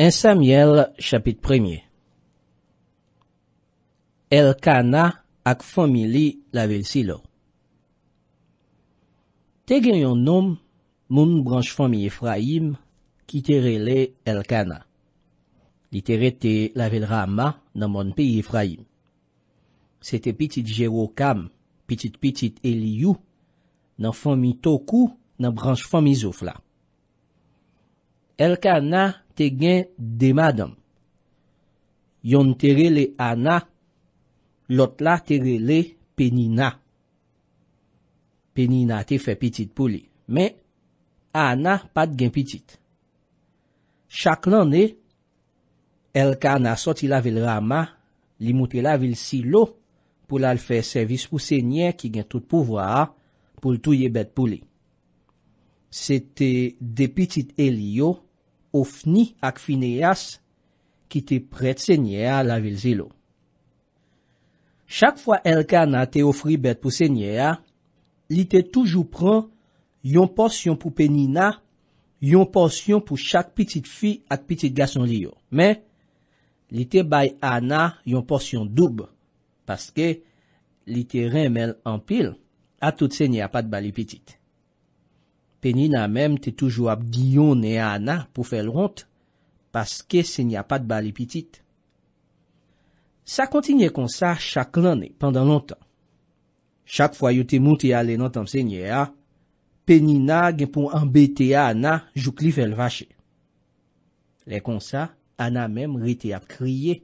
Ensamiel chapit premye Elkana ak fomi li lavel silo Tegen yon nom moun branj fomi Efraim ki tere le Elkana. Li tere te lavel Rama nan moun pi Efraim. Se te pitit jero kam, pitit pitit Eliou nan fomi Tokou nan branj fomi Zoufla. Elkana te gen demadam. Yon tere le ana, lot la tere le penina. Penina te fe pitit pou li. Men, ana pat gen pitit. Chak lan ne, el ka na soti la vil rama, li mouti la vil silo, pou la l fe servis pou senye ki gen tout pouvwa, pou l touye bet pou li. Se te depitit el yo, ofni ak fineyas ki te pre tsenye a la vil zelo. Chak fwa elka na te ofri bet pou senye a, li te toujou pran yon porsyon pou peni na, yon porsyon pou chak pitit fi ak pitit gason li yo. Men, li te bay ana yon porsyon dub, paske li te remel an pil atout senye a pat bali pitit. Pe ni nan menm te toujou ap diyon e ana pou fel ront, paske se n'ya pat bali pitit. Sa konti nye konsa chak lan e, pandan lontan. Chak fwa yo te moun te ale nan tanp se nye a, pe ni nan gen pou anbeti a ana, jouk li fel vache. Le konsa, ana menm rete ap kriye,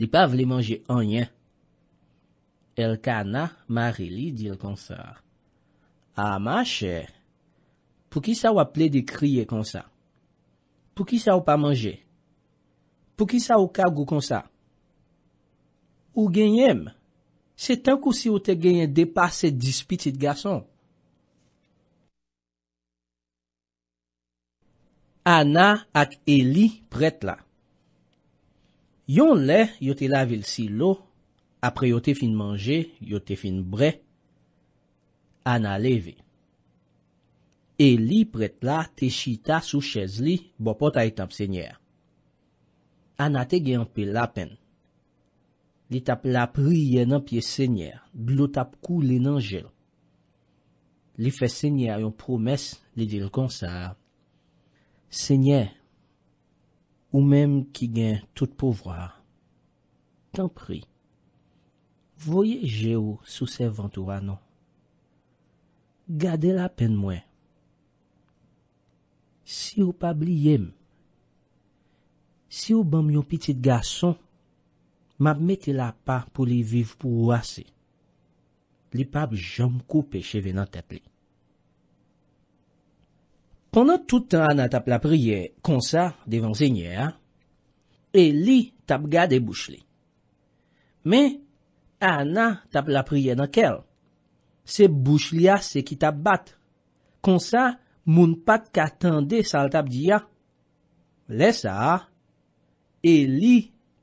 li pa vle manje anyen. El ka nan, mare li dil konsa. A ma chè, Pou ki sa ou aple de kriye kon sa? Pou ki sa ou pa manje? Pou ki sa ou kagu kon sa? Ou genyem? Se tankou si ou te genyen depase dispite sit gason? Ana ak Eli pret la. Yon le, yo te lavel si lo. Apre yo te fin manje, yo te fin bre. Ana le ve. E li pret la te chi ta sou chèz li, bo pot a itanp e sènyè. Ana te gen anpè la pen. Li tap la pri yen anpè sènyè, glot ap kou li nan jèl. Li fè sènyè yon promès li dil konsa. Sènyè, ou mèm ki gen tout povwa. Tanp pri. Voyè jè ou sou sè vantou anon. Gade la pen mwen. Si ou pab li yem, si ou bam yon pitit gason, mab meti la pa pou li viv pou ou ase. Li pab jom koupe cheve nan teple. Pendan toutan ana tap la priye konsa de vansenye a, e li tap gade bouch li. Men, ana tap la priye nan kel. Se bouch li a se ki tap bat. Konsa, Moun pat katande sal tab diya. Le sa. E li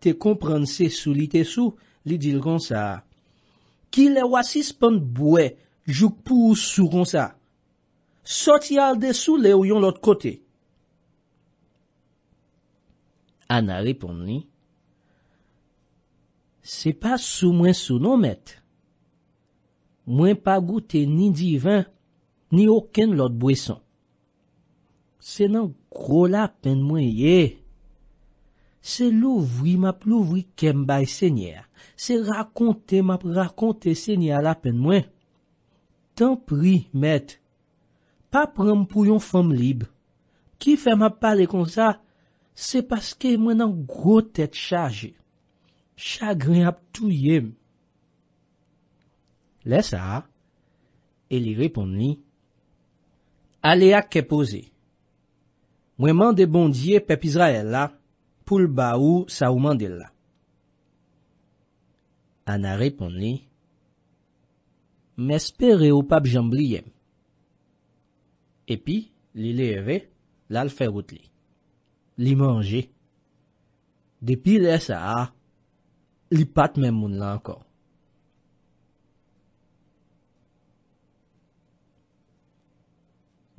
te komprense sou li te sou, li dil kon sa. Ki le wasis pon bwe, jok pou ou sou kon sa. Soti al de sou le ou yon lot kote. Ana repon li. Se pa sou mwen sou non met. Mwen pa goute ni divan, ni oken lot bwesan. Se nan gro la pen mwen ye. Se louvri map louvri kem bay senye. Se rakonte map rakonte senye la pen mwen. Tan pri met. Pa prem pou yon fom lib. Ki fè map pale kon sa. Se paske mwen nan gro tet chaje. Chagren ap tou ye. Lè sa. E li repon li. Ale ak ke pose. Mwen mande bondye pep Izrael la, pou l ba ou sa ou mande la. Ana repon li, Mespere ou pap jamb e li yem. Epi, li le eve, la l ferout li. Li manje. Depi le sa a, li pat men moun la ankon.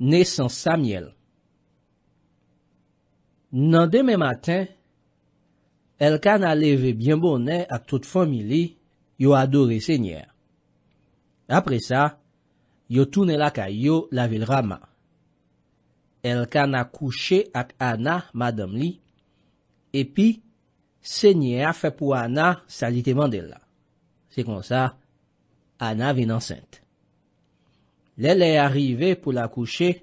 Nesan Samiel, Nan deme maten, el ka na leve byen bonè ak tout fomili yo adore sènyèr. Apre sa, yo toune lak a yo la vil rama. El ka na kouche ak ana madam li, epi sènyèr fe pou ana salite mandè la. Se kon sa, ana ven ansente. Lele arrive pou la kouche,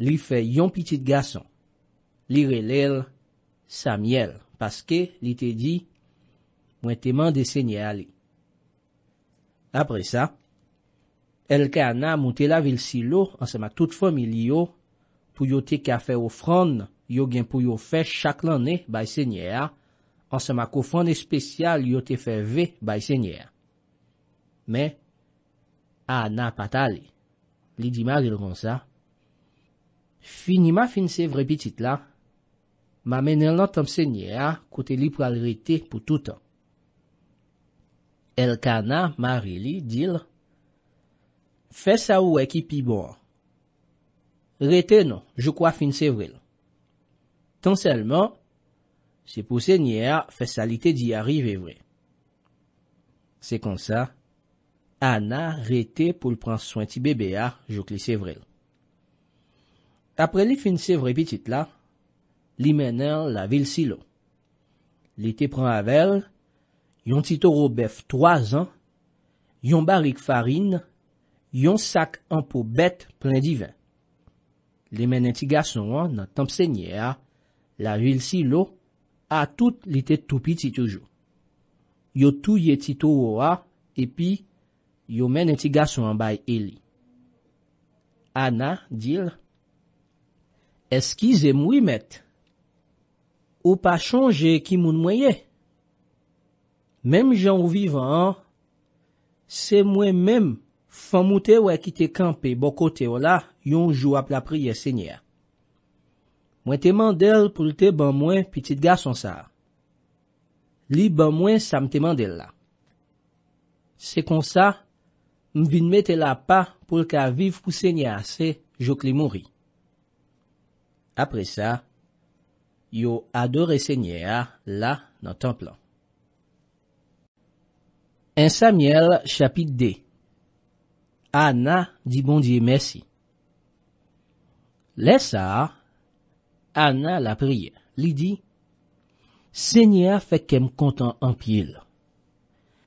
li fe yon pitit gason. li relel sa miel, paske li te di, mwen teman de senye a li. Apre sa, elke ana moutela vil silo an sema tout fomil yo pou yo te kafe ofron yo gen pou yo fe chak lan ne bay senye a, an sema kofron espesyal yo te fe ve bay senye a. Me, ana pata li. Li di ma li lron sa. Fini ma fin se vre pitit la, ma menel nan tanp se nye a kote li pral rete pou toutan. Elk anan, marili, dil, fè sa ou ekipi bon. Rete nou, jou kwa finse vril. Tan selman, se pou se nye a fè sa li te di arri ve vril. Se kon sa, anan rete pou l pran sointi bebe a jou kli se vril. Apre li finse vri pitit la, Li menen la vil si lo. Li te pren avel, yon titou robef 3 an, yon barik farin, yon sak an pou bet plen di ven. Li menen ti gason an, nan tanp se nye a, la vil si lo, a tout li te toupi ti toujou. Yo touye ti touwo a, epi, yo menen ti gason an bay eli. Ana dil, eski ze mou imet? Ou pa chonje ki moun mwenye. Mem jan ou vivan, se mwen men fwa mwote wè ki te kampe bokote wola yon jou ap la priye sènyè. Mwen teman del pou lte ban mwen pitit gason sa. Li ban mwen sa m teman del la. Se kon sa, m vin mette la pa pou lka viv pou sènyè se jok li moun ri. Apre sa, Yo adore se nye a la nan templan. En Samiel chapit de. Ana di bondye mersi. Lesa, Ana la priye. Li di, se nye a fe kem kontan anpil.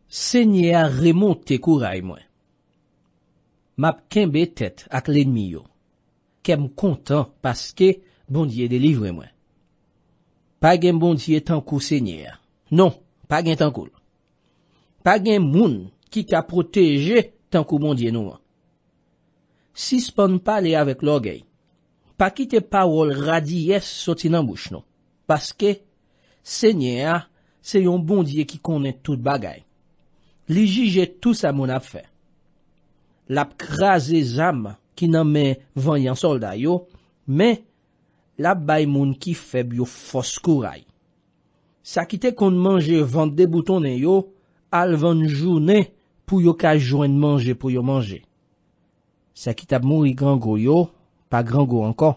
Se nye a remonte kouray mwen. Map kem be tet ak lenmi yo. Kem kontan paske bondye delivwe mwen. Pa gen bondye tankou se nye a. Non, pa gen tankou. Pa gen moun ki ka proteje tankou bondye nou an. Si span pale avek logay, pa kite pawol radye sotin an bouch nou. Paske, se nye a, se yon bondye ki konen tout bagay. Li ji je tout sa moun ap fe. Lap kraze zam ki nan men vanyan solda yo, men, la bay moun ki feb yo fos kouray. Sakite kon manje vande bouton en yo, al vande jounen pou yo ka jounen manje pou yo manje. Sakite ap mouni gran go yo, pa gran go anko.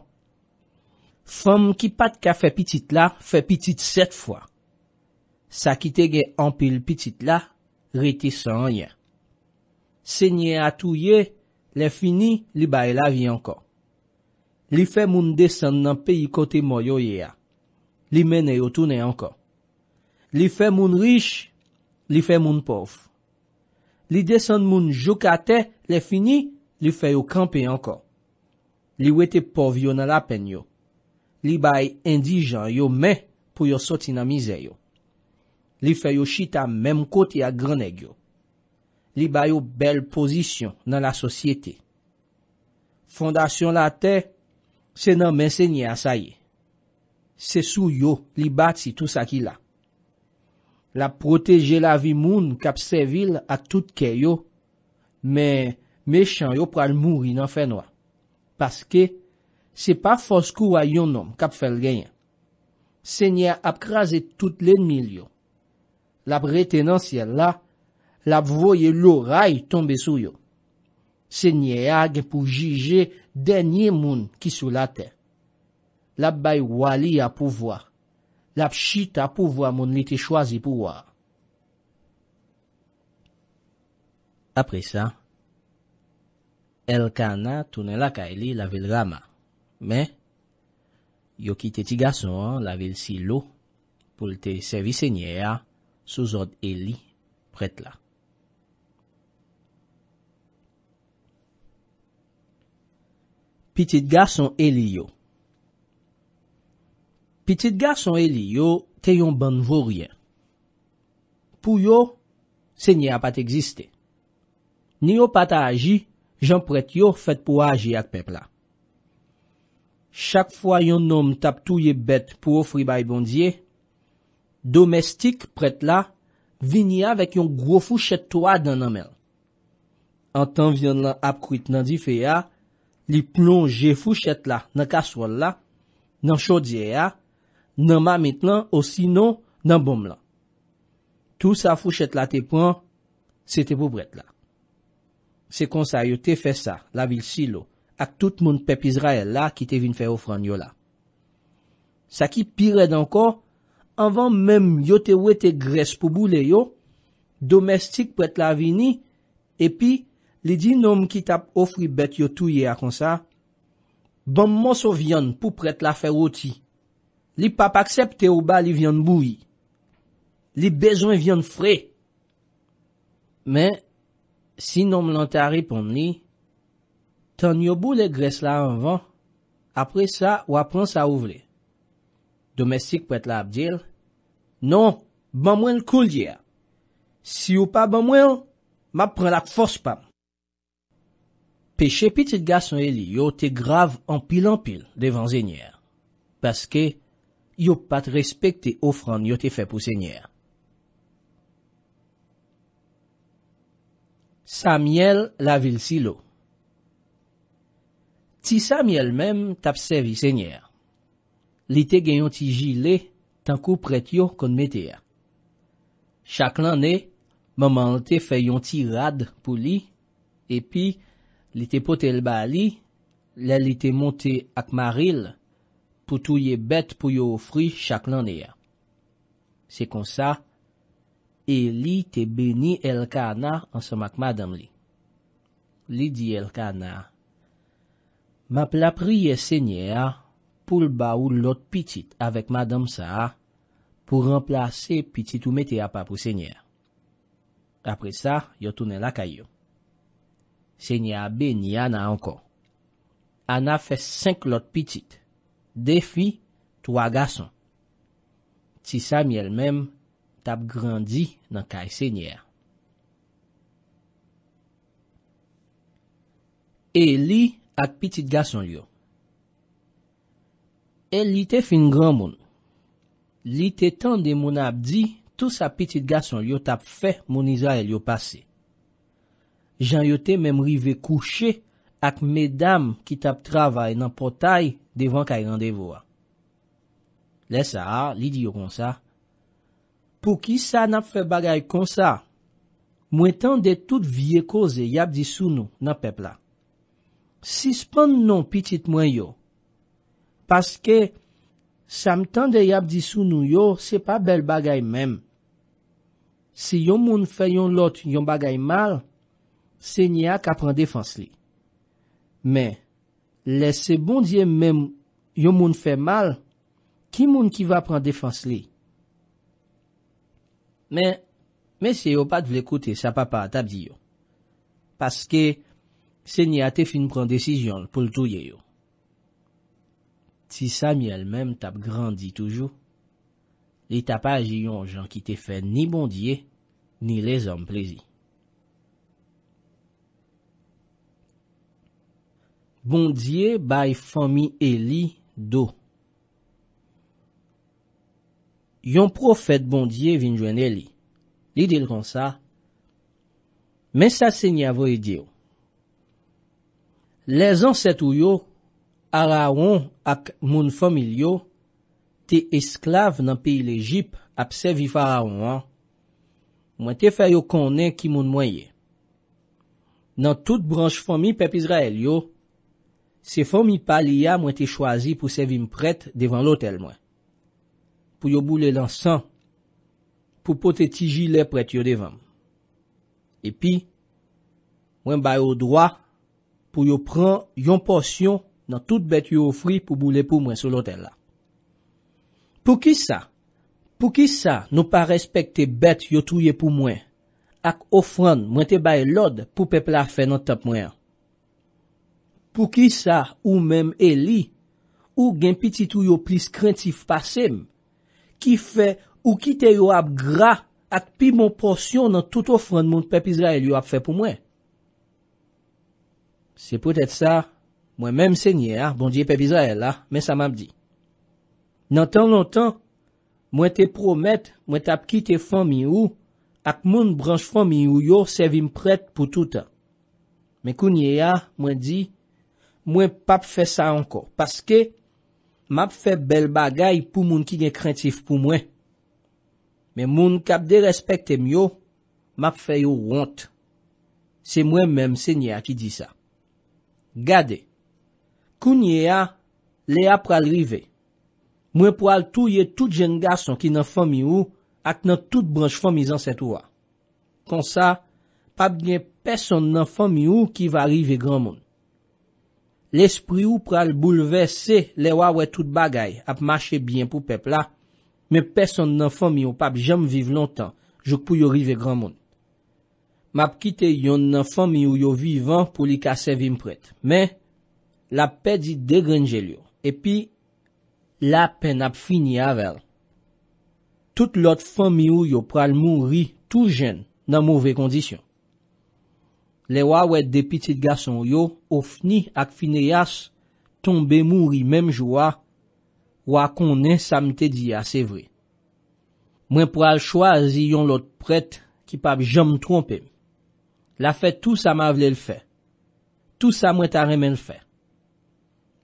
Fom ki pat ka fe pitit la, fe pitit set fwa. Sakite ge anpil pitit la, reti san yon. Senye atou ye, le fini li bay la vi anko. Li fè moun desen nan peyi kote mò yo ye a. Li mène yo tounen ankon. Li fè moun riche, li fè moun pof. Li desen moun jokate, le fini, li fè yo kampe ankon. Li wète pof yo nan la pen yo. Li bay indijan yo mè pou yo soti nan mize yo. Li fè yo chita mèm kote ya graneg yo. Li bay yo bel posisyon nan la sosyete. Fondasyon la tey, Se nan men se nye asaye, se sou yo li bati tout sa ki la. La proteje la vi moun kap se vil ak tout ke yo, men mechan yo pral mouri nan fè noa. Paske, se pa foskou a yon nom kap fel genyen. Se nye ap kraze tout len mil yo. La pretenansye la, la voye loray tombe sou yo. Se nye a gen pou jije denye moun ki sou la te. La bay wali a pou vwa. La pchita pou vwa moun li te chwazi pou wwa. Apre sa, Elkana toune laka eli la vil rama. Men, yo kite ti gason la vil si lo pou lte sevi se nye a sou zon eli pret la. PITIT GARSON ELI YO PITIT GARSON ELI YO TE YON BAN VOU RIEN POU YO, SE NYA PA TE EXISTE NYO PA TA AJI, JAN PRET YO FET PO AJI AK PEP LA CHAK FOA YON NOM TAP TOU YI BET POU O FRIBAY BONDIYE DOMESTIK PRET LA, VINI YA VEK YON GROUFOU CHETTOA DAN ANMEL ANTAN VYON LAN APKWIT NANDI FEYA li plonje fouchet la nan kaswal la, nan chodye ya, nan mamit lan, o sino nan bom lan. Tou sa fouchet la te pran, se te pou bret la. Se konsa yo te fe sa, la vil si lo, ak tout moun pep Izrael la ki te vin fe ofran yo la. Sa ki pire dan kon, anvan menm yo te we te gres pou bou le yo, domestik pou et la vini, epi, Li di noum ki tap ofri bet yo touye akonsa, bon monsou vyon pou pret la fe woti. Li pap aksepte ou ba li vyon boui. Li bejoun vyon fre. Men, si noum lan ta ripon li, tan yo bou le gres la anvan, apre sa wapran sa ouvle. Domestik pou et la apdil, non, ban mwen koul diya. Si ou pa ban mwen, map pran lak fos pam. Pe chepi tit gason eli yo te grav empil-empil devan sènyer, baske yo pat respekte ofran yo te fe pou sènyer. Samyel la vil silo Ti Samyel menm tapsevi sènyer. Li te gen yon ti jile tankou pret yo konmete ya. Chak lan ne, maman te fe yon ti rad pou li, epi, Li te pote el ba li, li li te monte ak maril pou touye bet pou yo ofri chak lan e ya. Se kon sa, e li te beni el kana ansam ak madam li. Li di el kana, Ma plapriye senye a pou l ba ou lot pitit avek madam sa a pou remplase pitit ou mete a pa pou senye a. Apre sa, yo tounen la kayo. Senye abe ni ana anko. Ana fe senklot pitit. Defi, twa gason. Ti samye el mem, tap grandi nan kay senye a. E li ak pitit gason yo. E li te fin gran moun. Li te tan de moun ap di, tout sa pitit gason yo tap fe mouniza el yo pasey. jan yote menm rive kouche ak medam ki tap travay nan potay devan kay randevo a. Lesa, li di yo kon sa, pou ki sa nap fe bagay kon sa, mwen tende tout vie koze yap disoun nou nan pepla. Sispon non pitit mwen yo, paske sa m tende yap disoun nou yo se pa bel bagay menm. Se yon moun fe yon lot yon bagay mal, Senya ka pran defans li. Men, les se bondye men yon moun fè mal, ki moun ki va pran defans li? Men, men se yo pat vle koute sa papa tap di yo. Paske, senya te fin pran desijyon pou l'touye yo. Ti Samye elmen tap grandi toujou. Li tapaj yon jan ki te fè ni bondye, ni rezom plezi. Bondye bay fami Eli do. Yon profet Bondye vinjwen Eli. Li dil kon sa. Men sa se nye avoye diyo. Le zan setou yo, Araon ak moun fami yo, te esklav nan peyi l'Egypt apsevi faraon an, mwen te fay yo konen ki moun mwenye. Nan tout branj fami pep Israel yo, Se fon mi pali ya mwen te chwazi pou sevim pret devan lotel mwen. Pou yo boule lan san, pou pote tijile pret yo devan. Epi, mwen bay ou dwa pou yo pran yon porsyon nan tout bet yo ofri pou boule pou mwen sou lotel la. Pou ki sa? Pou ki sa nou pa respekte bet yo touye pou mwen? Ak ofran mwen te bay lode pou pepla fe nan tap mwen an. pou ki sa ou menm eli ou gen pititou yo plis krentif pasem, ki fe ou kite yo ap gra ak pi mon porsyon nan tout ofran moun Pepi Zahel yo ap fe pou mwen. Se potet sa, mwen menm se nye a, ah, bon diye Pepi Zahel a, ah, men sa mam di. Nan tan lontan, mwen te promet, mwen tap kite fan mi ou, ak moun branj fan mi ou yo sevim pret pou touta. Men kou nye a, ah, mwen di, Mwen pap fe sa anko, paske map fe bel bagay pou moun ki gen krentif pou mwen. Men moun kap de respekte myo, map fe yo wont. Se mwen menm se nye a ki di sa. Gade, kounye a, le ap pralrive. Mwen pral touye tout jen gason ki nan fomi ou ak nan tout branj fomi zan set wwa. Konsa, pap gen peson nan fomi ou ki va arrive gran moun. Lespri ou pral bouleve se le wawet tout bagay ap mache bien pou pepla, me peson nan fami ou pap jem vive lontan, jok pou yo rive gran moun. Map kite yon nan fami ou yo vivan pou li kasev impret. Men, la pe di degrenje li yo, epi la pen ap fini avel. Tout lot fami ou yo pral moun ri tou jen nan mouve kondisyon. Le wawet depitit gason yo, ofni ak fineyas, tombe mouri mem jwa, wakone sa mte diya se vre. Mwen pral chwazi yon lot prete ki pab jom trompe. La fet tout sa ma vle l fe. Tout sa mwen tare men l fe.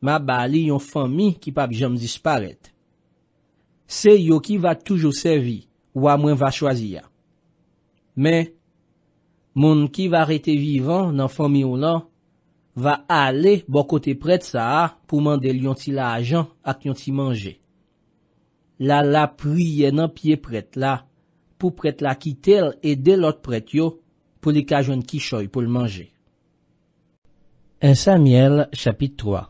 Ma bali yon fami ki pab jom disparet. Se yo ki vat toujou sevi, wak mwen vachwazi ya. Men, Moun ki va rete vivan nan fami ou nan, va ale bokote prete sa a pou mande lyon ti la ajan ak lyon ti manje. La la priye nan pie prete la pou prete la ki tel e delot prete yo pou li kajwen ki choy pou l manje. En Samiel chapit 3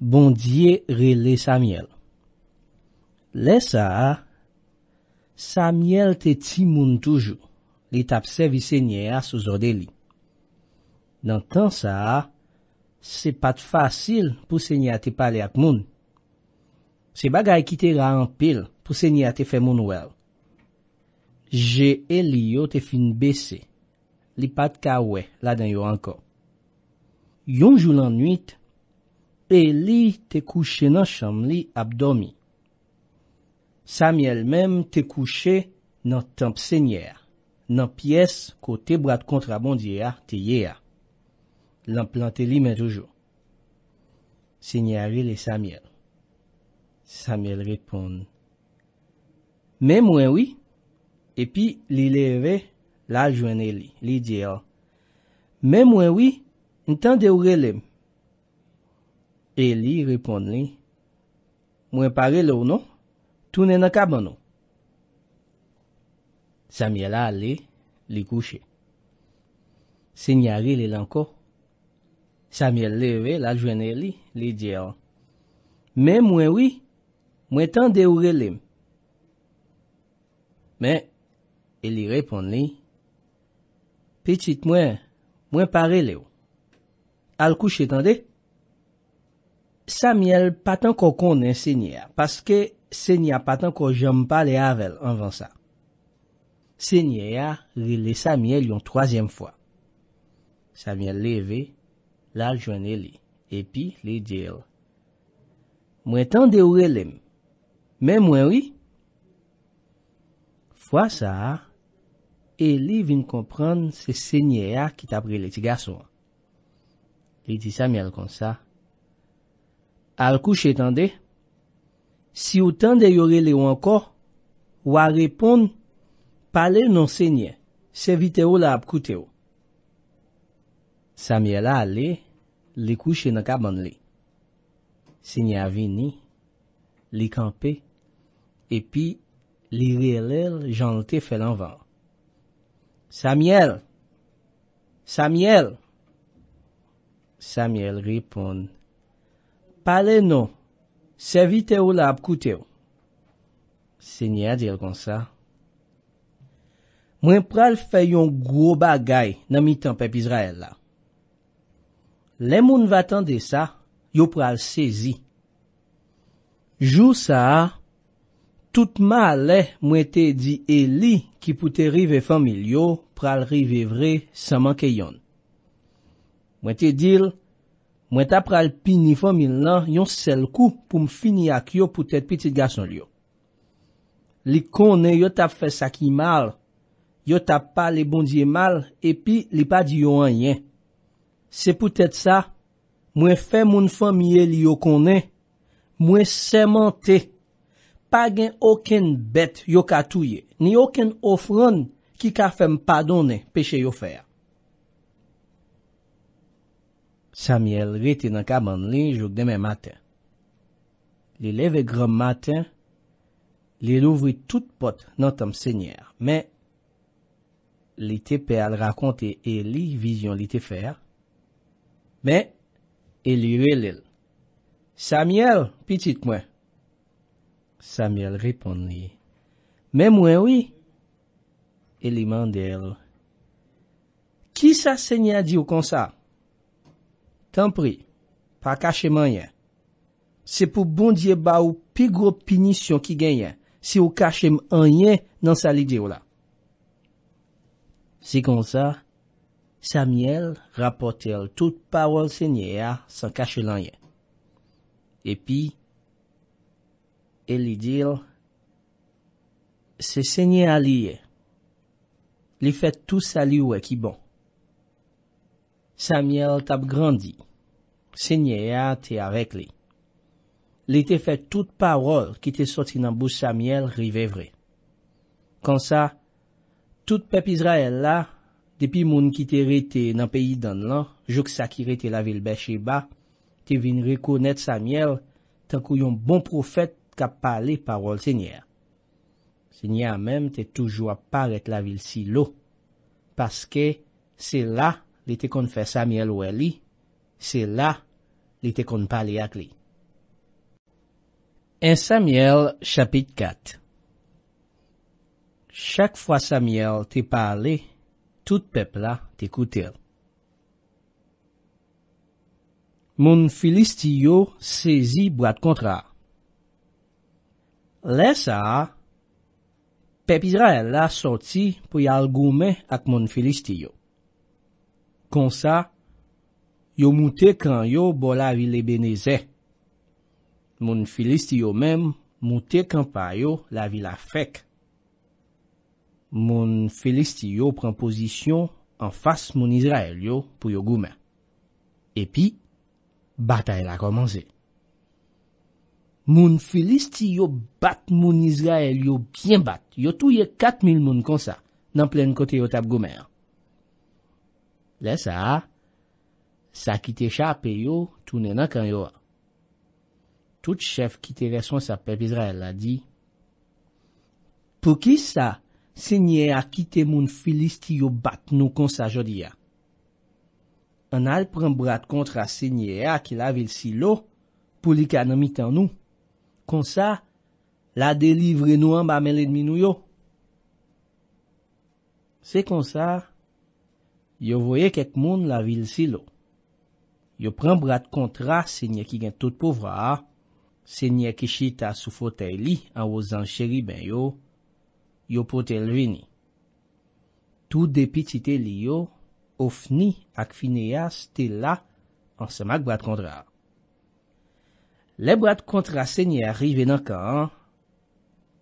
Bondye re le Samiel Le sa a, Samiel te ti moun toujou. Li tap sevi sènyè a souzode li. Nan tan sa, se pat fasil pou sènyè te pale ak moun. Se bagay ki te ra an pil pou sènyè te fe moun wèl. Je e li yo te fin bese. Li pat ka we la den yo anko. Yonjou lan nwit, e li te kouche nan chanm li ap domi. Samyèl menm te kouche nan temp sènyèr. nan piyes ko te brad kontra bon diye a, te ye a. Lan plante li men toujou. Senyari li e Samiel. Samiel repond. Men mwen wii, epi li leve la jwen li, li diye a. Men mwen wii, n tan de ou relem. E li repond li. Mwen pare lou nou, tou nen akaban nou. Samyela li li kouche. Senyari li lanko. Samyela le ve la jwene li li diyo. Men mwen wi, mwen tan de oure li. Men, e li repon li. Petit mwen, mwen pare le ou. Al kouche tan de. Samyela patan kou konen senyara. Paske senyara patan kou jom pa li avel anvan sa. Senye ya li le samye li yon troasyem fwa. Samye le ve, la jwene li, epi li diyo. Mwen tende yore lem, men mwen wi. Fwa sa, e li vin kompran se senye ya ki tapre li ti gaso. Li di samye al kon sa. Al kouche tende, si ou tende yore le wanko, wwa repon. Palè non sènyè, sèvite ou la apkoute ou. Samyèl a alè, li kouche nan kaban li. Sènyè a veni, li kampe, epi li rèlèl janlote felanvan. Samyèl! Samyèl! Samyèl ripon. Palè non, sèvite ou la apkoute ou. Sènyèl dièl kon sa. Mwen pral fè yon gwo bagay nan mitan pep Izrael la. Lè moun vatande sa, yo pral sezi. Jou sa, tout ma le mwen te di eli ki poute rive famil yo pral rive vre sa manke yon. Mwen te dil, mwen ta pral pini famil lan yon sel kou pou m fini ak yo pote piti gason yo. Li konen yo ta fè sakimal. yo tap pa li bondye mal, epi li pa di yo anye. Se pou tèt sa, mwen fè moun fòmye li yo konè, mwen seman te, pa gen okèn bet yo katouye, ni okèn ofron ki ka fèm padone peche yo fè. Samyèl rete nan kaban li jok demè matè. Li leve gròm matè, li louvri tout pot nan tam sènyèr, mè anye. Li te pe al rakonte e li vizyon li te fer. Men, e li yue lel. Samiel, pitit mwen. Samiel ripon li. Men mwen wii. E li mandel. Ki sa senya di ou konsa? Tan pri, pa kache mwen yen. Se pou bondye ba ou pi gro pinisyon ki genyen. Se ou kache mwen yen nan sa li di ou la. Se kon sa, Samyèl rapote l tout pawol sènyè ya san kache lanyè. Epi, el li dil, se sènyè aliyè. Li fè tout sali wè ki bon. Samyèl tap grandi. Sènyè ya te arek li. Li te fè tout pawol ki te soti nan bou Samyèl rive vre. Kon sa, Tout pep Izrael la, depi moun ki te rete nan peyi dan lan, jok sa ki rete la vil beche ba, te vin rekonet Samuel tan kou yon bon profet ka pale parol sènyer. Sènyer menm te toujwa paret la vil si lo, paske se la li te kon fè Samuel wè li, se la li te kon pale ak li. En Samuel chapit kat chak fwa Samuel te pale, tout pep la te koutel. Moun Filistiyo sezi bwa t'kontra. Lè sa, pep Israel la soti pou yal goume ak moun Filistiyo. Kon sa, yo moutek an yo bo la vile beneze. Moun Filistiyo men moutek an pa yo la vile fek. Moun Felisti yo pren pozisyon an fas moun Izrael yo pou yo goumen. Epi, batay la komanze. Moun Felisti yo bat moun Izrael yo gen bat. Yo touye kat mil moun konsa nan plen kote yo tap goumen. Le sa, sa kite cha apè yo tounenan kan yo. Tout chef kite leson sa pep Izrael la di. Pou ki sa? Se nye a kite moun filist yo bat nou konsa jodia. An al pren brad kontra se nye a ki la vil si lo, pou li ka nan mitan nou. Konsa, la delivre nou an ba menle dminou yo. Se konsa, yo voye kek moun la vil si lo. Yo pren brad kontra se nye ki gen tout povra, se nye ki chita sou fote li an wosan cheri ben yo, yo pote elvini. Tout depi titel yo, ofni ak fine ya stela ansama k bouad kontra. Le bouad kontra se nye arive nan ka an,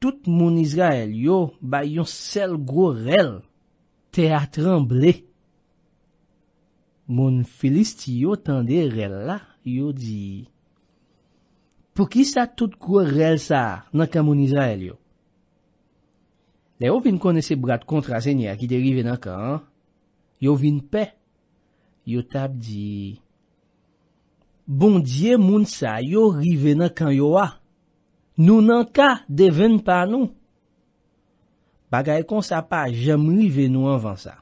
tout moun Izrael yo, ba yon sel gwo rel, te atremble. Moun felist yo tende rel la, yo di, pou ki sa tout gwo rel sa, nan ka moun Izrael yo? Le yo vin kone se brad kontra senya ki de rive nan kan, yo vin pe. Yo tab di, bondye moun sa yo rive nan kan yo wa, nou nan ka deven pa nou. Bagay kon sa pa, jem rive nou anvan sa.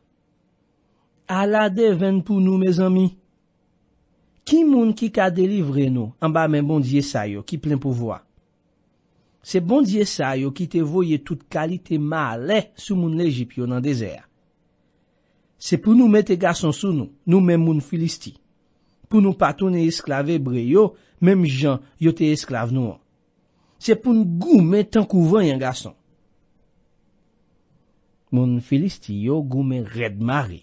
Ala deven pou nou, mez ami. Ki moun ki ka delivre nou, anba men bondye sa yo, ki plen pou voa. Se bon diye sa yo ki te voye tout kalite ma ale sou moun lejip yo nan dezer. Se pou nou mette gason sou nou, nou men moun Filisti. Pou nou patoun e esklave bre yo, menm jan yo te esklave nou an. Se pou nou gou men tan kou ven yon gason. Moun Filisti yo gou men red mari.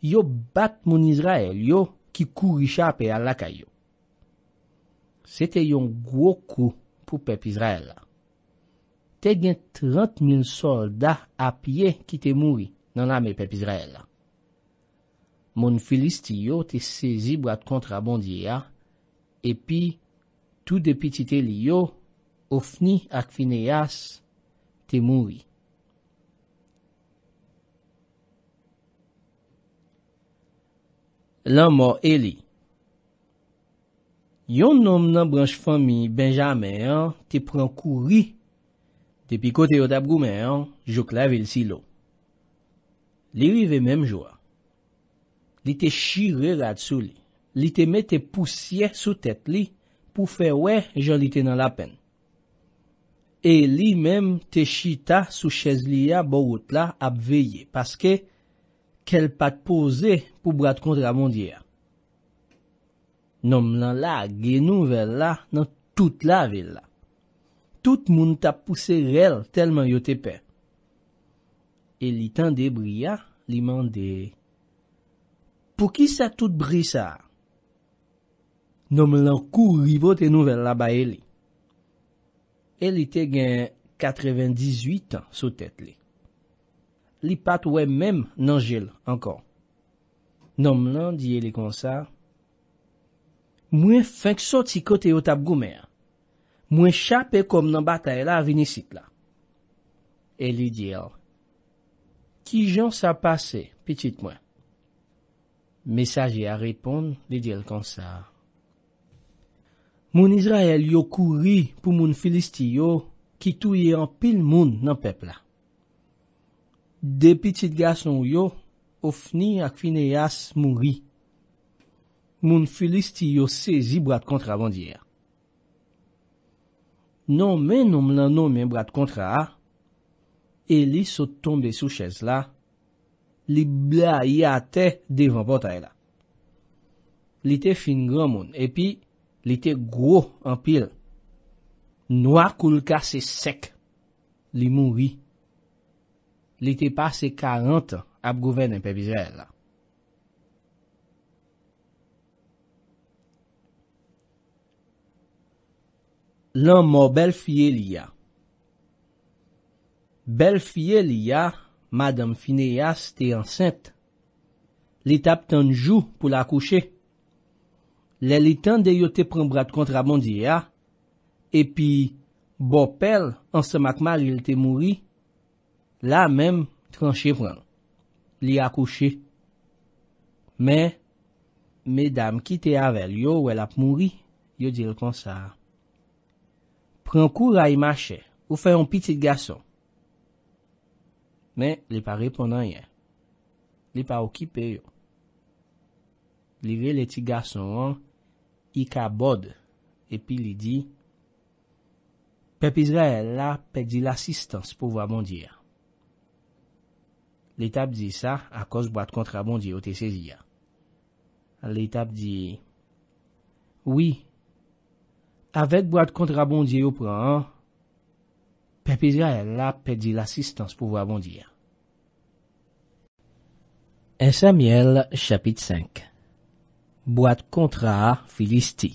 Yo bat moun Izrael yo ki kou richa pe al laka yo. Se te yon gwo kou. pou pep Izraela. Tegyen 30 min solda apye ki te moui nan ame pep Izraela. Mon Filistiyo te sezi bou at kontra bondye ya, epi tout depiti te li yo, ofni ak fineyas te moui. Lan mo Eli Yon nom nan branj fami benjame an, te pran kouri, te pikote yo tab goumen an, jok la vel si lo. Li li ve menm jwa. Li te shire rad sou li. Li te mette pousye sou tet li pou fe we jolite nan la pen. E li menm te shita sou chez li ya bo wot la ap veye. Paske kel pat pose pou brad kontra mondi ya. Nom lan la gen nouvel la nan tout la vil la. Tout moun ta pousse rel telman yo te pe. E li tan de bria, li mande, Pou ki sa tout bria sa? Nom lan kou rivo te nouvel la ba e li. E li te gen 98 an sou tet li. Li pat wè mèm nan jel ankon. Nom lan diye li konsa, Mwen feng sot si kote yo tab gome a. Mwen chape kom nan batay la avini sit la. E li di el. Ki jan sa pase, pitit mwen? Mesaje a repon, li di el konsa. Mwen Izrael yo kouri pou moun filisti yo, ki touye an pil moun nan pepla. De pitit gas non yo, ofni ak fine yas moun ri. moun filist yo sezi brad kontra bandyè. Non men noum lan noumen brad kontra, e li so tombe sou chèz la, li bla yate devan potay la. Li te fin gran moun, epi, li te gro an pil. Nou akoul kase sek, li moun wi. Li te pase karant ap gouven en pepizè la. Lan mo bel fye li ya. Bel fye li ya, madame Fineas te ansente. Li tap tanjou pou la kouche. Le li tan de yo te prem brad kontra bondi ya. E pi, bo pel, ansen mak mal yil te mouri. La menm tranche vran. Li ya kouche. Me, medam ki te avel yo ou el ap mouri, yo dil konsar. Prenkou la imache, ou fe yon pitit gason. Men, li pa repondan ye. Li pa okipe yo. Li ve leti gason an, i ka bod, epi li di, pepizre la pe di l'assistans pou vwa bondye. Li tap di sa, a kos bwa kontra bondye o te sezi ya. Li tap di, oui, Avèk bouad kontra bondye yo pran, pepizya el la pedi l'assistans pou vwa bondye. Esamiel chapit 5 Bouad kontra Filisti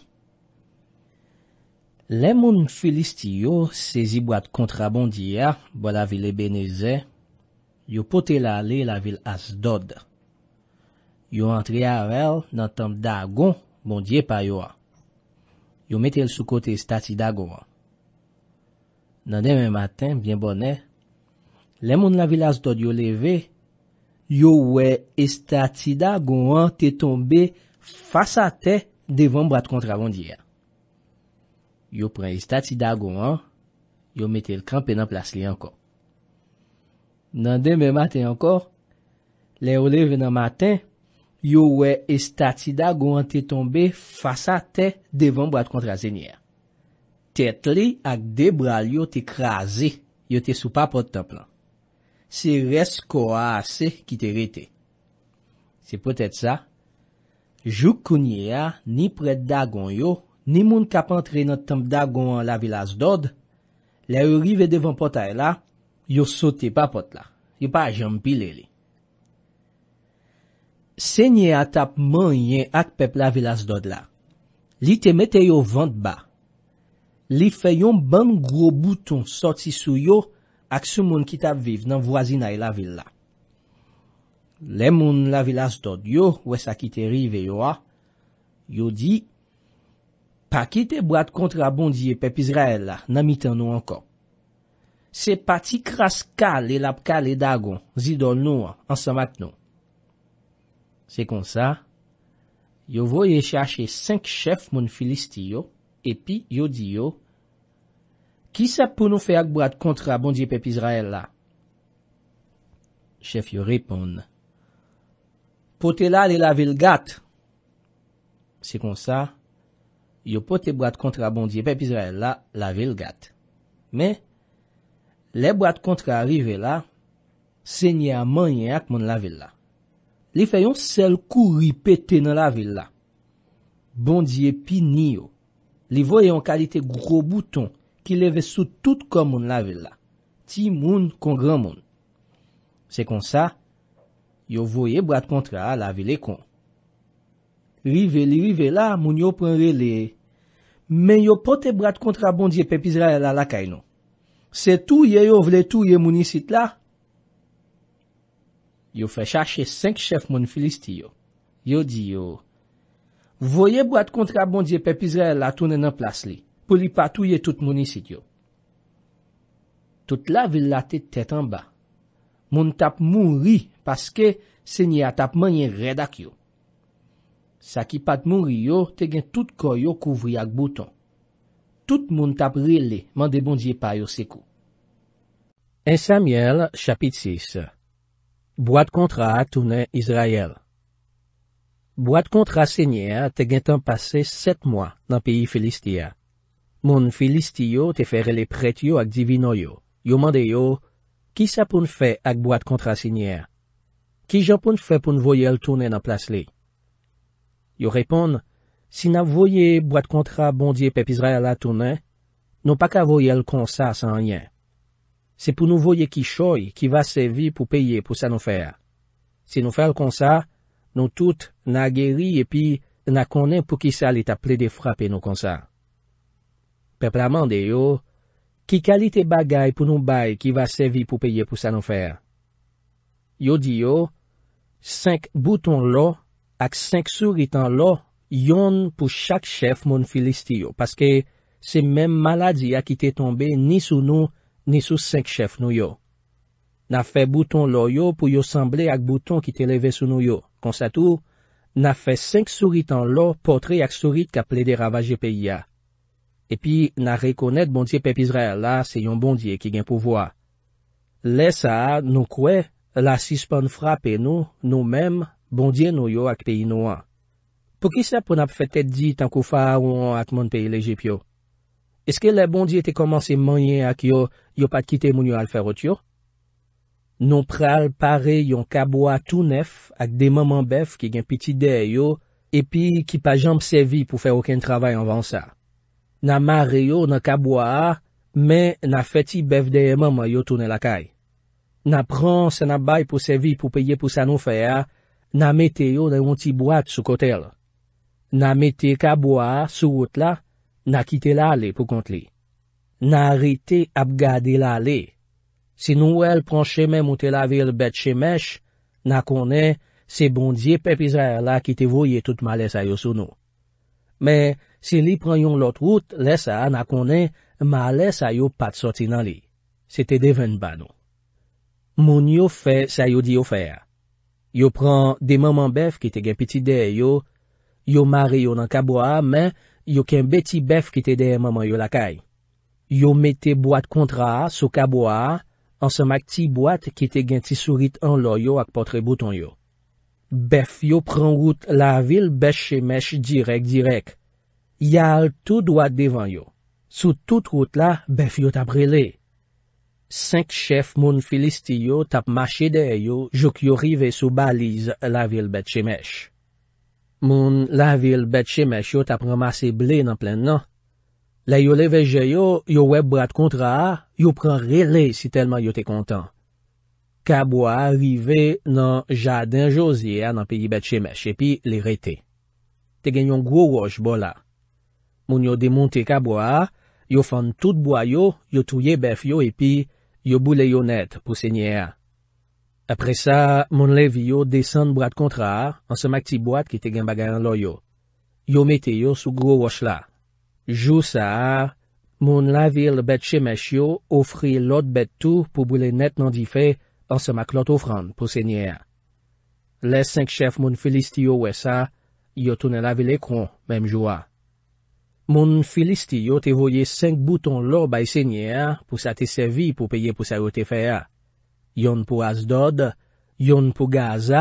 Lè moun Filisti yo sezi bouad kontra bondye bo la vil ebeneze, yo pote la li la vil as dod. Yo antri avel nan tam dagon bondye payo a. yo metel sou kote Estatida Gouan. Nan deme maten, bien bonè, lè moun la vilaz do di yo leve, yo wè Estatida Gouan te tombe fasa te devan brad kontra von diè. Yo pren Estatida Gouan, yo metel krampè nan plas li ankon. Nan deme maten ankon, lè yo leve nan maten, Yo wè estati dagon an te tombe fasa te devan brad kontra zenye a. Tet li ak de bral yo te kraze, yo te sou papot tap lan. Se resko a ase ki te rete. Se potet sa, jou kounye a ni pred dagon yo, ni moun kapantre nan tamp dagon an la vilas dod, la yorive devan pot a e la, yo sote papot la. Yo pa jampi le li. Senye atap manye ak pep la vil asdod la. Li te meteyo vant ba. Li feyon ban gro bouton sotsi sou yo ak se moun ki tap viv nan vwazinay la vil la. Le moun la vil asdod yo, wesa ki te rive yo a, yo di, pa ki te brad kontra bondye pep Izrael la nan mitan nou ankon. Se pati kras ka le lap ka le dagon zidon nou an, ansan mat nou. Se kon sa, yo voye chache 5 chef moun Filistiyo, epi yo diyo, Ki sa pou nou fe ak bwad kontra bondye pep Izrael la? Chef yo repon, Pote la li la vil gat? Se kon sa, yo pote bwad kontra bondye pep Izrael la la vil gat. Me, le bwad kontra rive la, se nye a manye ak moun la vil la. Li fèyon sel kou ripete nan la vil la. Bondye pi ni yo. Li voye an kalite gro bouton ki leve sou tout kon moun la vil la. Ti moun kon gran moun. Se kon sa, yo voye brad kontra la vil le kon. Rive li rive la, moun yo pren rele. Men yo pote brad kontra bondye pe pizra la la kay non. Se tou ye yo vle tou ye mouni sit la, Yo fè chache senk chef moun filisti yo. Yo di yo, voye bwa t kontra bondye pepizre la tonen nan plas li, pou li patouye tout moun isid yo. Tout la vil la te tet an ba. Moun tap moun ri, paske se nye atap manye redak yo. Sa ki pat moun ri yo, te gen tout koy yo kouvri ak bouton. Tout moun tap rile, mande bondye pa yo se kou. En Samiel, chapit 6 Boit kontra atounen Izraël Boit kontra senyer te gen tan pase set mwa nan piyi Filistia. Moun Filistiyo te ferele pret yo ak divino yo. Yo mande yo, ki sa pou n fe ak boit kontra senyer? Ki jan pou n fe pou n voyel tonen nan plas li? Yo repon, si nan voye boit kontra bondye pep Izraël atounen, non pa ka voyel konsa san yen. Se pou nou voye ki choy ki va sevi pou peye pou sa nou fer. Se nou fer kon sa, nou tout nan ageri epi nan konen pou ki sa li taple de frape nou kon sa. Pe plaman de yo, ki kalite bagay pou nou bay ki va sevi pou peye pou sa nou fer? Yo di yo, senk bouton lo ak senk suritan lo yon pou chak chef moun filisti yo. Paske se menm maladi a ki te tombe ni sou nou, Ni sou 5 chef nou yo. Na fe bouton lo yo pou yo semble ak bouton ki te leve sou nou yo. Konsa tou, na fe 5 surit an lo potre ak surit ka ple de ravaje pe ya. Epi, na rekonet bondye pe pizre la se yon bondye ki gen pouvoa. Le sa a, nou kwe, la sispan frape nou, nou mem, bondye nou yo ak pe inou an. Po ki sa pou nap fetet di tankou fa a ou an ak moun pe elejep yo? Eske le bondi ete komanse manye ak yo, yo pat kite moun yo alferot yo? Non pral pare yon kabwa tou nef ak demaman bef ki gen piti de yo, epi ki pajanp sevi pou fe oken travay anvan sa. Na mare yo nan kabwa, men na feti bef deye maman yo tou ne lakay. Na pran se nan bay pou sevi pou peye pou sa nou fe ya, na mete yo nan yon ti boat sou kotel. Na mete kabwa sou wot la, Na kite la li pou kont li. Na harite ap gade la li. Se nou el pran cheme moute la vil bet chemesh, na konen se bondye pepizare la ki te voye tout ma lesa yo sou nou. Men, se li preyon lot wout lesa, na konen ma lesa yo pat soti nan li. Se te deven ban nou. Moun yo fe sa yo di yo fe a. Yo pran de maman bef ki te gen piti de yo. Yo mare yo nan kabwa, men, Yo kem beti bef ki te deye maman yo lakay. Yo meti boat kontra sou kabwa ansemak ti boat ki te gen ti surit anlo yo ak potre bouton yo. Bef yo pran wout la vil beshe meshe direk direk. Yal tout wad devan yo. Sou tout wout la, bef yo tap rele. Sank chef moun filisti yo tap mache deye yo jok yo rive sou balize la vil bete semesh. Moun la vil bet chemesh yo tap ramase ble nan plen nan. La yo leveje yo, yo web brad kontra a, yo pran rele si telman yo te kontan. Kabwa rive nan jadin jose a nan peyi bet chemesh epi le rete. Te gen yon gwo wosh bo la. Moun yo demonte kabwa a, yo fande tout bwa yo, yo tuye bef yo epi yo bule yo net pou senye a. Apre sa, moun lev yo desen brad kontra an semak ti brad ki te gen bagayan lo yo. Yo mete yo sou gro wosh la. Jou sa, moun lavil bet chemesh yo ofri lot bet tou pou bwile net nan di fe an semak lot ofran pou senye a. Le senk chef moun filist yo we sa, yo tounen lavil ekron, mem jwa. Moun filist yo te voye senk bouton lo bay senye a pou sa te servi pou peye pou sa yo te fe a. Yon pou Asdod, yon pou Gaza,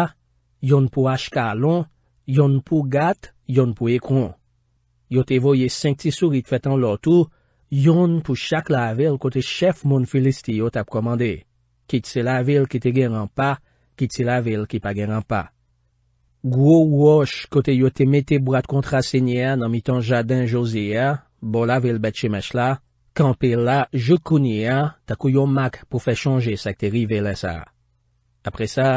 yon pou Ashkalon, yon pou Gat, yon pou Ekron. Yote voye 5 tisourit fetan lotou, yon pou chak la vil kote chef moun Filistiyot ap komande. Kitse la vil ki te geran pa, kitse la vil ki pa geran pa. Gwo wosh kote yote mete brad kontrasenye nan mitan Jadin Josie, bol la vil bete chemesh la, Kampè la, jè kounye a, ta kou yo mak pou fè chanje sak te rive lè sa. Apre sa,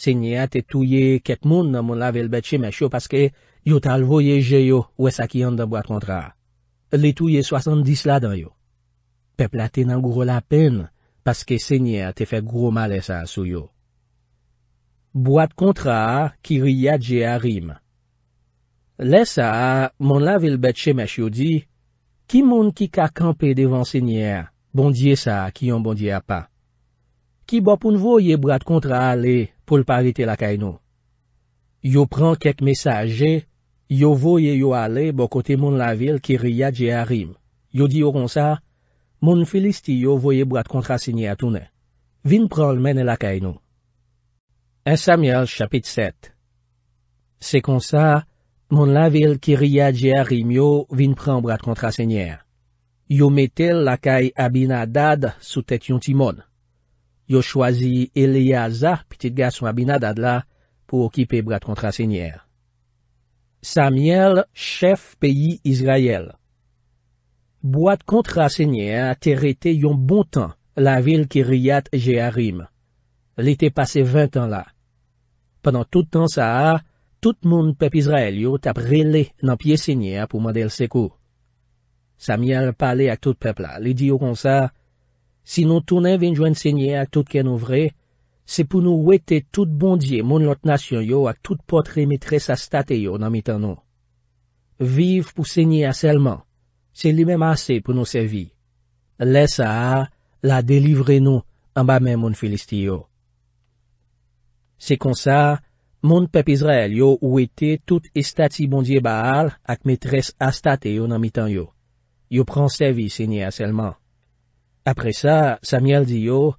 sè nye a te touye ket moun nan moun la vilbet che mèch yo paske, yo tal voyeje yo wè sa ki yon da bwa kontra. Li touye soasant dis la dan yo. Pepla te nan gwo la pen, paske sè nye a te fè gwo ma lè sa sou yo. Bwa kontra a, ki riyadje a rim. Lè sa a, moun la vilbet che mèch yo di, Ki moun ki ka kampe devan sinye, bondye sa ki yon bondye a pa. Ki bopoun voye brad kontra ale pou lpavite lakay nou. Yo pran kek mesaje, yo voye yo ale bokote moun la vil ki riyadje a rim. Yo diyo kon sa, moun felisti yo voye brad kontra sinye a toune. Vin pran men lakay nou. Esamiel chapit 7 Sekonsa Moun la vil Kiriyat Jearim yo vin pran brad kontrasenyer. Yo metel lakay Abinadad soutek yon timon. Yo chwazi Eliaza, pitit gason Abinadad la, pou okipe brad kontrasenyer. Samiel, chef peyi Izrayel. Brad kontrasenyer terete yon bon tan la vil Kiriyat Jearim. Li te pase vint an la. Pendan toutan sa a, tout moun pep Israel yo tap rele nan piye senye a pou madel seko. Samyar pale ak tout pepla li di yo konsa, si nou tonen vinjwen senye ak tout ken ouvre, se pou nou wete tout bondye moun lotnasyon yo ak tout pot remitre sa state yo nan mitan nou. Viv pou senye a selman, se li mem ase pou nou servi. Lesa a, la delivre nou, ambame moun filistiyo. Se konsa, Moun pep Izrael yo ou ete tout estati bondye baal ak metres astate yo nan mitan yo. Yo pran sevi se nye aselman. Apre sa, Samiel di yo,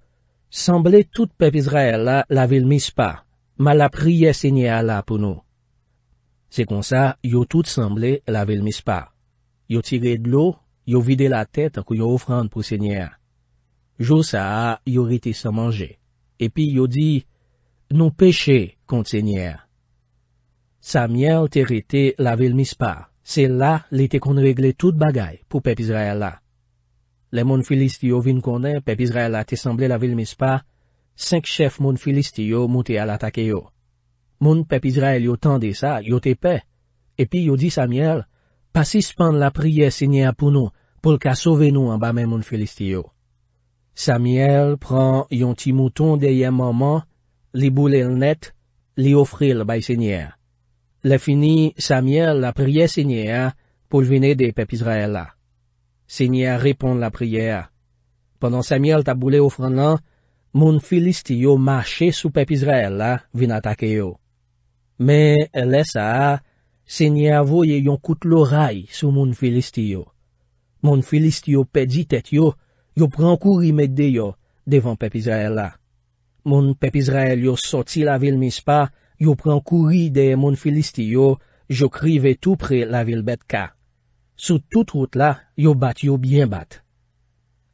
Semble tout pep Izrael la lavel mispa, ma la priye se nye ala pou nou. Se kon sa, yo tout semble lavel mispa. Yo tire de lo, yo vide la tete akou yo ofrand pou se nye a. Jou sa a, yo rete se manje. Epi yo di, Nou peche kont sènyèr. Samyèl te rete la vil mispa. Se la li te kon regle tout bagay pou pep Izraèl la. Le moun Filistiyo vin konè, pep Izraèl la te semble la vil mispa, senk chef moun Filistiyo moutè al atakeyo. Moun pep Izraèl yo tende sa, yo te pe. Epi yo di Samyèl, pa sispan la priye sènyèr pou nou, pou lka sove nou an bame moun Filistiyo. Samyèl pran yon ti mouton deyè maman, Li boule l net, li ofri l bay senyer. Le fini, Samiel la priye senyer pou l vine de pep Izraela. Senyer ripon la priyer. Pendan Samiel ta boule ofran lan, moun Filistiyo mache sou pep Izraela vin atake yo. Me, el esa, senyer voye yon koute l oray sou moun Filistiyo. Moun Filistiyo pedi tet yo, yo pran kou rimed de yo devan pep Izraela. Moun pep Izrael yo soti la vil mispa, yo pren kouri de moun Filistiyo, yo krive tou pre la vil Betka. Sou tout route la, yo bat yo byen bat.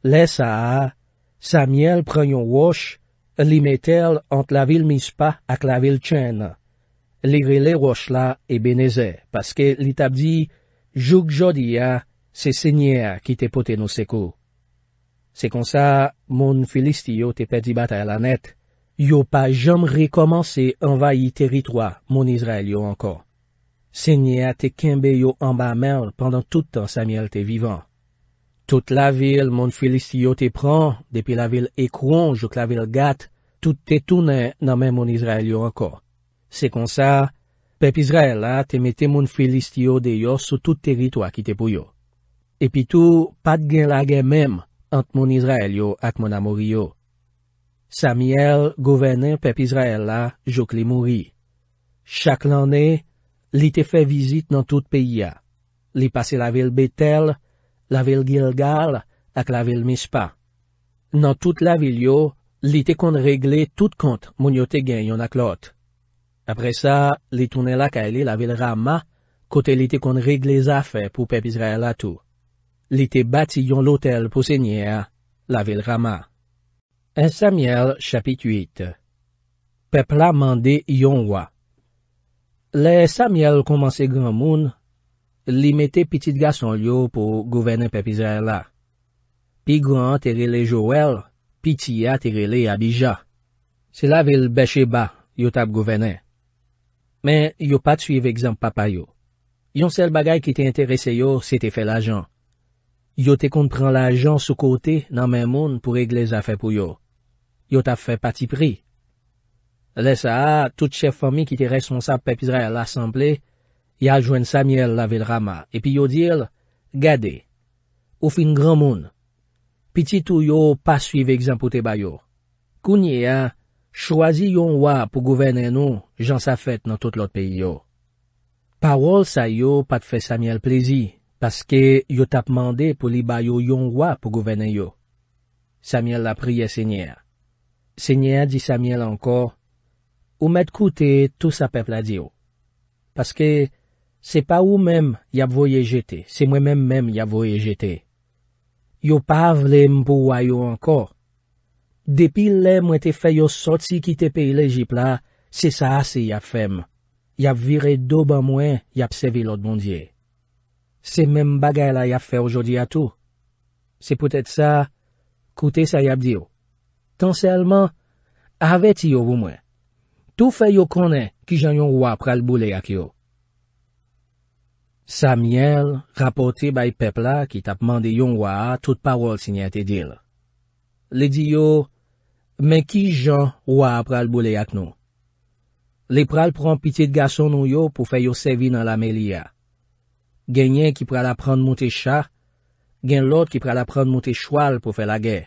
Le sa a, Samiel pren yon wosh, li metel ant la vil mispa ak la vil chen. Li gri le wosh la e beneze, paske li tabdi, jouk jodi a, se senye a ki te pote nou seko. Se kon sa, moun Filistiyo te pedi bat a lanet. Yo pa jom rekomansi anvayi teritwa moun Izrael yo ankon. Senye a te kenbe yo anba menl pandan toutan sa miel te vivan. Tout la vil moun Felistiyo te pran, depi la vil ekronj ouk la vil gat, tout te toune nanmen moun Izrael yo ankon. Se kon sa, pep Izrael la te mette moun Felistiyo de yo sou tout teritwa ki te pou yo. E pi tou, pat gen lage menm ant moun Izrael yo ak moun amour yo. Sa mièl gouvenè pep Izraèlla jok li mouri. Chak lanè, li te fè vizit nan tout peyi ya. Li pase la vil Betel, la vil Gilgal, ak la vil Mispah. Nan tout la vil yo, li te kon regle tout kont moun yo te gen yon ak lot. Apre sa, li toune la ka ele la vil Rama, kote li te kon regle zafè pou pep Izraèlla tou. Li te bati yon lotel pou sènyè, la vil Rama. Esamiel chapit 8 Pepla mande yonwa Le esamiel komanse gran moun, li mette pitit gason yo pou gouvenen pepizer la. Pi gran terile joel, pi tia terile abija. Se la vil beshe ba, yo tab gouvenen. Men, yo pat suive egzamp papa yo. Yon sel bagay ki te interese yo, se te fe la jan. Yo te kont pran la jan sou kote nan men moun pou regle zafè pou yo. yo ta fè pati pri. Lè sa, tout chèf fami ki te responsab pepizre a l'assemble, ya jwen Samuel la vil rama, epi yo dil, gade, ou fin gran moun. Peti tou yo pa suive egzampoute bayo. Kounye a, chwazi yon wap pou gouvene nou, jan sa fèt nan tout lot peyo. Pawol sa yo pat fè Samuel plezi, paske yo ta pman de pou li bayo yon wap pou gouvene yo. Samuel la priye sènyèr. Se nye a di sa miel anko, ou met koute tou sa pep la diyo. Paske, se pa ou menm yap voye jeté, se mwen menm menm yap voye jeté. Yo pav le mpou a yo anko. Depi le mwen te fè yo sotsi ki te pe ile jip la, se sa ase yap fèm. Yap vire do ban mwen, yap se vi lot mondye. Se menm bagay la yap fè oujodi a tou. Se pwetet sa, koute sa yap diyo. Tansè alman, avè ti yo wou mwen. Tou fè yo konè ki jan yon wap pral boulè ak yo. Samyèl, rapote bay pepla ki tap mande yon waa, tout parol sinyè te dil. Le di yo, men ki jan wap pral boulè ak nou. Le pral pran piti de gason nou yo pou fè yo sevi nan la mèli ya. Genyen ki pral aprand moutè cha, gen lot ki pral aprand moutè chwal pou fè la gè.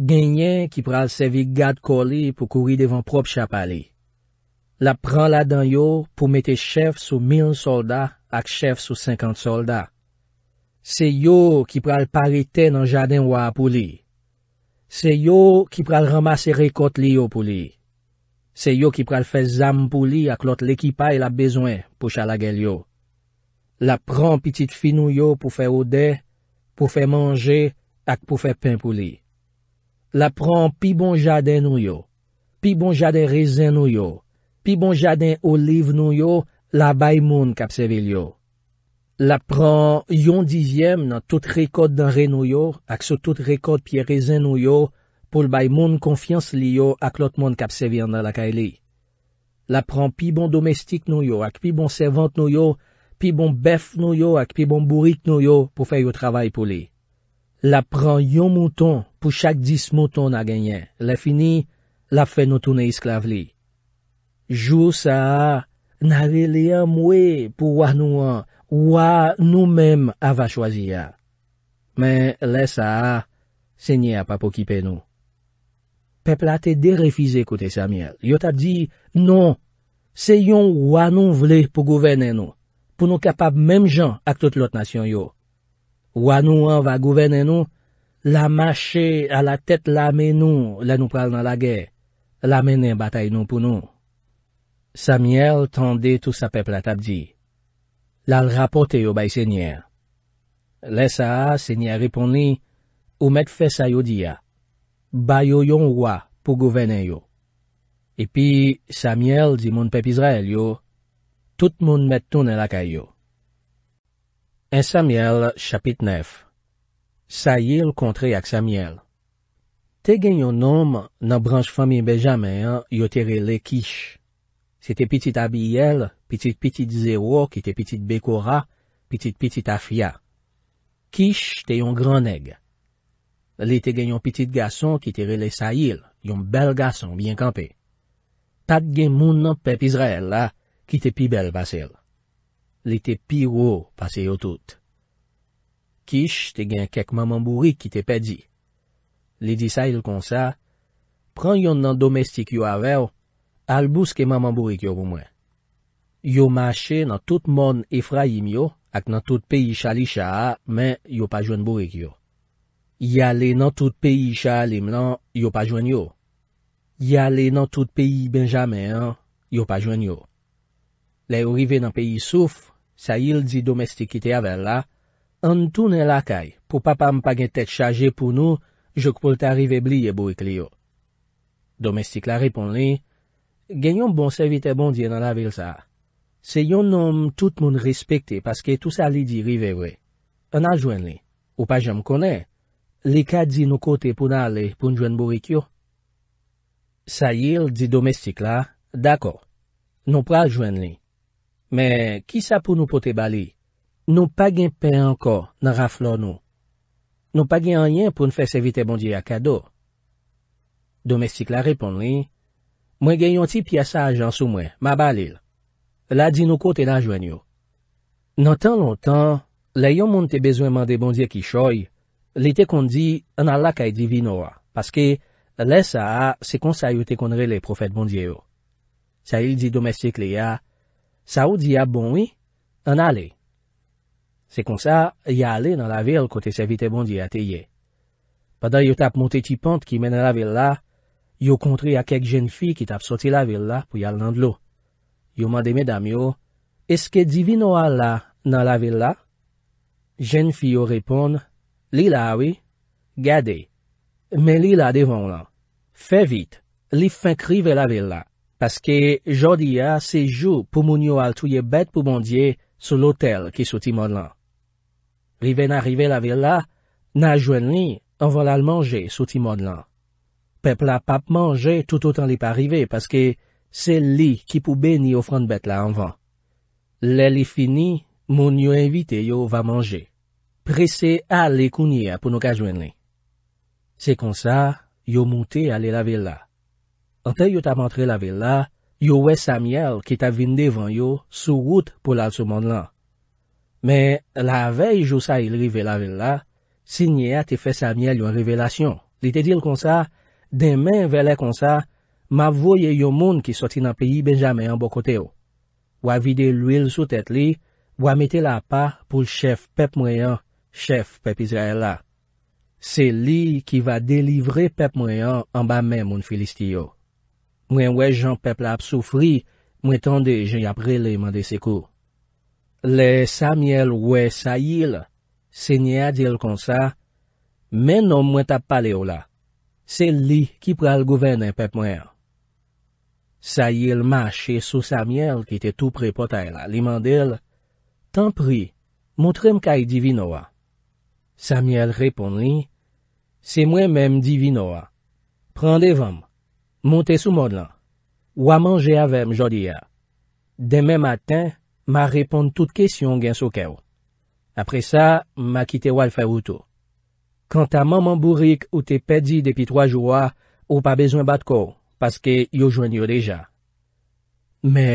Ganyen ki pral sevi gad koli pou kouri devan prop chapali. La pran ladan yo pou mete chef sou mil solda ak chef sou 50 solda. Se yo ki pral parite nan jaden wapou li. Se yo ki pral ramase rekot li yo pou li. Se yo ki pral fe zam pou li ak lot lekipay la bezwen pou chalagel yo. La pran pitit finou yo pou fe ode, pou fe manje ak pou fe pen pou li. La pran pi bon jaden nou yo, pi bon jaden rezen nou yo, pi bon jaden oliv nou yo, la bay moun kapseve li yo. La pran yon dizyem nan tout rekod dan re nou yo, ak se tout rekod pi rezen nou yo, pou l bay moun konfians li yo ak lot moun kapseve nan lakay li. La pran pi bon domestik nou yo, ak pi bon servant nou yo, pi bon bef nou yo, ak pi bon burik nou yo, pou fe yo travay pou li. La pran yon mouton, pou chak dis moton a genyen. Le fini, la fe nou toune isklave li. Jou sa a, nare li an mwe pou wanou an, wanou menm ava chwazi a. Men, le sa a, se nye a pa pou kipe nou. Pepla te derefize koute Samuel. Yo ta di, non, se yon wanou vle pou gouvene nou, pou nou kapab menm jan ak tout lot nasyon yo. Wanou an va gouvene nou, La mache ala tet la men nou la nou pral nan la ge, la menen batay nou pou nou. Samiel tende tout sa pep la tabdi. Lal rapote yo bay senyer. Lesa, senyer riponi, ou met fesa yo diya. Bayo yon wwa pou gouvene yo. Epi, Samiel di moun pep Izrael yo, tout moun met toune laka yo. En Samiel, chapit nef. Sayil kontre ak sa miel. Te gen yon nom nan branj fami bejame, yo tere le kish. Se te pitit abiyel, pitit pitit zewo ki te pitit bekora, pitit pitit afya. Kish te yon gran neg. Li te gen yon pitit gason ki tere le Sayil, yon bel gason bien kampe. Pat gen moun nan pep Israel la, ki te pi bel basel. Li te pi wo pase yo toute. kish te gen kek maman bourik ki te pedi. Li di sa il konsa, pran yon nan domestik yo aver, albous ke maman bourik yo pou mwen. Yo mache nan tout moun Efraim yo, ak nan tout peyi chali chaa, men yo pa jwen bourik yo. Ya le nan tout peyi chali mlan, yo pa jwen yo. Ya le nan tout peyi benjame an, yo pa jwen yo. Le yo rive nan peyi souf, sa il di domestik ki te aver la, An tou ne lakay, pou papam pa gen tet chaje pou nou, jok pou lta rive bli e bou ik li yo. Domestik la repon li, genyon bon se vit e bon di en an avil sa. Se yon nom tout moun respekte paske tout sa li di rive we. An aljwen li, ou pa jom kone, li ka di nou kote pou nale pou njwen bou ik yo. Sayil di domestik la, dako, nou praljwen li. Me, ki sa pou nou pote bali? Nou pa gen pen anko nan raflo nou. Nou pa gen anyen pou nou fè se vitè bondye akado. Domestik la repon li, Mwen gen yon ti piyasa ajan sou mwen, mabalil. La di nou kote nan joen yo. Nan tan lontan, la yon moun te bezwen man de bondye ki choy, li te kondi an alakay divino a, paske la sa a se konsay yo te kondre le profet bondye yo. Sa il di domestik li a, sa ou di a bonwi, an ale. Se kon sa, ya ale nan la vil kote se vite bondye ate ye. Pada yo tap monte ti pante ki men nan la vil la, yo kontri a kek jen fi ki tap soti la vil la pou yal nan dlo. Yo mande me dam yo, eske divino a la nan la vil la? Jen fi ah, yo repon, li la awi, gade. Men li la devon lan. Fe vit, li fin kri ve la vil la, paske jodi ya se jou pou moun yo al tuye bet pou bondye sou lotel ki soti mon lan. Rive nan rive la vil la, nan jwen li, anvan lal manje sou ti mod lan. Pep la pap manje tout otan li pa rive, paske se li ki poube ni yo frontbet la anvan. Le li fini, moun yo invite yo va manje. Prese al li kounye pou nou ka jwen li. Se kon sa, yo mouti ale la vil la. Ante yo ta mantre la vil la, yo we Samiel ki ta vinde van yo sou wout pou lal sou mod lan. Men la vey jou sa il rive la ven la, si nye a te fe sa myel yon rivelasyon. Li te dil kon sa, demen vele kon sa, ma voye yon moun ki soti nan peyi benjame yon bokote yo. Wa vide lwil sou tet li, wa mete la pa pou chef pep mwen, chef pep Izraela. Se li ki va delivre pep mwen an ba men moun Filistiyo. Mwen wej jan pep la ap soufri, mwen tande jen yapre le mande sekou. Le Samiel ouwe Sayil, se nye a dil kon sa, men nom mwen tap pale o la. Se li ki pral gouven en pep mwen. Sayil mache sou Samiel ki te tou pre pota el alimandil, tan pri, moutrem kaj divino a. Samiel repon li, se mwen menm divino a. Prande vam, moutesou mod lan, wamanje avem jodi a. Deme maten, ma reponde tout kesyon gen soke ou. Apre sa, ma kite wal fay woutou. Kant a maman bourik ou te pedi depi 3 joua, ou pa bezwen bat ko, paske yo jwen yo deja. Me,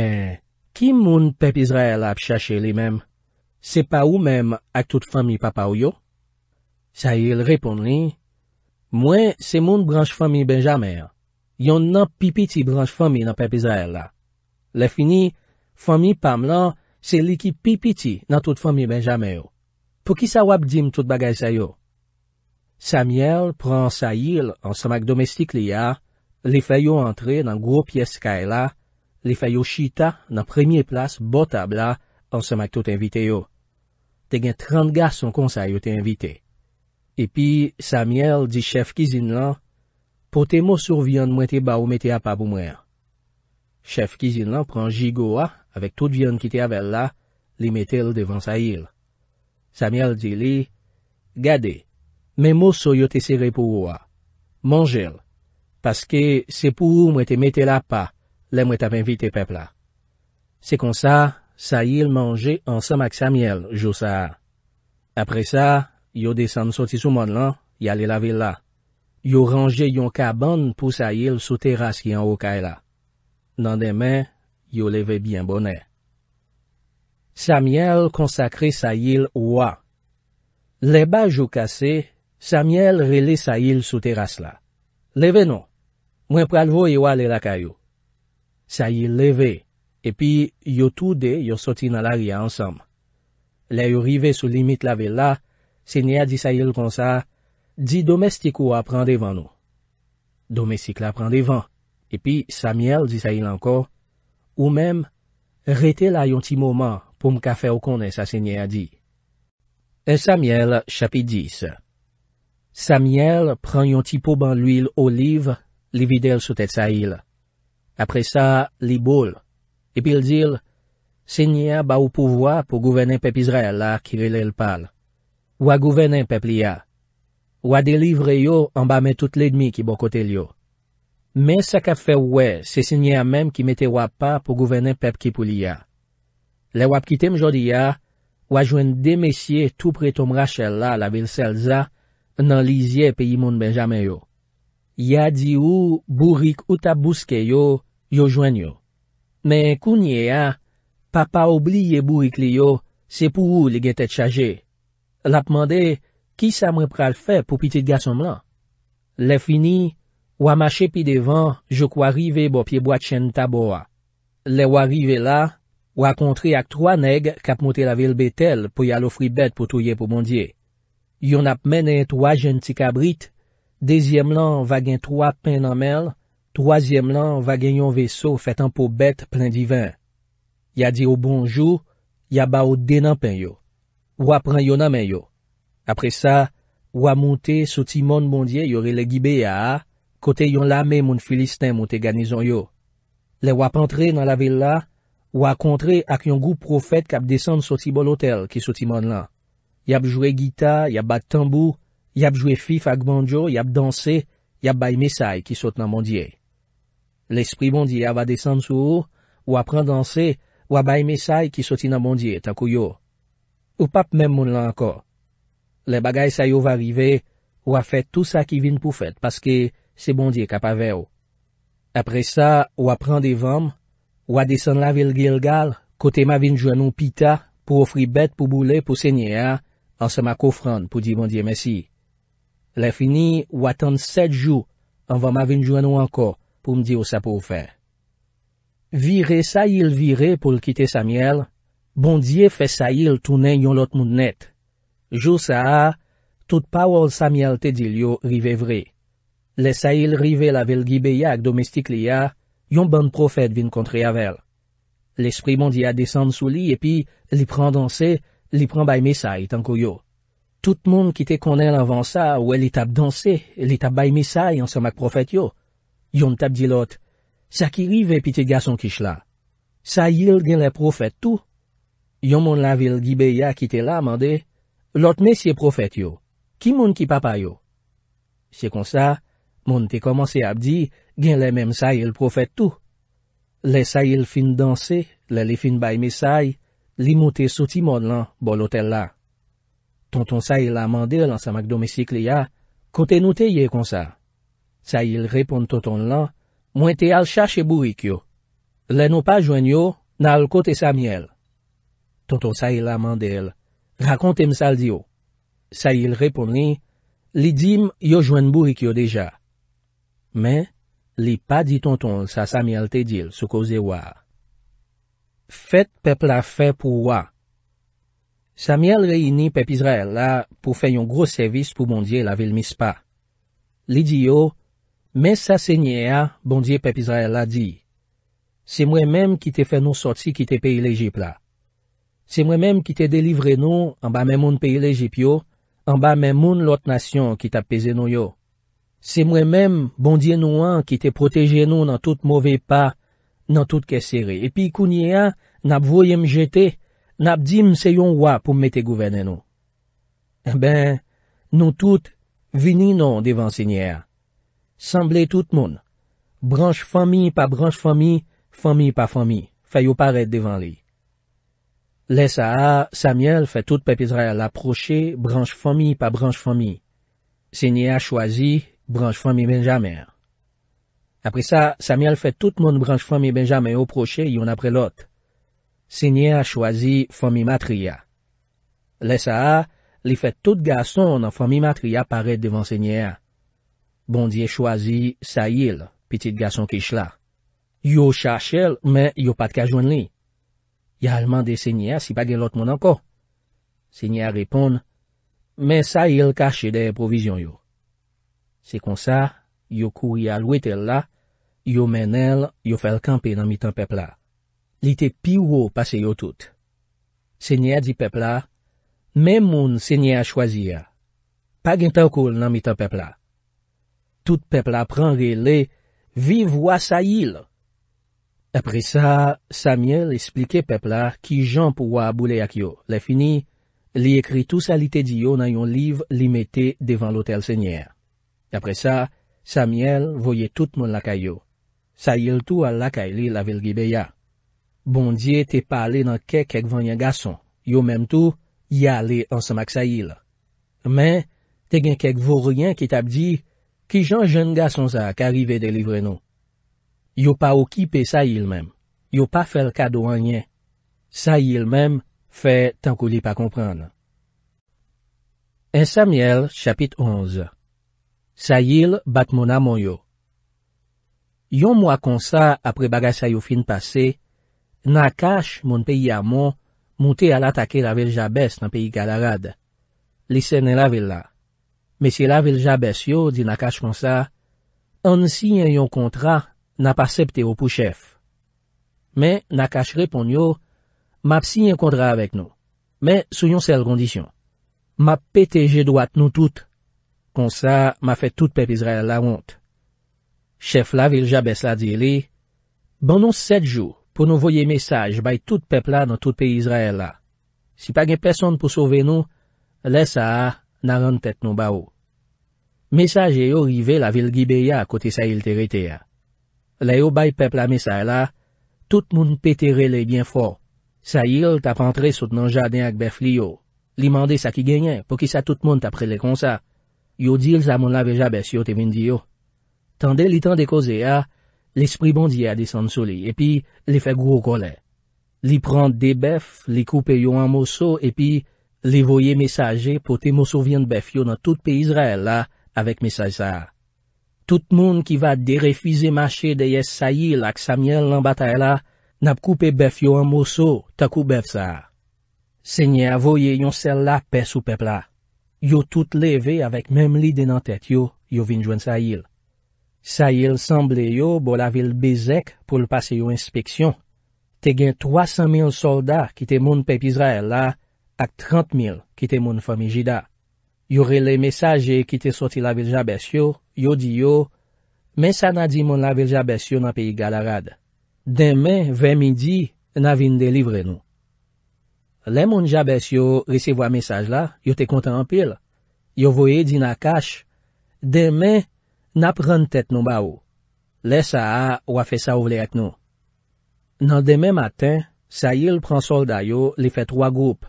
ki moun pep Izrael ap chache li mem? Se pa ou mem ak tout fami papa ou yo? Sayil reponde li, mwen se moun branj fami ben jamer. Yon nan pipiti branj fami nan pep Izrael la. Le fini, fami pam lan, Se li ki pipiti nan tout fomye ben jame yo. Pou ki sa wap dim tout bagay say yo? Samiel pran sa yil an samak domestik li ya, li fay yo antre nan gro pyes kaela, li fay yo chita nan premye plas botabla an samak tout invite yo. Te gen 30 gas son konsay yo te invite. Epi, Samiel di chef kizin lan, potemo survyon mwete ba ou mete apapou mwen. Chef kizin lan pran jigo a, avèk tout viyon ki te avèl la, li metèl devan sa yil. Samyèl di li, gade, mè mò so yo te sire pou ou a. Mangèl, paske se pou ou mwè te metèl a pa, lè mwè tapen vi te pepla. Se kon sa, sa yil manjè ansam ak Samyèl jou sa a. Apre sa, yo desan soti sou mon lan, yalè la vèl la. Yo ranjè yon kaban pou sa yil sou teras ki an wò kè e la. Nan demè, nan demè, yo leve byen bonè. Samyèl konsakre sa yil wwa. Leba jou kase, Samyèl rele sa yil sou teras non. la. Leve nou. Mwen pralvo ywa le lakayou. Sa yil leve, epi yo tou de yo soti nan larya ansam. Le yo rive sou limit la vella, se niya di sa yil konsa, di domestik ou aprande van nou. Domestik la aprande van, epi Samyèl di sa yil anko, Ou mèm, rete la yon ti mouman pou mkafe okonè sa sènyè a di. E Samyèl chapi dis. Samyèl pran yon ti pou ban l'uil oliv, li vidèl sou tèt sa il. Apre sa, li boul. Epil dil, sènyè ba ou pou vwa pou gouvenen pepizre la ki lele l'pal. Ou a gouvenen pep li a. Ou a delivre yo an ba mè tout l'edmi ki bo kote li yo. Men sa ka fe wè, se sinye a menm ki mette wap pa pou gouvenen pep ki pou li ya. Le wap kite mjodi ya, wajwen de mesye tou pre tom rache la la vil selza nan lizye pe imoun benjame yo. Ya di ou, bourik ou tabouske yo, yo jwen yo. Men kounye ya, papa oubliye bourik li yo, se pou ou li gen tete chaje. La pman de, ki sa mwen pral fe pou pitit gatson mlan? Le fini, W a mache pi devan, jok w a rive bo pye bwa chen tabo a. Le w a rive la, w a kontre ak troa neg kap monte la vil betel pou ya lo fri bet pou touye pou bondye. Yon ap menen toa jen ti kabrit, dezyem lan wagen troa pen namel, troasyem lan wagen yon veso fetan pou bet plen divan. Ya di ou bonjou, ya ba ou denan pen yo. W a pran yon namen yo. Apre sa, w a monte sou ti mon bondye yore legibe ya a, kote yon lame moun Filistin moun te ganizon yo. Le wap antre nan la ville la, wap kontre ak yon goup profet kap desan soti bol hotel ki soti mon lan. Yap jwe gita, yap bat tambou, yap jwe fif ak banjo, yap danse, yap bay mesay ki soti nan mondye. L'esprit mondye ava desan sou ou, wap ran danse, wap bay mesay ki soti nan mondye takou yo. Ou pap men moun lan akor. Le bagay sa yo va rive, wap fet tout sa ki vin pou fet, paske... se bondye kapa ve ou. Apre sa, wapran de vam, wadesan la vil gil gal, kote ma vinjou anou pita, pou ofri bet pou boule pou senye a, ansan ma kofran pou di bondye mesi. Le fini, waten sed jou, anvan ma vinjou anou anko, pou mdi ou sa pou ou fe. Vire sa il vire pou l kite Samuel, bondye fe sa il tounen yon lot moun net. Jou sa a, tout pawol Samuel te dil yo rive vre. Le sa yil rive la vil gibe ya ak domestik li ya, yon ban profet vin kontre ya vel. Le spri mondi ya desan sou li, epi li pran danse, li pran bay misay tanko yo. Tout moun ki te konen avan sa, ou e li tap danse, li tap bay misay ansamak profet yo. Yon tap di lot, sa ki rive piti gason kish la. Sa yil gen le profet tou. Yon moun la vil gibe ya ki te la mande, lot ne siye profet yo. Ki moun ki papa yo? Se kon sa, Moun te komanse ap di, gen le men msa il profet tou. Le sa il fin danse, le li fin bay me sa il, li mou te soti moun lan bol otel la. Ton ton sa il la mande lan sa mak domisik li ya, kote nou te ye kon sa. Sa il repon ton ton lan, mwen te al chache bou wik yo. Le nou pa jwen yo, nan al kote sa miel. Ton ton sa il la mande el, rakonte msal di yo. Sa il repon li, li dim yo jwen bou wik yo deja. Men, li pa di tonton sa Samuel te dil sou koze wwa. Fet pepla fe pou wwa. Samuel reini pep Israel la pou fe yon gros servis pou bondye la vil mispa. Li di yo, men sa se nye a bondye pep Israel la di. Se mwen menm ki te fe nou sotsi ki te peyi lejip la. Se mwen menm ki te delivre nou anba menmoun peyi lejip yo, anba menmoun lot nasyon ki tap peze nou yo. Se mwen men bondye nou an ki te proteje nou nan tout mouve pa, nan tout ke sere. Epi kou nye a, nap voye m jete, nap di m se yon wap pou m mette gouvene nou. E ben, nou tout vini nou devan senye a. Semble tout moun. Branche fomi pa branche fomi, fomi pa fomi. Faye ou paret devan li. Lesa a, Samiel faye tout pepizre a la proche, branche fomi pa branche fomi. Senye a chwazi fomi. Branche Fonmi Benjamè. Apre sa, Samyèl fè tout moun branche Fonmi Benjamè ou proche yon apre lot. Senyèl chwazi Fonmi Matriya. Lè sa, li fè tout gason nan Fonmi Matriya paret devan senyèl. Bondye chwazi Sayil, pitit gason kish la. Yo chache l, men yo pat kajwen li. Ya alman de senyèl si pa gen lot moun anko. Senyèl repon, men Sayil kache de provizyon yo. Se kon sa, yo kouya lwetel la, yo menel yo fel kampe nan mitan pepla. Li te piwo pase yo tout. Senye di pepla, men moun senye a chwazia. Pag entakoul nan mitan pepla. Tout pepla prang e le, vivwa sa yil. Apre sa, Samiel esplike pepla ki jan pou wa aboule ak yo. Le fini, li ekri tout sa li te di yo nan yon liv li mette devan lotel senye a. Apre sa, Samiel voye tout moun lakay yo. Sayil tou al lakay li la vilgi beya. Bondye te pale nan kek ek van yon gason, yo menm tou, ya li ansamak Sayil. Men, te gen kek vou riyen ki tab di, ki jan jen gason sa ak arrive de livre nou. Yo pa okipe Sayil menm, yo pa fel kado anye. Sayil menm, fe tankou li pa kompran. En Samiel, chapit 11 Sa yil bat moun amon yo. Yon mwa konsa apre bagasya yo fin pase, na kache moun peyi amon moute al atake la veljabes nan peyi galarade. Lise nen la vel la. Mesye la veljabes yo, di na kache konsa, an si yon kontra na pasepte yo pou chef. Me, na kache repon yo, map si yon kontra avek nou. Me, sou yon sel kondisyon. Map pete je dwat nou toute. Kon sa, ma fè tout pep Israel la wont. Chef la vilja bes la di li, banon set jou, pou nou voye mesaj bay tout pep la nan tout pep Israel la. Si pa gen peson pou souve nou, le sa a, nan ron tet nou ba ou. Mesaj e yo rive la vilgi be ya kote sa il terite ya. Le yo bay pep la mesaj la, tout moun petere le bien fo. Sa il tap rentre sot nan jaden ak be fli yo. Li mande sa ki genyen, pou ki sa tout moun tap rele kon sa. yo dil zamon la veja bes yo te mindi yo. Tande li tan de koze ya, l'esprit bondi ya disan sou li, epi li fek wou kole. Li pran de bef, li koupe yo an moso, epi li voye mesaje pou te moso vyen bef yo nan tout pe Israel la avek mesaj sa. Tout moun ki va derefize mache de yes sa yi lak sa miel lan batay la, nap koupe bef yo an moso, takou bef sa. Se nye avoye yon sel la pes ou pepla. Yo tout leve avèk mem li den an tèt yo, yo vin jwen sa yil. Sa yil sanble yo bo la vil bezèk pou l'pase yo inspeksyon. Te gen 300 mil soldat ki te moun pep Izrael la, ak 30 mil ki te moun fami jida. Yo rele mesaje ki te soti la vil Jabesyo, yo di yo, men sa nan di moun la vil Jabesyo nan peyi galarad. Demen, ve midi, nan vin delivre nou. Le moun jabes yo resevo a mesaj la, yo te konta anpil. Yo voye di na kash. Deme, na pren tet nou ba ou. Le sa a wafes sa ou vle ek nou. Nan deme maten, Sayil pran solda yo, li fe troa goup.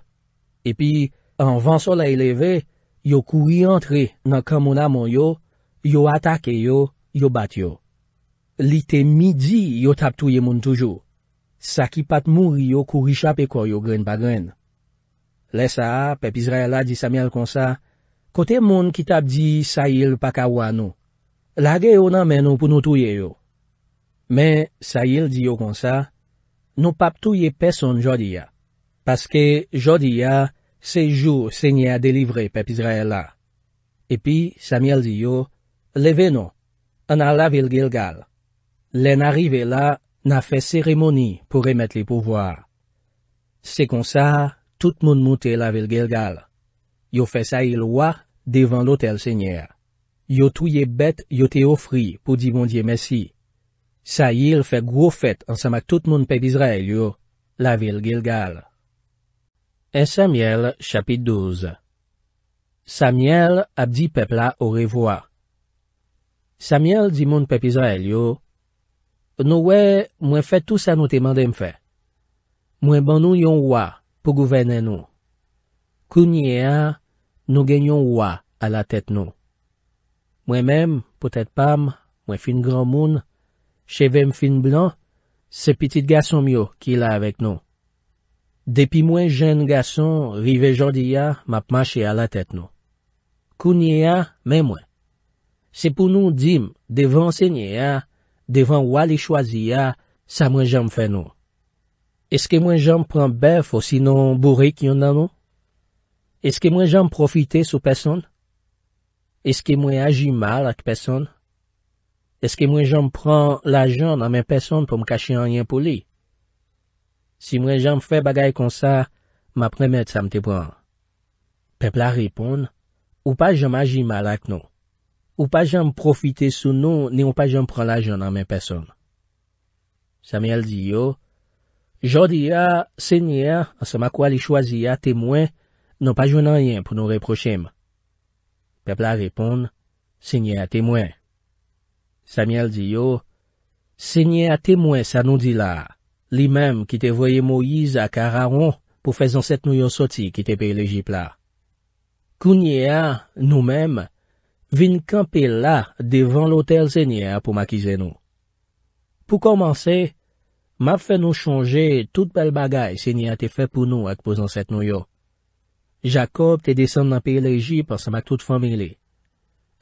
Epi, an van sol a eleve, yo koui antre nan kamouna moun yo, yo atake yo, yo bat yo. Li te midi yo tap touye moun toujou. sa ki pat mou riyo kou risha pe koyo gren pa gren. Le sa, pep Izrael la di Samuel kon sa, kote moun ki tap di sa yil pa kawa nou, lage yo nan men nou pou nou touye yo. Men, sa yil di yo kon sa, nou pap touye peson jodi ya, paske jodi ya, sejou se nye a delivre pep Izrael la. Epi, Samuel di yo, le ve nou, an ala vil gil gal. Len arive la, na fe seremoni pou remet li pouvoar. Se kon sa, tout moun moute la vil Gilgal. Yo fe sa il wak devan lotel senyer. Yo touye bet yo te ofri pou di moun diye Messi. Sa il fe gwo fet ansamak tout moun pep Izrael yo, la vil Gilgal. E Samuel chapit douze Samuel ap di pepla orevoa Samuel di moun pep Izrael yo, Nou wè, mwen fè tout sa nou teman dem fè. Mwen ban nou yon wwa pou gouvene nou. Kounye a, nou genyon wwa a la tèt nou. Mwen mèm, pote pame, mwen fin gran moun, cheve m fin blan, se pitit gason myo ki la avèk nou. Depi mwen jen gason, rive jodi a, map mache a la tèt nou. Kounye a, mè mwen. Se pou nou dim, devranse nye a, Devan wale chwazi ya, sa mwen jom fè nou. Eske mwen jom pran bèf ou sinon bourik yon nan nou? Eske mwen jom profite sou peson? Eske mwen aji mal ak peson? Eske mwen jom pran lajon nan men peson pou m kache an yon pou li? Si mwen jom fè bagay kon sa, ma premèd sa m te pran. Pepla ripon, ou pa jom aji mal ak nou? ou pa jom profite sou nou, ni ou pa jom pran la joun an men peson. Samyel di yo, Jodi ya, se nye a, an se ma kwa li chwazi ya temwen, nou pa joun an yen pou nou reprochem. Pepla repon, se nye a temwen. Samyel di yo, se nye a temwen sa nou di la, li mem ki te voye Moïse a Kararon pou fez an set nou yo soti ki te pe lejipla. Kou nye a nou mem, vin kampe la devan lotel senye a pou makize nou. Pou komanse, map fe nou chonje tout bel bagay senye a te fe pou nou ak pou zanset nou yo. Jakob te desen nan peye lejip ansa mak tout fomile.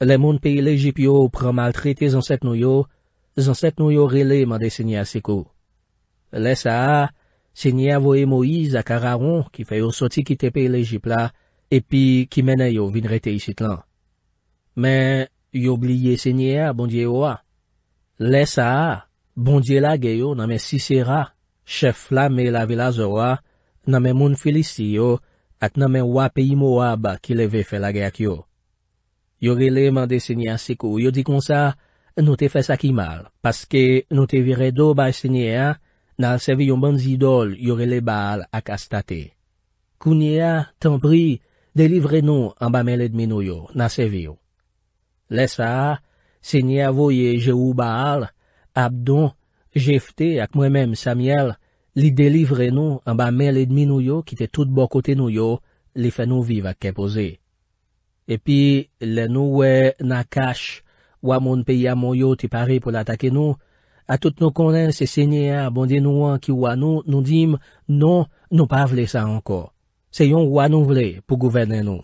Le moun peye lejip yo pran mal trete zanset nou yo, zanset nou yo rele mande senye a seko. Le sa a, senye avoye Moise ak a raron ki fe yo soti kite peye lejip la, epi ki mene yo vin rete isit lan. Men, yo bliye se nye a bondye yo a. Le sa a, bondye la ge yo nanmen Sisera, chef la me la vila zo a, nanmen moun felisi yo, at nanmen wap e imo waba ki leve fe la ge ak yo. Yo rele mande se nye a siku. Yo di kon sa, nou te fes ak imal, paske nou te vire do bay se nye a, nan alsevi yon ban zidol yo rele bal ak astate. Kounye a, tan pri, delivre nou anba me ledmino yo, nansevi yo. Lesa, se nye avoye Jehou Baal, Abdon, Jefte ak mwen menm Samiel, li delivre nou an ba men ledmi nou yo ki te tout bokote nou yo, li fè nou viv ak kepoze. Epi, le nou we nakache waman peya mwoyo ti pare pou latake nou, atout nou konen se se nye abondi nou an ki wano, nou dim, non, nou pa vle sa anko. Se yon wano vle pou gouvene nou.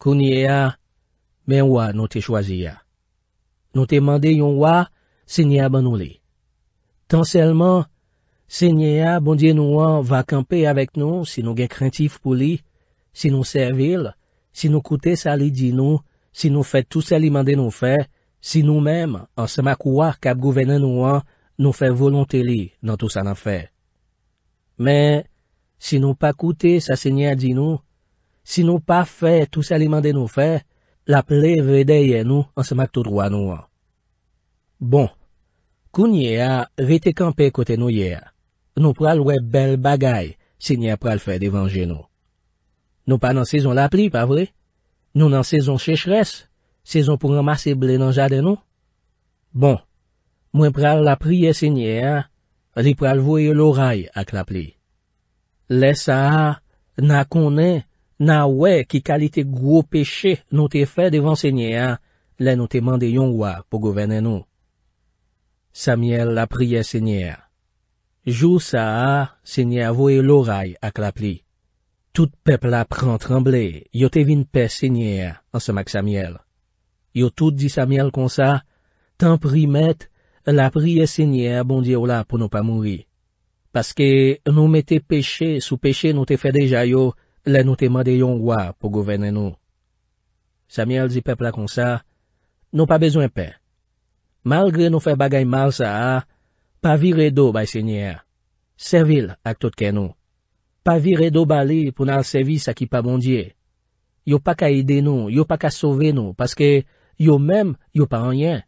Kouni e a. men wwa nou te chwazi ya. Nou te mande yon wwa, se nye a ban nou li. Tan selman, se nye a ban diye nou an va kampe avek nou, si nou gen krentif pou li, si nou servil, si nou koute sali di nou, si nou fè tout sali mande nou fè, si nou menm, an sema kouar kap gouvenen nou an, nou fè volonte li nan tout san an fè. Men, si nou pa koute sa se nye a di nou, si nou pa fè tout sali mande nou fè, la ple vedeye nou an semak tout rwa nou an. Bon, kounye a vete kampe kote nou ye a, nou pral we bel bagay, se nye pral fe devanje nou. Nou pa nan sezon la pli, pa vre? Nou nan sezon sechres, sezon pou ramase ble nan jade nou? Bon, mwen pral la priye se nye a, li pral vwe loray ak la pli. Le sa a, na konen, Na wè ki kalite gwo peche nou te fè devan sènyè, lè nou te mande yon wè pou govene nou. Samyèl la priye sènyè. Jou sa a, sènyè vwe loray ak la pli. Tout pepla pran tremble, yo te vin pe sènyè, ansèm ak Samyèl. Yo tout di Samyèl kon sa, tan pri met, la priye sènyè bon di ou la pou nou pa mouri. Paske nou me te peche sou peche nou te fè deja yo, lè nou teman de yon gwa pou gouvene nou. Samyèl zi pepla kon sa, nou pa bezwen pe. Malgre nou fe bagay mal sa a, pa vir e do bay sènyè. Servil ak tout kè nou. Pa vir e do bali pou nan servis akipa bondye. Yo pa ka ide nou, yo pa ka sove nou, paske yo mèm yo pa anyen.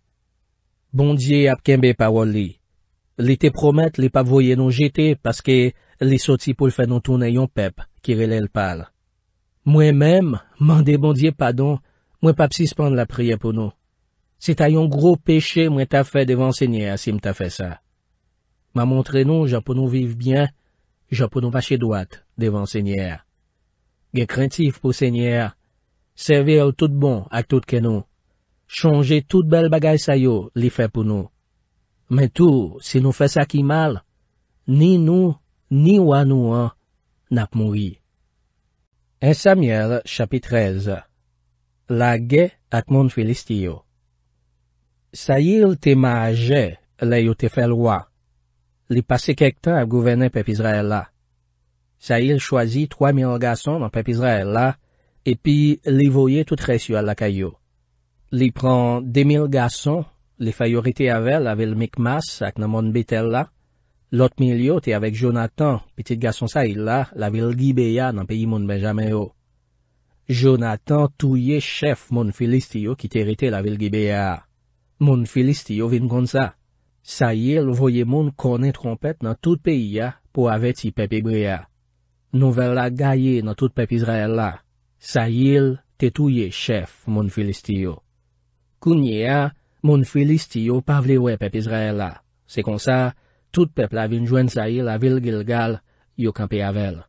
Bondye ap kèmbe paroli. Li te promet li pa voye nou jete paske Li soti pou l fè non tou nè yon pep ki rele l pal. Mwen mèm, mwen debondye padon, mwen pa psispande la priye pou nou. Si tè yon gro peche mwen ta fè devan sènyèr si mwen ta fè sa. Mwen montre nou ja pou nou viv bien, ja pou nou vache doat devan sènyèr. Gen krentif pou sènyèr. Servè ou tout bon ak tout kè nou. Chonge tout bel bagay sa yo li fè pou nou. Men tou, si nou fè sa ki mal, ni nou... Ni wan ou an, nap mou yi. En Samiel, chapit 13 La ge at moun filistiyo Sayil te ma aje, la yo te felwa. Li pase kek tan ap gouvene pepizra el la. Sayil chwazi 3000 gason nan pepizra el la, epi li voye tout resyo al la kayo. Li pran 2000 gason, li fayorite avel avil mikmas ak nan moun bitel la, Lotmilyo te avek Jonathan, pitit gason Sayil la, la vilgi beya nan peyi moun benjameyo. Jonathan touye chef moun Filistiyo ki terite la vilgi beya. Moun Filistiyo vin kon sa. Sayil voye moun konen trompet nan tout peyi ya pou aveti pepe beya. Nouvela gaye nan tout pepe Izraela. Sayil te touye chef moun Filistiyo. Kunye ya, moun Filistiyo pavlewe pepe Izraela. Se kon sa, moun Filistiyo te touye chef moun Filistiyo. Tout pepl avin jwen sa yil avil Gilgal, yo kampe avel.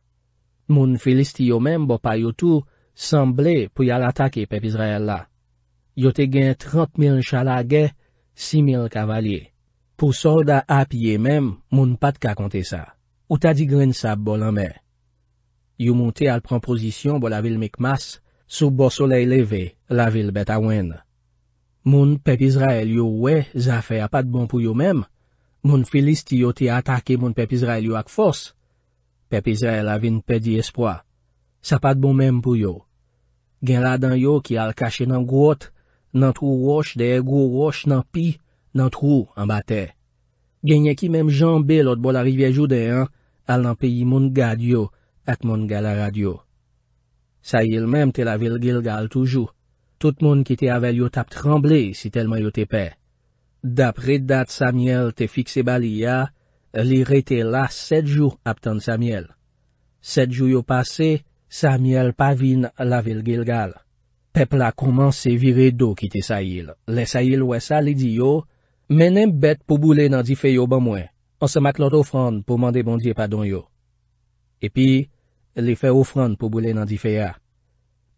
Moun felisti yo menm bo pa yotou, sanble pou yal atake pep Izrael la. Yote gen 30.000 chalage, 6.000 kavalye. Pou sorda apye menm, moun pat ka kante sa. Ou ta digren sa bolanme. Yo moun te al pran pozisyon bo la vil Mikmas, sou bo soley leve la vil Betawen. Moun pep Izrael yo we, za fe apad bon pou yo menm, Moun felis ti yo te atake moun pepizra el yo ak fos. Pepizra el avin pedi espwa. Sa pat bon menm pou yo. Gen la dan yo ki al kache nan grot, nan trou roche, deye grou roche, nan pi, nan trou, an bate. Gen ye ki menm janbe lot bol arivyajou deyan, al nan pi yi moun gad yo, ak moun galarad yo. Sa yil menm te la vil gil gal toujou. Tout moun ki te avèl yo tap tremble si telman yo te pey. Dapre dat Samiel te fikse baliya, li rete la setjou aptan Samiel. Setjou yo pase, Samiel pavine la vil gilgal. Pep la komanse vire do ki te sayil. Le sayil wesa li di yo, menen bet pou boule nan di feyo ban mwen. An se mak lot ofrand pou mande bondye padon yo. Epi, li fe ofrand pou boule nan di feya.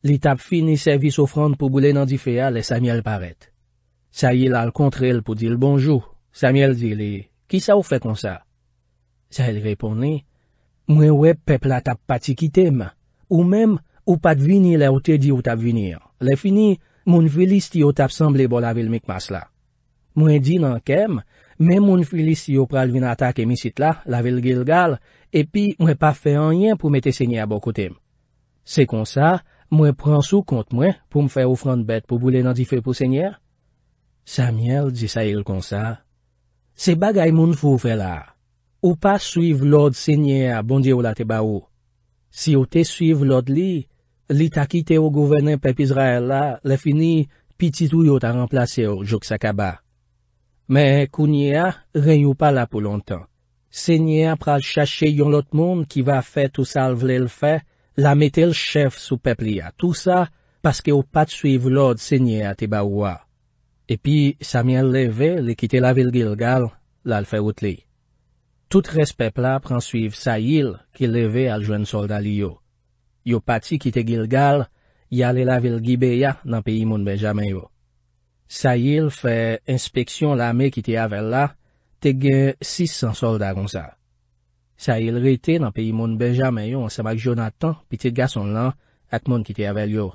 Li tap fini servis ofrand pou boule nan di feya le Samiel paret. Sa yil al kontrel pou dil bonjou, Samyel di li, ki sa ou fe kon sa? Sa yil reponi, mwen we pepla tap pati kitem, ou mem ou pat vini le ou te di ou tap vinir. Le fini, mwen filis ti yo tap sanble bol avil mik mas la. Mwen di nan kem, men mwen filis ti yo pral vin atak emisit la, la vil gil gal, epi mwen pa fe anyen pou mete senye a bokotem. Se kon sa, mwen pran sou kont mwen pou mfe ou fran bet pou boule nan di fe pou senye a. Samyel disayil konsa, se bagay moun fouvre la, ou pa suyv lod senye a bondye ou la te ba ou. Si ou te suyv lod li, li takite ou gouvenen pep Izrael la, le fini, pi titou yo ta remplase ou jok sa kaba. Me kounye a, ren yo pa la pou lontan. Senye a pral chache yon lot moun ki va fet ou sal vle l fe, la metel chef sou pep li a. Tou sa, paske ou pat suyv lod senye a te ba ou a. Epi, sa mien leve li kite la vil Gilgal, lal fe wote li. Tout respep la pransuiv Sayil ki leve al jwen solda li yo. Yo pati kite Gilgal, yale la vil Gibeya nan peyi moun Benjamay yo. Sayil fe inspeksyon la me kite avel la, tege 600 solda ronsa. Sayil rete nan peyi moun Benjamay yo an semak Jonathan pi te gason lan at moun kite avel yo.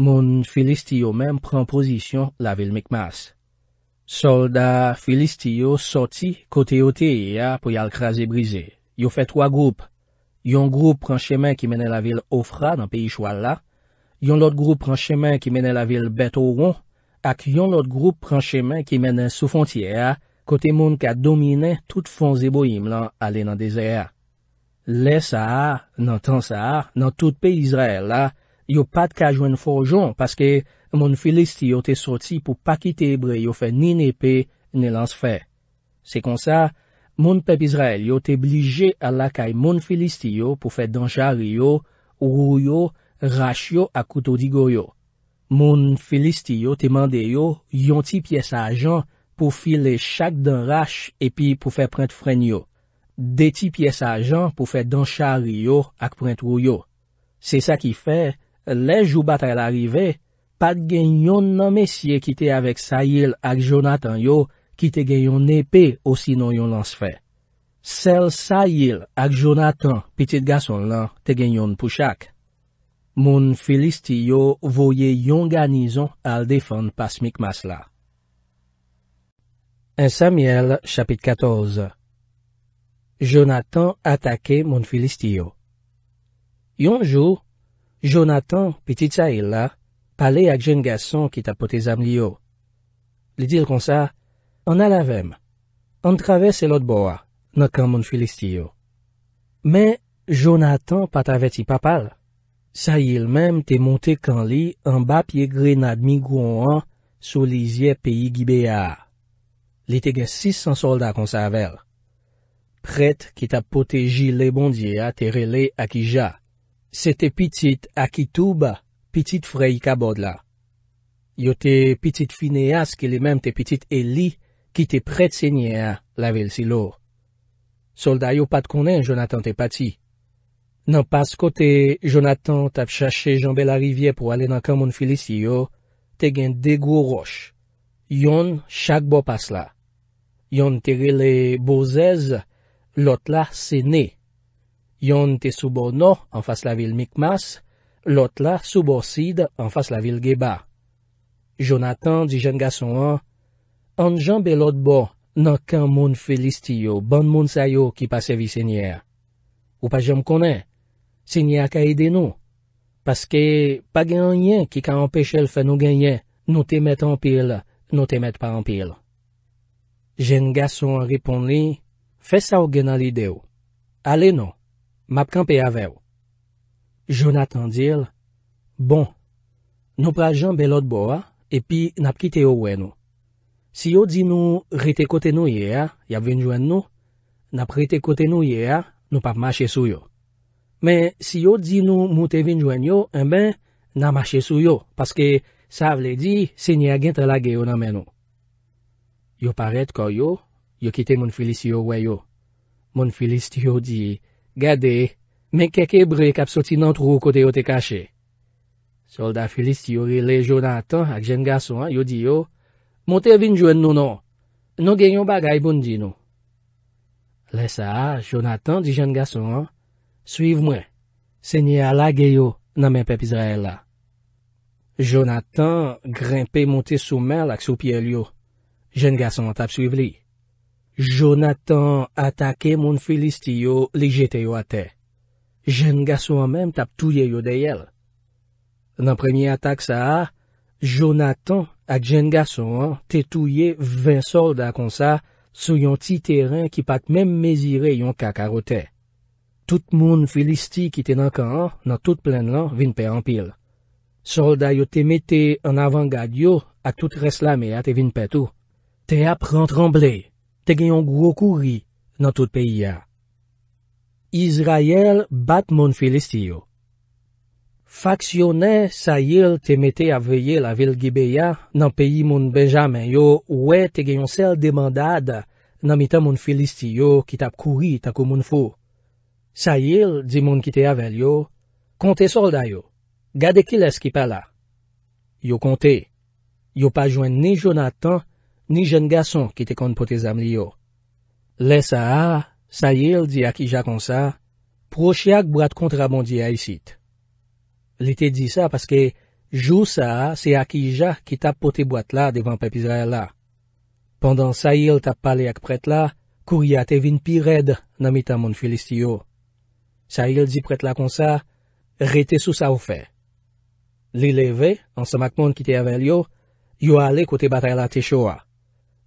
moun Filistiyo menm pren pozisyon la vil Mikmas. Soldat Filistiyo soti kote ote ya pou yal kraze brize. Yo fe twa group. Yon group pren chemen ki menen la vil Ofra nan peyi chwal la, yon lot group pren chemen ki menen la vil Betoron, ak yon lot group pren chemen ki menen sou fontye ya, kote moun ka domine tout fonze bohim lan ale nan dese ya. Le sahar nan tan sahar nan tout peyi Israel la, Yo pat ka jwen forjon paske moun filist yo te soti pou pa kite ebre yo fe nin epe ni lans fe. Se kon sa, moun pep Israel yo te blije alakay moun filist yo pou fe dansha riyo, ou riyo, rasyo ak koutou digoyo. Moun filist yo te mande yo yon ti pyes ajan pou file chak dan rasyo epi pou fe print frenyo. De ti pyes ajan pou fe dansha riyo ak print riyo. Se sa ki fe... Lèj ou batè l'arivè, pat gen yon nan mesye ki te avèk Sayil ak Jonathan yo ki te gen yon epè osinon yon lansfè. Sel Sayil ak Jonathan, pitit gason lan, te gen yon pouchak. Moun Filistiyo voye yon ganizon al defan pasmik mas la. En Samiel, chapit 14 Jonathan atake moun Filistiyo. Yon jou, Jonathan, piti tsa il la, pale ak jen gason ki ta pote zam li yo. Li dil kon sa, an alavem. An traves elot boa, nan kan moun filistiyo. Men, Jonathan pata veti papal. Sa il mem te monte kan li an bap ye grenad mi gwoan an sou li zye peyi gibea. Li te gen 600 solda kon sa avel. Pret ki ta pote ji le bondye a te rele ak ija. Se te pitit akitouba, pitit frey kabod la. Yo te pitit fine aske li menm te pitit eli ki te pre tsenye a lavel si lo. Solday yo pat konen Jonathan te pati. Nan pas kote Jonathan te ap chache janbe la rivye pou ale nan kan moun filis yo, te gen degwo roch. Yon chak bo pas la. Yon tere le bozez, lot la senye. Yon te soubo no an fas la vil mikmas, lot la soubo sid an fas la vil geba. Jonathan di jen gason an, an jan be lot bo, nan kan moun felistiyo, ban moun sayo ki pa sevi sènyer. Ou pa jen m konen, sènyer ka ede nou, paske pa genyen ki ka empèche l fè nou genyen, nou te met an pil, nou te met pa an pil. Jen gason an ripon li, fè sa ou gen alide ou, ale nou. map kanpe ave ou. Jonathan dil, bon, nou pra jan belot bo a, epi nap kite ou we nou. Si yo di eh nou rete kote nou ye a, yap ven joen nou, nap rete kote nou ye a, nou pap mache sou yo. Men, si yo di nou moute ven joen yo, en ben, nan mache sou yo, paske sa vle di, se nye agen tre la ge ou nan men nou. Yo paret ko yo, yo kite moun filis yo we yo. Moun filis yo di, Gade, men keke brek ap soti nan trou kote yo te kache. Solda Felis yori le Jonathan ak jen gason yo di yo, monte vinjwen nou nou, nou genyon bagay bondi nou. Lesa, Jonathan di jen gason, Suiv mwen, senye ala geyo nan men pep Israel la. Jonathan grimpe monte soumel ak sou piel yo, jen gason tap suiv li. Jonathan atake moun felistiyo li jeteyo ate. Jen Gassouan menm tap touye yo deyel. Nan premiye atak sa a, Jonathan ak Jen Gassouan te touye vwen solda kon sa sou yon ti teren ki pat menm mezire yon kakarote. Tout moun felistiy ki te nankan nan tout plen lan vinpe ampil. Solda yo te mette an avangad yo ak tout reslami ate vinpet ou. Te ap rentrembleye. te genyon gwo kouri nan tout peyi ya. Izrayel bat moun Filistiyo. Faksyone Sayil te mete avye la vil Gibeya nan peyi moun Benjamin yo, ouwe te genyon sel demandada nan mitan moun Filistiyo ki tap kouri takou moun fo. Sayil di moun ki te avye yo, «Konte solda yo, gade ki les ki pa la?» Yo konte. Yo pa jwen ni Jonathan yo, Ni jen gason ki te kon pote zam li yo. Le sa a, sa yil di a ki ja kon sa, proche ak brad kontra bon di a yisit. Li te di sa paske, jou sa a, se a ki ja ki tap pote boat la devan pepizay la. Pendan sa yil tap pale ak pret la, kou yate vin pi red nan mi ta moun filist yo. Sa yil di pret la kon sa, rete sou sa ou fe. Li leve, ansa mak mon ki te aven li yo, yo ale kote batay la te sho a.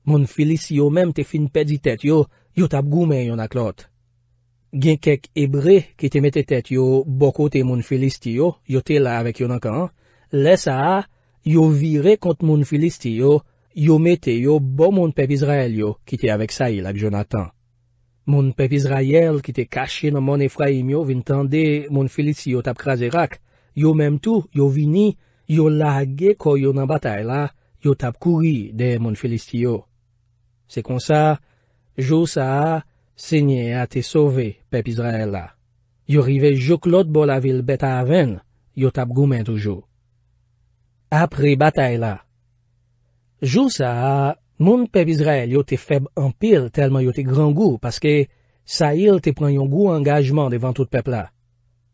Moun Felis yo menm te fin pedi tet yo, yo tap goumen yon ak lot. Gen kek ebre ki te mete tet yo bokote moun Felis ti yo, yo te la avek yon ak an, lesa yo vire kont moun Felis ti yo, yo mete yo bo moun pep Izrael yo ki te avek Sayil ak Jonathan. Moun pep Izrael ki te kache nan mon Efraim yo vintande moun Felis yo tap kraserak, yo menm tou, yo vini, yo lage koyon an batay la, yo tap kuri de moun Felis ti yo. Se kon sa, jou sa a, se nye a te sove pep Israel la. Yo rive jok lot bol avil beta aven, yo tap goumen toujou. Apre batay la. Jou sa a, moun pep Israel yo te feb empil telman yo te gran gou, paske sa il te pren yon gou engajman devan tout pep la.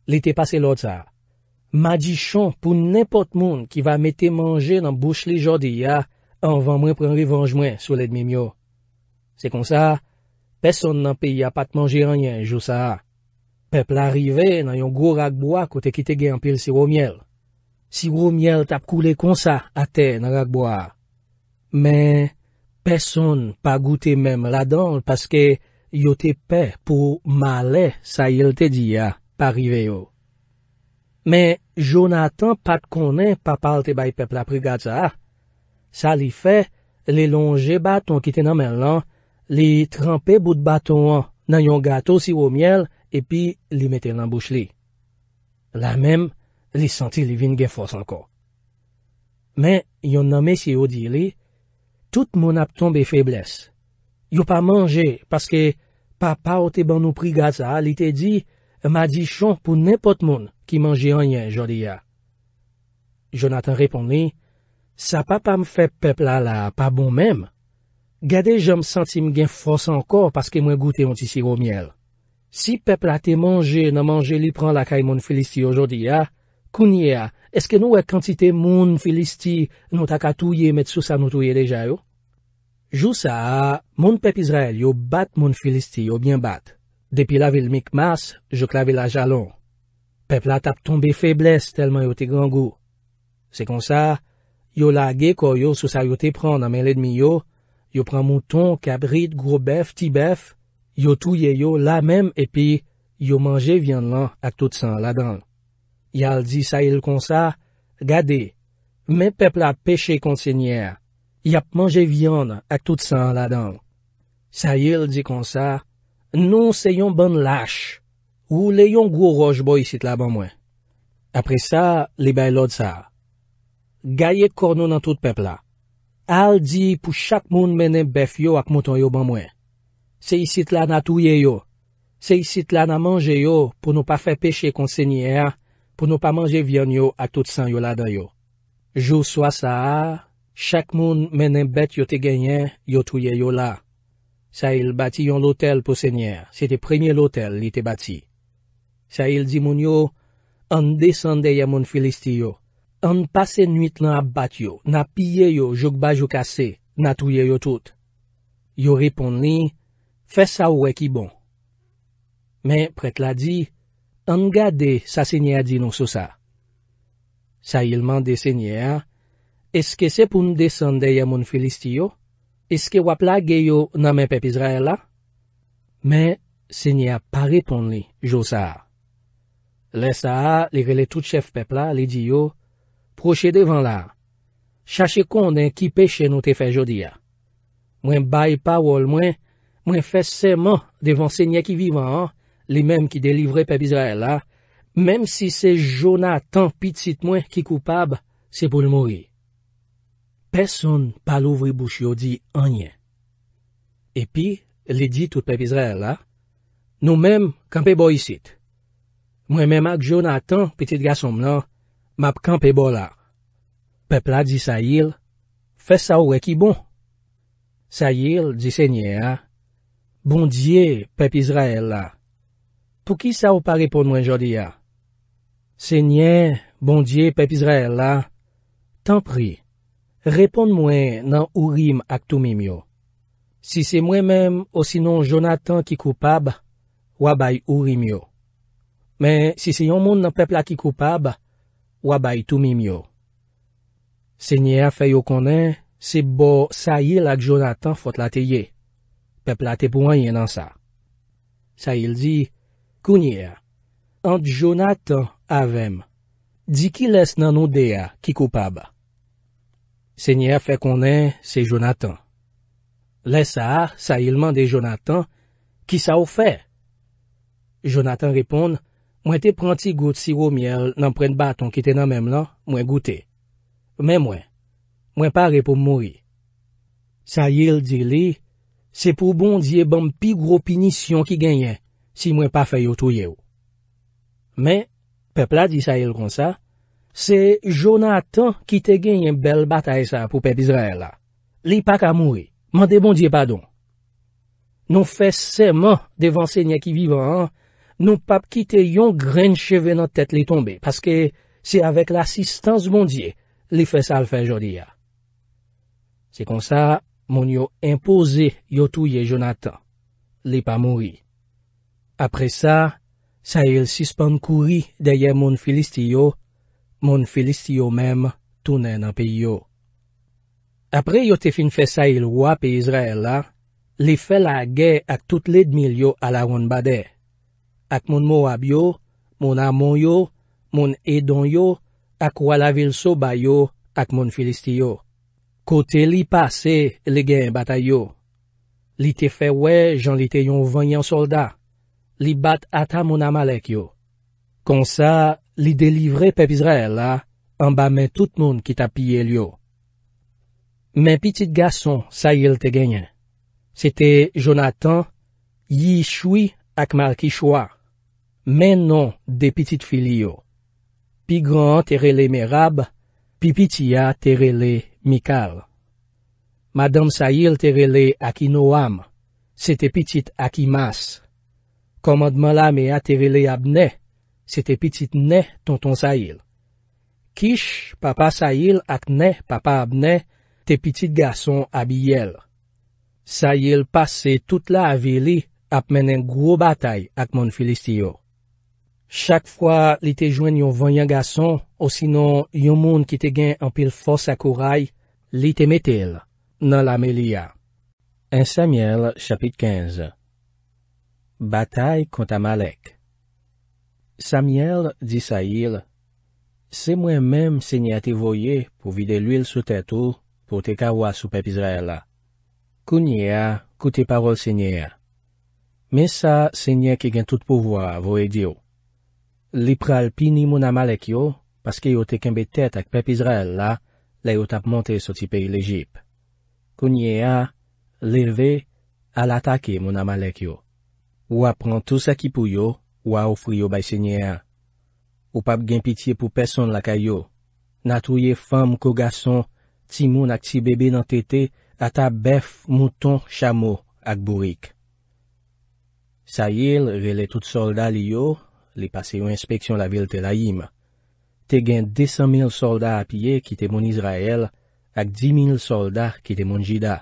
Li te pase lot sa. Madichon pou nepot moun ki va mete manje nan bouch li jodi ya, an van mwen pren revanj mwen sou ledmim yo. Se kon sa, peson nan pi ya pat manje ranyen, jou sa. Pepl arive nan yon gwo ragboa kote kite gen anpil siwomiel. Siwomiel tap koule kon sa ate nan ragboa. Men, peson pa goute menm la donl, paske yote pe pou male sa yel te di ya parive yo. Men, Jonathan pat konen pa palte bay pepl a prikade sa. Sa li fe, li longe baton kite nan men lan, li trempè bout bato an nan yon gato si wou miel, epi li metè nan bouch li. La mem, li senti li vin gen fos anko. Men, yon namè si yon di li, tout moun ap tombe feblesse. Yo pa manje, paske papa o te ban nou pri gaza, li te di, ma di chon pou nepot moun ki manje anyen, jodi ya. Jonathan repon li, sa papa m fe pepla la pa bon mem, Gade jom sentim gen fos ankor paske mwen goute yon ti siro miel. Si pepla te manje nan manje li pran lakay moun filisti yojodi ya, kounye ya, eske nou e kantite moun filisti nou takatouye met sou sa nou touye deja yo? Jousa, moun pep Israel yo bat moun filisti yo bien bat. Depi la vilmik mas, jok la vilaj alon. Pepla tap tombe febles telman yo te gangou. Sekonsa, yo lage koyo sou sa yo te pran nan men ledmi yo, Yo pran mouton, kabrit, grobef, tibef, yo touye yo la mem epi, yo manje viyon lan ak tout san la deng. Yal di sa yil kon sa, gade, men pepla peche kont sin yer, yap manje viyon lan ak tout san la deng. Sa yil di kon sa, nou se yon ban lache, ou le yon gwo rojbo yisit la ban mwen. Apre sa, li bay lode sa. Gaye kor nou nan tout pepla. Al di pou chak moun menen bef yo ak mouton yo ban mwen. Se yisit lan a touye yo. Se yisit lan a manje yo pou nou pa fe peche kon sènyè a, pou nou pa manje vyon yo ak tout san yo la da yo. Jou swa sa a, chak moun menen bet yo te genyen, yo touye yo la. Sa il bati yon lotel pou sènyè a. Se te premi l'otel li te bati. Sa il di moun yo, an desande ya moun filisti yo. an pase nwit lan ap bat yo, na pye yo, jok ba jok ase, na touye yo tout. Yo ripon li, fe sa ouwe ki bon. Men, prete la di, an gade sa senye a di nou sou sa. Sa yilman de senye a, eske se pou n desande ya moun filist yo, eske wap la ge yo namen pep Israel la? Men, senye a pa ripon li, jo sa. Le sa, li rele tout chef pep la, li di yo, proche devan la. Chache kon den ki pe chen nou te fe jodi ya. Mwen bay pa wol mwen, mwen fe seman devan se nye ki vivan, li menm ki delivre pe bizare la, menm si se Jonathan pitit mwen ki koupab, se pou l'mori. Peson pa louvri bouch yo di anyen. Epi, li di tout pe bizare la, nou menm kanpe bo yisit. Mwen menm ak Jonathan pitit gasom la, mapkan pe bola. Pepla di Sayil, fè sa ou e ki bon. Sayil di Senye a, bondye pep Izrael la. Pou ki sa ou pa repon mwen jodi a? Senye, bondye pep Izrael la, tan pri, repon mwen nan ou rim ak tou mimi yo. Si se mwen menm osinon Jonathan ki koupab, wabay ou rim yo. Men, si se yon moun nan pepla ki koupab, wabay tou mim yo. Se nye a fè yo konen, se bo sa yil ak Jonathan fote la te ye. Pepe la te pou an yen nan sa. Sa yil di, kounye a, ant Jonathan avèm, di ki les nan nou deya ki koupaba. Se nye a fè konen, se Jonathan. Les sa a, sa yil mande Jonathan, ki sa ou fè? Jonathan repoun, Mwen te pranti gout siro miel nan pren baton ki te nan menm lan, mwen gouti. Men mwen, mwen pare pou mwoy. Sayil di li, se pou bondye ban pi gro pinisyon ki genyen, si mwen pa feyo touye ou. Men, pepla di Sayil kon sa, se Jonathan ki te genyen bel batay sa pou pep Israel la. Li pa ka mwoy, mwen de bondye padon. Non fe seman devan se nye ki vivan an, Nou pap kite yon gren cheve nan tet li tombe, paske se avek l'assistans mondye li fe sal fe jodi ya. Se kon sa, moun yo impoze yo touye Jonathan. Li pa moui. Apre sa, sa il sispon kouri daye moun Filistiyo, moun Filistiyo mem tounen an pe yo. Apre yo te fin fe sa il wap e Izrael la, li fe la ge ak tout le dmi yo ala woun badey. ak moun Moab yo, moun Amon yo, moun Edon yo, ak Walavil Soba yo, ak moun Filistiyo. Kote li pase, li gen batay yo. Li te fe we, jan li te yon vanyan solda. Li bat ata moun Amalek yo. Konsa, li delivre pep Izrael la, amba men tout moun ki tapye yo. Men pitit gason sayil te genye. Sete Jonathan, Yishui ak Malkishwa. Menon de pitit filiyo. Pi gran terele merab, pi pitia terele mikal. Madame Sayil terele ak ino am, se te pitit ak imas. Komadman la me a terele ab ne, se te pitit ne, tonton Sayil. Kish, papa Sayil ak ne, papa ab ne, te pitit gason ab yel. Sayil pase tout la avili, ap menen gro batay ak mon filistiyo. Chak fwa li te jwen yon vanyan gason, osinon yon moun ki te gen anpil fos akouray, li te metel nan la me liya. En Samuel chapit 15 Batay konta Malek Samuel di sa il, Se mwen menm se nye a te voye pou vide l'il sou te tou pou te kawas sou pepizrela. Kounye a, koute parol se nye a. Men sa se nye ki gen tout pouvoi avoye diyo. Lipral pini moun amalek yo, paske yo tekembe tet ak pep Izrael la, la yo tap monte soti peyi l'Ejip. Kounye a, leve, alatake moun amalek yo. Ou ap pran tout seki pou yo, ou a ofri yo bay senye a. Ou pap gen pitiye pou peson lakay yo. Natouye fam kogason, timoun ak si bebe nan tete, ata bef mouton chamo ak bourik. Sayil rele tout soldal yo, li pase yon inspeksyon la vil te la yim. Te gen desan mil solda apye kite moun Izrael, ak di mil solda kite moun Jida.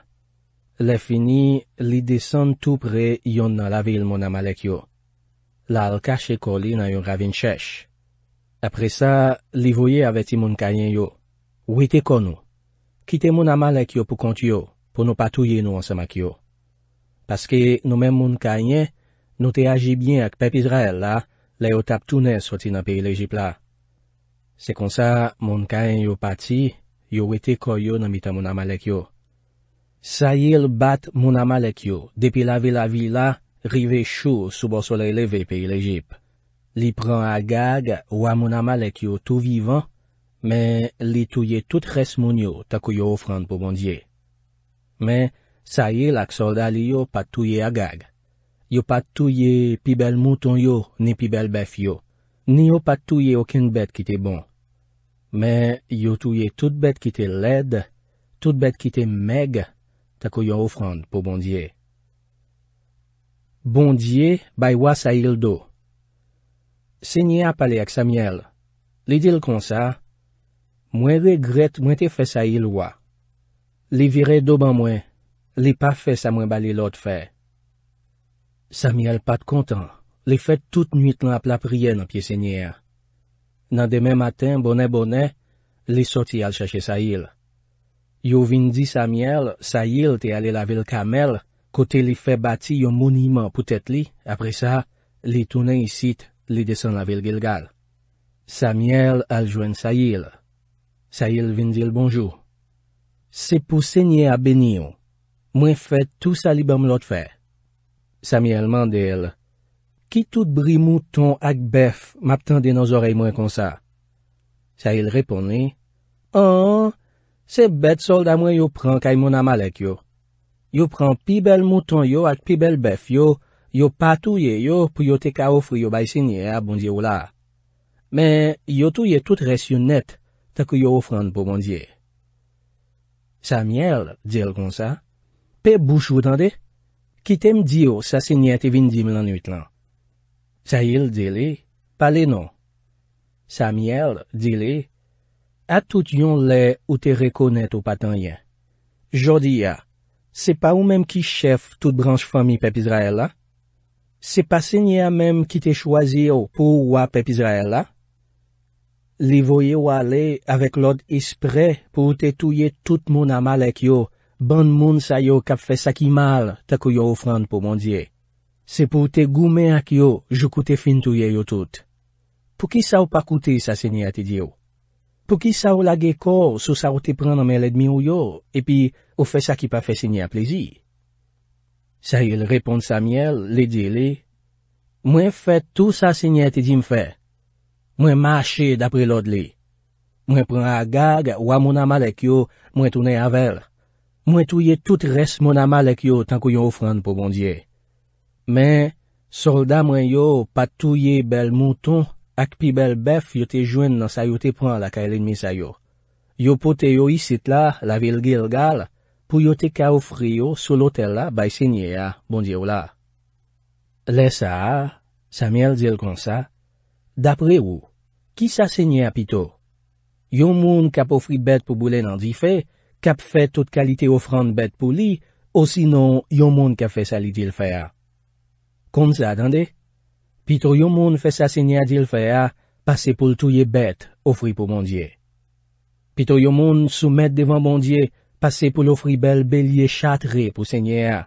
Le fini, li desen tout pre yon nan la vil moun amalek yo. La al kache koli nan yon ravin chesh. Apre sa, li voye aveti moun kanyen yo. Ou ete konou. Kite moun amalek yo pou kont yo, pou nou patouye nou ansamak yo. Paske nou men moun kanyen, nou te aji bien ak pep Izrael la, Le yo tap toune soti nan peyi lejip la. Se kon sa, moun kaen yo pati, yo wete koyo nan mita moun amalek yo. Sayil bat moun amalek yo depi la vila vila, rive chou soubo sole leve peyi lejip. Li pran agag, wwa moun amalek yo tou vivan, men li touye tout res moun yo tako yo ofran pou bondye. Men, Sayil ak solda li yo pat touye agag. Yo pat touye pi bel mouton yo, ni pi bel bef yo. Ni yo pat touye okin bet ki te bon. Me, yo touye tout bet ki te led, tout bet ki te meg, tako yo ofrand pou bondye. Bondye baywa sa il do. Se nye ap pale ak sa miel. Li dil kon sa, mwen regret mwen te fe sa il wa. Li vire do ban mwen, li pa fe sa mwen bali lot fey. Samyèl pat kontan, li fet tout nuit lan aplap riyen an piye sènyè. Nan demè matin, bonè-bonè, li soti al chache sa yil. Yo vin di Samyèl, sa yil te ale la vil kamel, kote li fet bati yon mouniman pou tèt li, apre sa, li tounen yisit, li desen la vil Gilgal. Samyèl al jwen sa yil. Sa yil vin di l bonjou. Se pou sènyè a beni yo, mwen fet tout sa li bam lot fè. Samyèl mandèl, ki tout bri mouton ak bef map tende nan zorey mwen konsa? Sa il reponi, an, se bet solda mwen yo pran kay moun amalek yo. Yo pran pi bel mouton yo ak pi bel bef yo, yo patouye yo pou yo te ka ofri yo bay sinye a bondye ou la. Men, yo touye tout res yon net takou yo ofrande pou bondye. Samyèl dièl konsa, pe bouchou tende? ki tem diyo sa sinye te vindim lan nwit lan. Sa il, di li, pa le non. Sa mi el, di li, a tout yon le ou te rekonet ou patan ye. Jodi ya, se pa ou menm ki chef tout branj fami pep Izraela? Se pa sinye a menm ki te chwazi yo pou wap pep Izraela? Li voye wale avek lod ispre pou te touye tout moun ama lek yo Ban moun sa yo kap fe sakimal tako yo ofrand pou moun diye. Se pou te goume ak yo, jokou te fintouye yo tout. Pou ki sa ou pa koute sa senyate diyo? Pou ki sa ou lage kor sou sa ou te pran ame ledmi ou yo, epi ou fe sakipa fe senyap lezi? Sayil repon Samiel, le diye li, Mwen fe tout sa senyate di mwen fe. Mwen mache dapre lod li. Mwen pran a gag ou a moun amal ek yo, mwen toune avel. Mwen touye tout res mon ama lek yo tan kou yon ofrand pou bondye. Men, solda mwen yo patouye bel mouton ak pi bel bef yo te jwen nan sayo te pran la ka elen mi sayo. Yo pote yo isit la, la vil gil gal, pou yo te ka ofri yo sou lotel la bay senye a bondye ou la. Le sa a, Samiel dil kon sa, dapre ou, ki sa senye a pito? Yo moun kap ofri bet pou boule nan di fey, kap fè tout kalite ofran bet pou li, ou sinon yon moun ka fè sa li dil fè a. Kond sa, dande? Pito yon moun fè sa senye a dil fè a, pase pou l touye bet ofri pou moun die. Pito yon moun soumèd devan moun die, pase pou l ofri bel belye chatre pou senye a.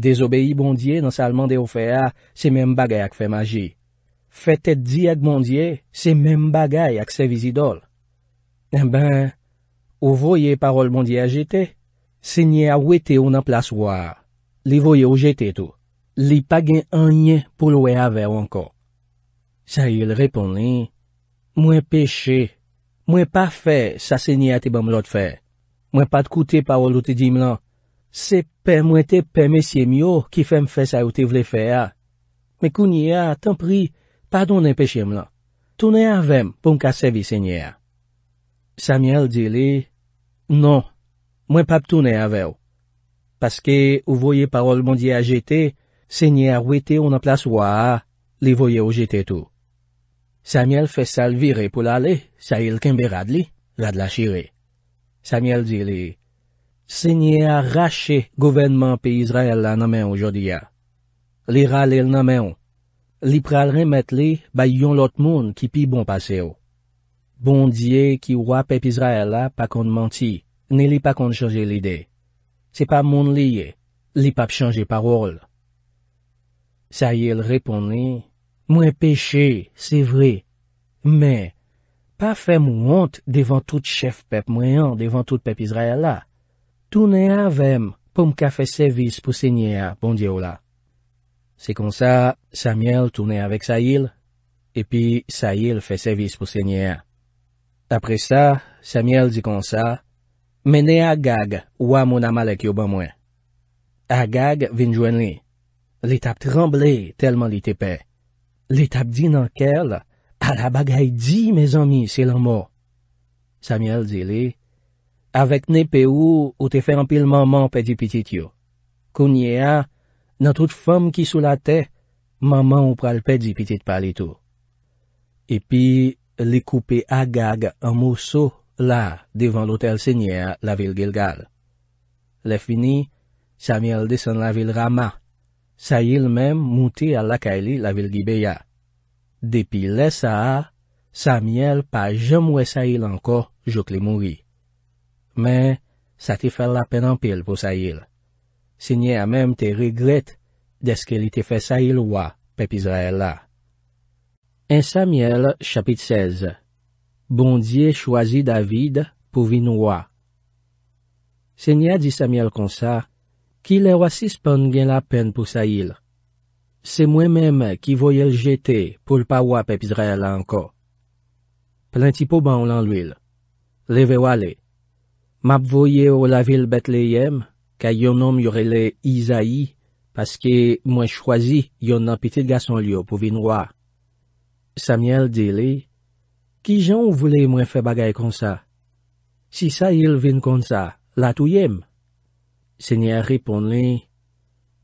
Dezobeyi moun die nan salman de ou fè a, se mèm bagay ak fè magi. Fè tè di ag moun die, se mèm bagay ak se vizidol. E ben, Ou voye parol mondye a jetè, se nye a wetè ou nan plas waa. Li voye ou jetè tou. Li pa gen anye pou loue a ver ankon. Sa yil repon li, mwen peche, mwen pa fe sa se nye a te bom lot fe. Mwen pa tkoute parol ou te di mlan, se pe mwen te pe mesye myo ki fem fe sa ou te vle fe a. Me kounye a, tanpri, pa donen peche mlan. Tounen avèm pou mka se vi se nye a. Samuel di li, Non, mwen pap toune ave ou. Paske ou voye parol mondye a jeté, se nye a wete ou nan plas waa, li voye ou jeté tou. Samyel fè sal vire pou lale, sa il kimbe rad li, la dla chire. Samyel di li, se nye a rache govenman pi Izrael la name ou jodi ya. Li rale il name ou. Li pral remet li, bay yon lot moun ki pi bon pase ou. Bondye ki wap pep Izraela pa konde manti, ne li pa konde chanje lide. Se pa moun liye, li pa chanje parol. Sayil repone, mwen peche, se vre. Men, pa fe mwont devan tout chef pep mwen an, devan tout pep Izraela. Tounen avem pou mka fe sevis pou senye a, bondye wala. Se konsa, Samuel tounen avek Sayil, epi Sayil fe sevis pou senye a. Apre sa, Samyèl di kon sa, menè a gag ou a moun amalek yo ban mwen. A gag vin jwen li. Li tap tremble telman li tepe. Li tap di nan kel, ala bagay di, me zanmi, se lan mo. Samyèl di li, avèk ne pe ou ou te fe ampil maman pe di pitit yo. Koun ye a, nan tout fom ki sou la te, maman ou pral pe di pitit pa li tou. Epi, li koupe agag an mousso la devan lotel senye la vil Gilgal. Le fini, Samiel desen la vil Rama, sa yil mem mouti al la kaili la vil Gibeya. Depi le sa, Samiel pa jemwe sa yil anko jok li moui. Men, sa te fel la penampil pou sa yil. Senye a mem te reglet deske li te fe sa yil wwa pepizra el la. En Samiel chapit 16 Bondye chwazi David pou vin wwa. Senya di Samiel konsa, ki le wasis pon gen la pen pou sa il. Se mwen men men ki voyel jete pou lpa wwa pepizre la anko. Planti pou ban ou lan lwil. Leve wale. Map voye ou la vil bet le yem, ka yon nom yorele Isaie, paske mwen chwazi yon napite gason liyo pou vin wwa. Samyèl di li, ki joun voulè mwen fè bagay kon sa? Si sa yil vin kon sa, la touyèm? Sènyèl ripon li,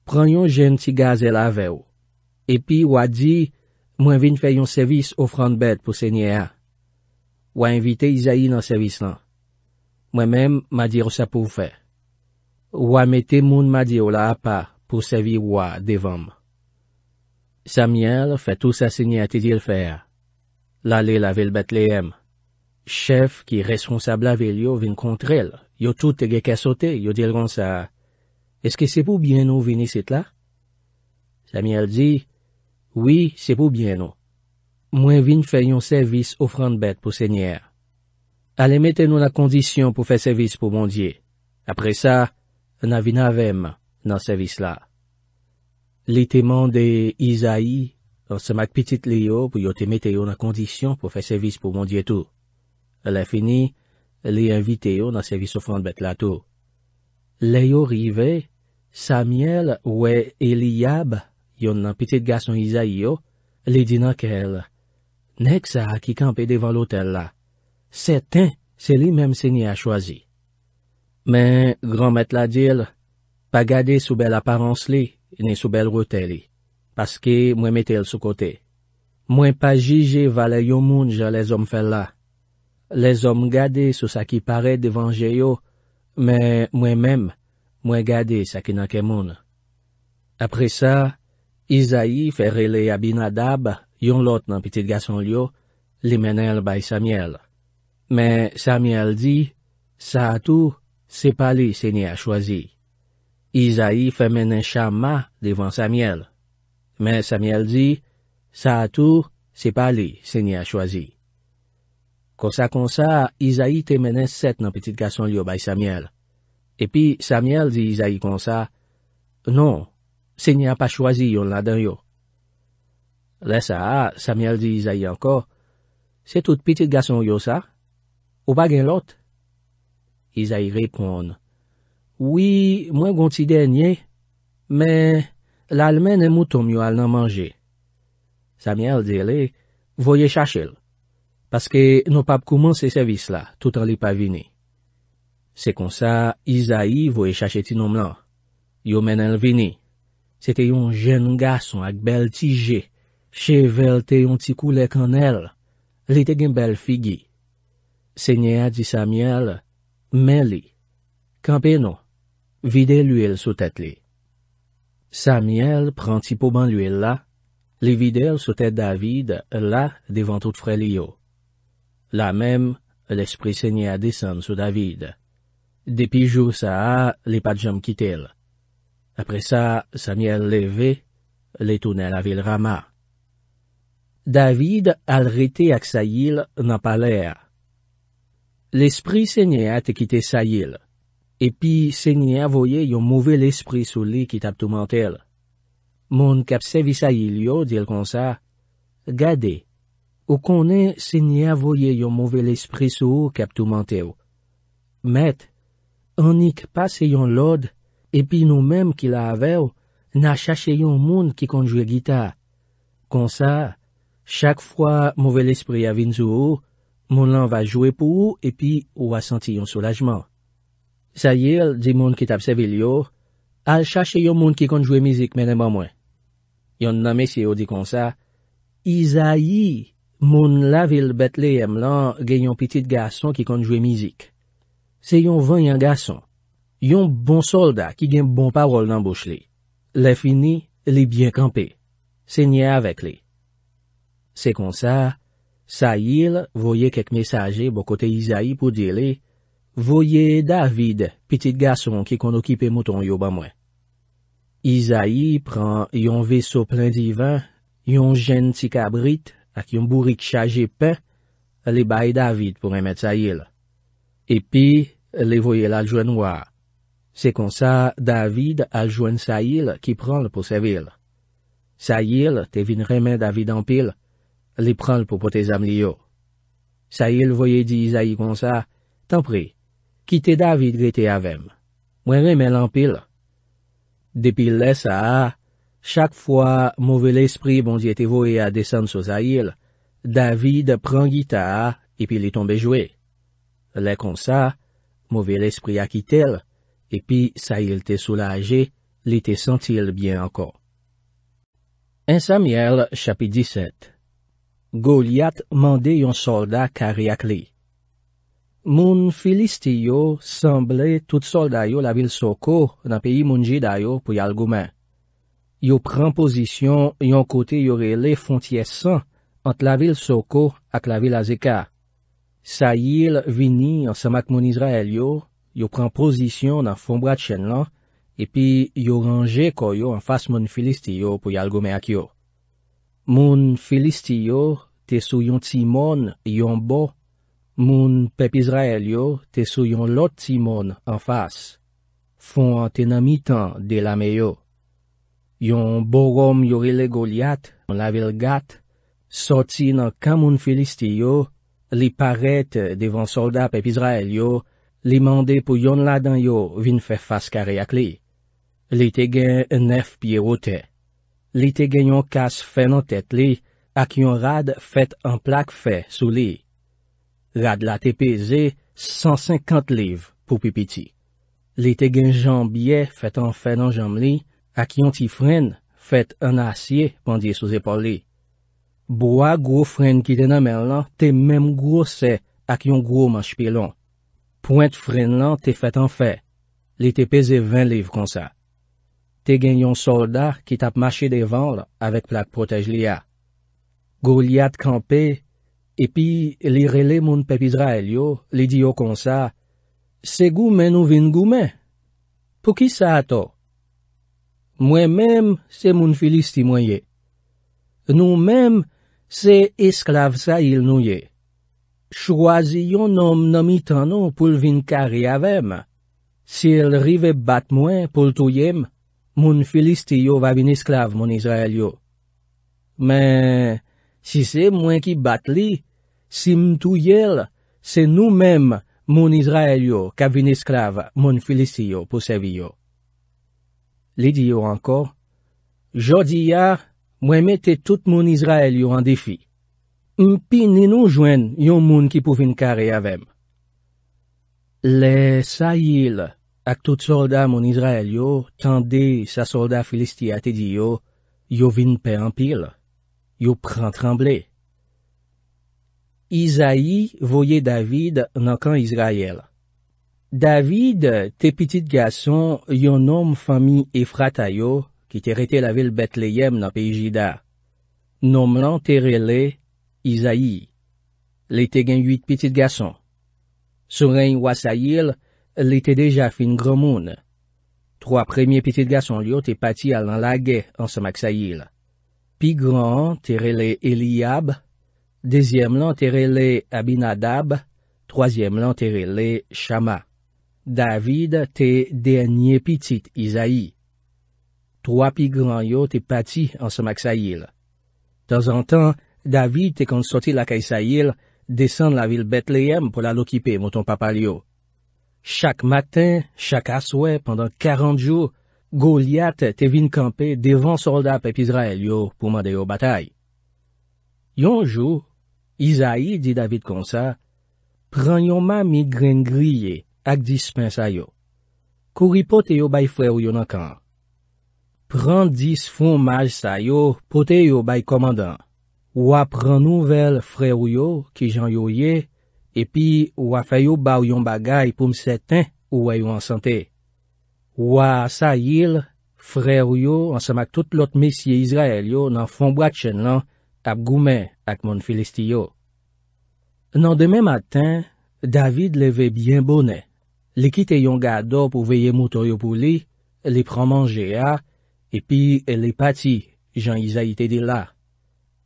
pran yon jen ti gaz el avè ou, epi wad di, mwen vin fè yon servis ofran bed pou sènyèl. Waj invite Izaïe nan servis lan. Mwen mèm madir w sa pou fè. Waj mette moun madir w la apà pou servis wad devanm. Samyèl fè tou sa sènyè te dil fèr. La lè la vèl bèt lèyèm. Chèf ki responsab la vèl yo vin kontrel, yo tout te ge kassote, yo dil gonsa. Eske se pou byen nou vin isit la? Samyèl di, Oui, se pou byen nou. Mwen vin fè yon sèvis ofran bèt pou sènyèr. Ale metè nou la kondisyon pou fè sèvis pou bondye. Apre sa, an avina avèm nan sèvis la. Li teman de Izaï, an euh, semak pitit li yo pou yo temete yo nan kondisyon pou fè servis pou mondye tou. La fini, li envite yo nan servis soufran bet la tou. Li yo rive, Samiel ou e Eliab, yon nan pitit gason Izaï yo, li dina kel. Nek sa a ki kampe devan lotel la. Seten, se li menm seni a chwazi. Men, gran met la dil, pa gade sou bel aparense li. ni sou bel rote li, paske mwen metel sou kote. Mwen pa jige vale yon moun ja les om fel la. Les om gade sou sa ki pare devan je yo, men mwen mem mwen gade sa ki nan ke moun. Apre sa, izayi ferele yabina dab yon lot nan piti gason li yo, li menel bay Samiel. Men Samiel di, sa atou, se pali se ni a chwazi. Izaï fè menen chanma devan Samyèl. Men Samyèl di, Sa a tou, se pa li, se ni a chwazi. Kosa konsa, Izaï te menen set nan piti gason yo bay Samyèl. Epi, Samyèl di Izaï konsa, Non, se ni a pa chwazi yon la den yo. Lè sa, Samyèl di Izaï anko, Se tout piti gason yo sa? Ou bagen lot? Izaï repoun, Oui, mwen gonti denye, men, lalmen e mouton yo al nan manje. Samiel dile, voye chache l, paske nou pap kouman se servis la, tout an li pa vini. Se kon sa, Isaie voye chache ti nom lan. Yo men el vini. Se te yon jen nga son ak bel ti je, che vel te yon ti koulek an el, li te gen bel figi. Senye a di Samiel, men li, kampeno, videz l'huile sous tête li. Samuel prend ti ban l'huile là, li videl sous tête David là, devant tout fréliot. Là La même, l'Esprit Seigneur descend sous David. Depuis jour ça les pas de Après ça, Samuel levé, les tournait la ville Rama. David al rete ak n'a pas l'air. L'Esprit Seigneur te quitté Saïl. epi se ni avoye yon mouvel espri sou li ki tap tou mantel. Moun kapsevi sa yil yo, dil kon sa, gade, ou konen se ni avoye yon mouvel espri sou ki ap tou mantel. Met, anik pa se yon lod, epi nou menm ki la avew, na chache yon moun ki kon jwe gita. Kon sa, chak fwa mouvel espri avin sou, moun lan va jwe pou ou epi ou va santi yon solajman. Sayil, di moun ki tapse vil yo, al chache yon moun ki kon jwe mizik menenman mwen. Yon nan mesye yo di kon sa, Izayi, moun la vil betle yem lan gen yon pitit gason ki kon jwe mizik. Se yon vanyan gason, yon bon solda ki gen bon parol nan bouch li. Le fini, li byen kampe. Se nye avek li. Se kon sa, Sayil voye kek mesaje bo kote Izayi pou dile, Voye David, piti gason ki kon okipe mouton yo ba mwen. Isaï pren yon viso plen divan, yon jen ti kabrit, ak yon bourik chaje pen, li baye David pou remet sa yil. Epi, li voye laljwen waa. Se konsa, David aljwen sa yil ki pren l pou se vil. Sa yil, te vin remen David an pil, li pren l pou pou te zam li yo. Sa yil voye di Isaï konsa, tan priy. Ki te David li te avem. Mwen remen lan pil. Depi le sa a, chak fwa mouve l'esprit bon di ete voue a desen sou Zahil, David pran gita a, epi li tombe jwe. Le kon sa, mouve l'esprit a kitel, epi Zahil te soulaje, li te sentil bien ankon. Insamiel chapi 17 Goliath mande yon solda kariak li. Moun Filistiyo semble tout sol dayo la vil Soko nan peyi mounji dayo pou yalgoumen. Yo pren pozisyon yon kote yore le fontye san ant la vil Soko ak la vil Azeka. Sayil vini ansamak moun Izrael yo, yo pren pozisyon nan fombra tchen lan, epi yo ranje koyo an fas moun Filistiyo pou yalgoumen ak yo. Moun Filistiyo te sou yon timon yon bo Moun pep Izrael yo te sou yon lot si mon an fas, fon an tenan mi tan de la me yo. Yon borom yori le golyat, la vil gat, sotsi nan kamoun Filistiyo, li parete devan soldat pep Izrael yo, li mande pou yon ladan yo vin fefas kare ak li. Li te gen enef pie wote. Li te gen yon kas fen an tet li ak yon rad fet an plak fe sou li. Rad la te peze 150 liv pou pi piti. Li te gen jambye fet an fe nan jamb li, ak yon ti fren fet an asye pandye souze poli. Boa gwo fren ki te namen lan, te mem gwo se ak yon gwo manj pi lon. Point fren lan te fet an fe. Li te peze 20 liv kon sa. Te gen yon soldat ki tap mache de van avèk plak protej li a. Gwo li a tkampi, Epi, li rele moun pep Izrael yo, li diyo konsa, se goumen ou vin goumen? Pou ki sa ato? Mwen menm se moun filisti mwen ye. Nou menm se esklav sa il nou ye. Chwazi yon nom nomi tanon pou vin kari avem. Si el rive bat mwen pou tou yem, moun filisti yo va vin esklav moun Izrael yo. Men, si se mwen ki bat li, Sim tou yel, se nou mem moun Izraelyo kap vin esklave moun Filistiyo pou sevi yo. Li di yo ankor, Jodi yar, mwen mette tout moun Izraelyo an defi. Mpi ninon jwen yon moun ki pou vin kare avem. Le sa yil ak tout soldat moun Izraelyo tende sa soldat Filistiyate di yo, yo vin pe an pil, yo pran trembley. Izayi voye David nan kan Izrayel. David te pitit gason yon nom fami e fratayo ki te rete la vil Betleyem nan peyijida. Nom lan terele Izayi. Le te gen yuit pitit gason. Souren wasa yil, le te deja fin gromoun. Tro apremye pitit gason liyo te pati al nan lage ansamak sa yil. Pi gran terele Eliab. Dezyem lan tere le Abinadab, trozyem lan tere le Shama. David te denye pitit Izaï. Tro api gran yo te pati ansamak sa yil. Dansan tan, David te konsoti lakay sa yil, desen la vil Betleyem pou la lokipe moton papal yo. Chak maten, chak aswe, pandan karant jou, Goliath te vin kampe devan soldat pep Izrael yo pou mande yo batay. Yon jou, Izayi, di David konsa, pran yon ma mi gren griye ak dispen sa yo. Kouri pote yo bay frer yo nan kan. Pran dis fon mal sa yo, pote yo bay komandan. Wa pran nouvel frer yo, ki jan yo ye, epi wa fay yo ba yon bagay poum seten ou way yo ansante. Wa sa yil, frer yo ansamak tout lot mesye Izrael yo nan fon brad chen lan ap goumen ak moun filistiyo. Nan demè matin, David leve bien bonè. Li kite yon gado pou veye mouto yo pou li, li pran manje ya, epi li pati, jan yizayite di la.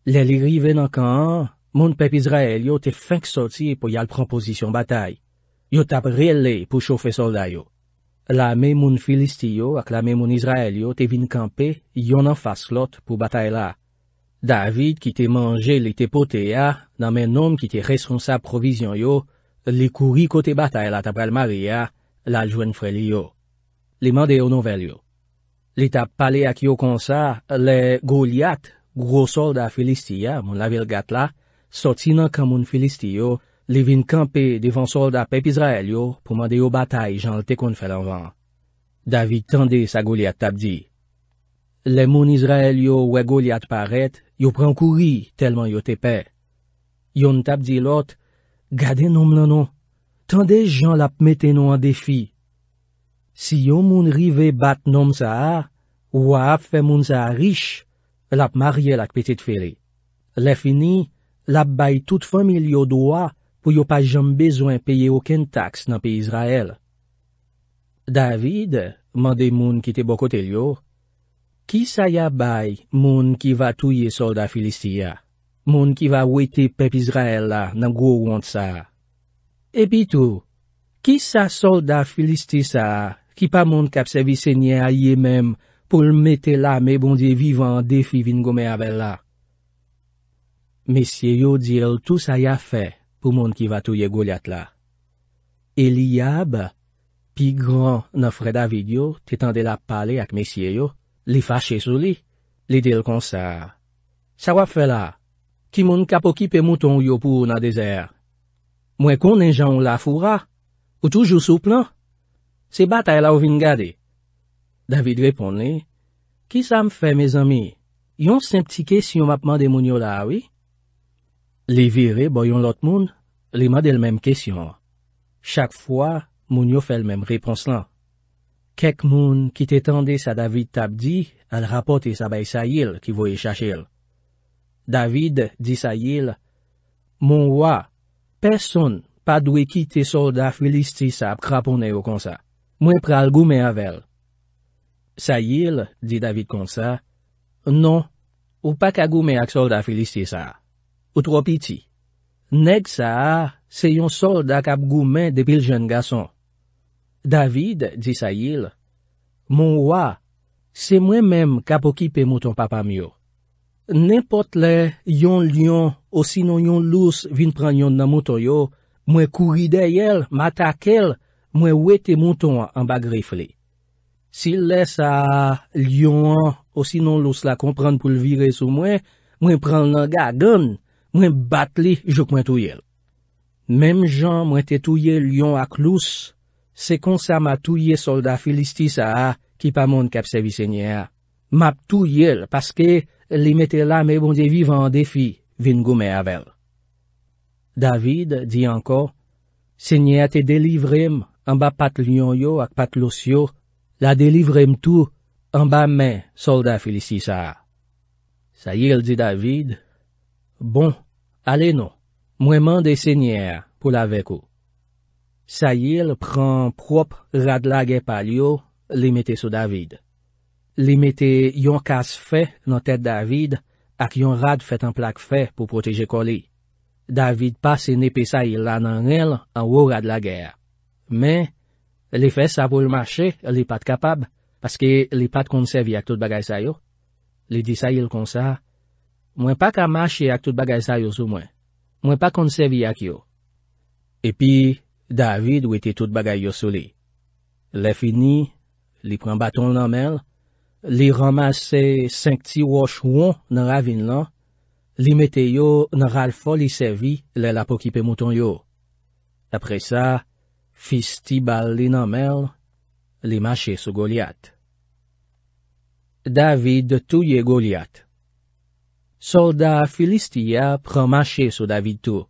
Le li riven ankan, moun pep Izrael yo te feng soti pou yal pran posisyon batay. Yo tap rile pou chofe solday yo. La me moun filistiyo ak la me moun Izrael yo te vin kampe yon an fas lot pou batay la. David, ki te manje li te pote ya, nan men nom ki te resron sa provizyon yo, li kouri kote batay la tapal Maria, la ljwen freli yo. Li mande yo nouvel yo. Li tap pale ak yo konsa, li Goliath, gro sol da Filistia, moun lavel gat la, sotina kan moun Filistia yo, li vin kampe devan sol da pep Israel yo pou mande yo batay jan lte kon fel anvan. David tende sa Goliath tapdi. Le moun Izrael yo wego li atparet, yo pran kouri telman yo tepe. Yon tap di lot, gade nom lanon, tan de jan lap meten nou an defi. Si yo moun rive bat nom sa a, wap fe moun sa a rish, lap marye lak petit fere. Le fini, lap bay tout famil yo doa pou yo pa jom bezwen peye oken taks nan pi Izrael. David mande moun kite bokote yo. Ki sa ya bay moun ki va touye solda Filistia, moun ki va wete pep Izrael la nan gwo want sa? Epi tou, ki sa solda Filistisa ki pa moun kapsevi senye a ye menm pou lmete la me bondye vivan defi vin gome avel la? Mesyeyo di el tou sa ya fe pou moun ki va touye golyat la. Eliyab, pi gran na freda video, te tende la pale ak mesyeyo, Li fache sou li, li dil konsar. Sa wap fe la, ki moun kapokipe mouton yo pou na dezer. Mwen konen jan ou la fura, ou toujou sou plan. Se batay la ou vin gade. David repone, Ki sa m fe, me zami, yon simptike si yon mapman de moun yo la awi? Li vire, boyon lot moun, li mad el mem kesyon. Chak fwa, moun yo fe el mem repons lan. Kek moun ki te tende sa David tabdi, al rapote sa bay Sayil ki voye chachil. David di Sayil, Mon wwa, person pa dwe ki te solda felistisa ap krapone yo konsa. Mwen pral goume avel. Sayil di David konsa, Non, ou pa ka goume ak solda felistisa. Outro piti, Nek sa a, se yon solda ak ap goume depil jen gason. David, di sa yil, Mon wwa, se mwen menm kapokipe mouton papam yo. Nen pot le yon lion ou sinon yon lous vin pran yon nan mouton yo, mwen kuri de yel, matakel, mwen wete mouton an bagrif li. Si le sa lion ou sinon lous la kompran pou l vire sou mwen, mwen pran laga adon, mwen bat li jok mwen tou yel. Mem jan mwen te tou yel lion ak lous, se konsa ma touye solda filistisa a, ki pa moun kapsevi senye a. Map touye l, paske li mette la me bonde vivan defi, vin gome avel. David di anko, senye a te delivrem, an ba patlion yo ak patlos yo, la delivrem tou, an ba men solda filistisa a. Sa ye l di David, bon, ale non, mwen mande senye a pou la veko. Sayil pran prop rad la gè pal yo, li mette sou David. Li mette yon kas fe nan tèt David ak yon rad fet an plak fe pou proteje koli. David pase nepe Sayil lan an el an wo rad la gè. Men, li fet sa pou l'mache li pat kapab, paske li pat konsevi ak tout bagay sayo. Li di Sayil kon sa, mwen pa ka mache ak tout bagay sayo sou mwen. Mwen pa konsevi ak yo. E pi... David wite tout bagay yo sou li. Le fini, li pren baton nanmel, li ramase sankti wosh won nan ravin lan, li mete yo nan ral foli sevi le la pokipe mouton yo. Apre sa, fisti bal li nanmel, li mache sou Goliath. David touye Goliath Soldat Filistia pren mache sou David tou.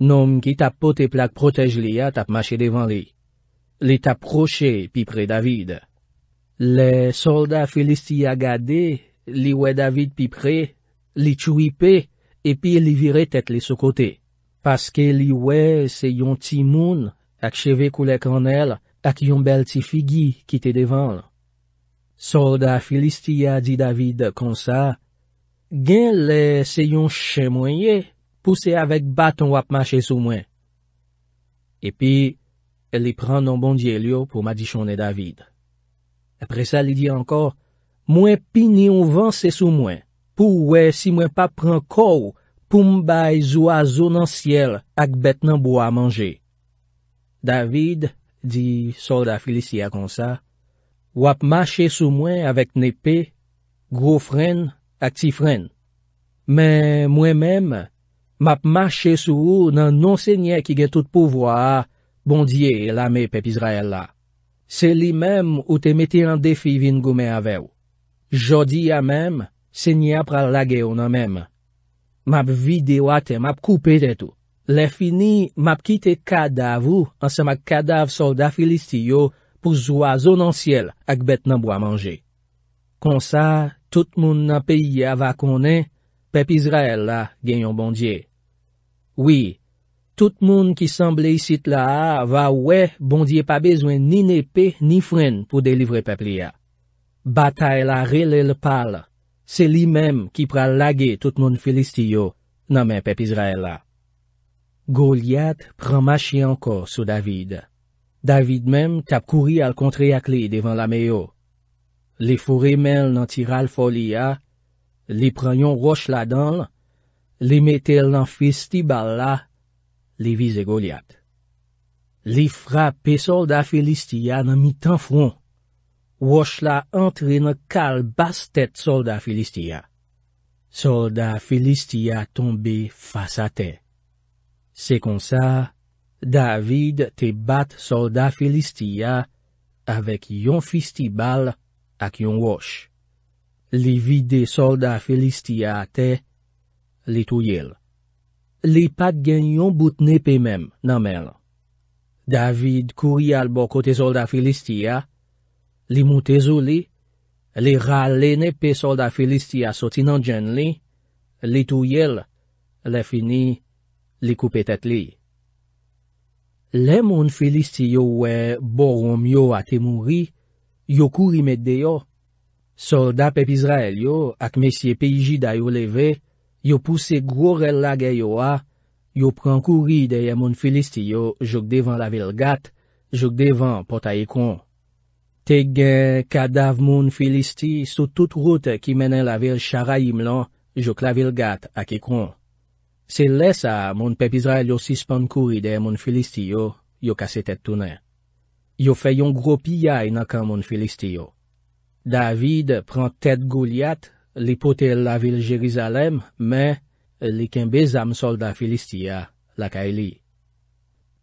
Nom ki tapote plak protej li ya tap mache devan li. Li tap proche pi pre David. Le solda Filistia gade, li we David pi pre, li chouipe, epi li vire tet li soukote. Paske li we se yon ti moun ak cheve koulek anel ak yon bel ti figi ki te devan. Solda Filistia di David konsa, gen le se yon chemoye, pou se avek baton wap mache sou mwen. Epi, el li pran nan bondye liyo pou ma di chone David. Apre sa li di ankor, mwen pini ou vans se sou mwen, pou we si mwen pa pran kou, pou mbay zwa zonan siel ak bet nan bo a manje. David, di solda Felicia konsa, wap mache sou mwen avek nepe, gro fren, ak ti fren. Men mwen menm, Map mache sou ou nan nonsenye ki gen tout pouvo a, bondye e lame pep Izrael la. Se li mem ou te meti an defi vin gome ave ou. Jodi a mem, senye ap pralage ou nan mem. Map videwa te map koupe det ou. Le fini, map kite kada avou, ansema kada av sou da Filistiyo, pou zwa zon ansyel ak bet nan bo a manje. Konsa, tout moun nan peyi ava konen, Pepi Israel la genyon bondye. Oui, tout moun ki sanble isit la a va oue bondye pa bezwen ni nepe ni fren pou delivre pepli ya. Bata e la rele le pal. Se li mem ki pral lage tout moun felisti yo, nanmen pepi Israel la. Goliath pranmache anko sou David. David mem tap kouri al kontre yakli devan la meyo. Li fore mel nan tira al foli ya. Li prenyon wosh la dan, li metel nan fisti bal la, li vize golyat. Li frape solda Filistia nan mi tan fron. Wosh la antre nan kal bas tet solda Filistia. Solda Filistia tombe fasate. Se kon sa, David te bat solda Filistia avèk yon fisti bal ak yon wosh. Li vide solda Felistia ate, li touyel. Li pat genyon bout nepe mem nanmel. David kouri albo kote solda Felistia, li moutezou li, li ralene pe solda Felistia sotinan jen li, li touyel, le fini, li koupe tet li. Le moun Felistio we boron myo ate mouri, yo kouri med deyo, Soldat pep Izrael yo ak mesye Pijida yo leve, yo puse gwo rel la ge yo a, yo pran kouri deye moun Filistiyo jok devan la vil gat, jok devan pota ekon. Te gen, kadav moun Filistiyo sou tout route ki menen la vil Charaim lan jok la vil gat ak ekon. Se lesa, moun pep Izrael yo sispan kouri deye moun Filistiyo, yo kase tet toune. Yo fe yon gro piyay nan kan moun Filistiyo. David pran tet Gouliat, li pote la vil Jerizalem, me li kenbe zam solda Filistia, laka e li.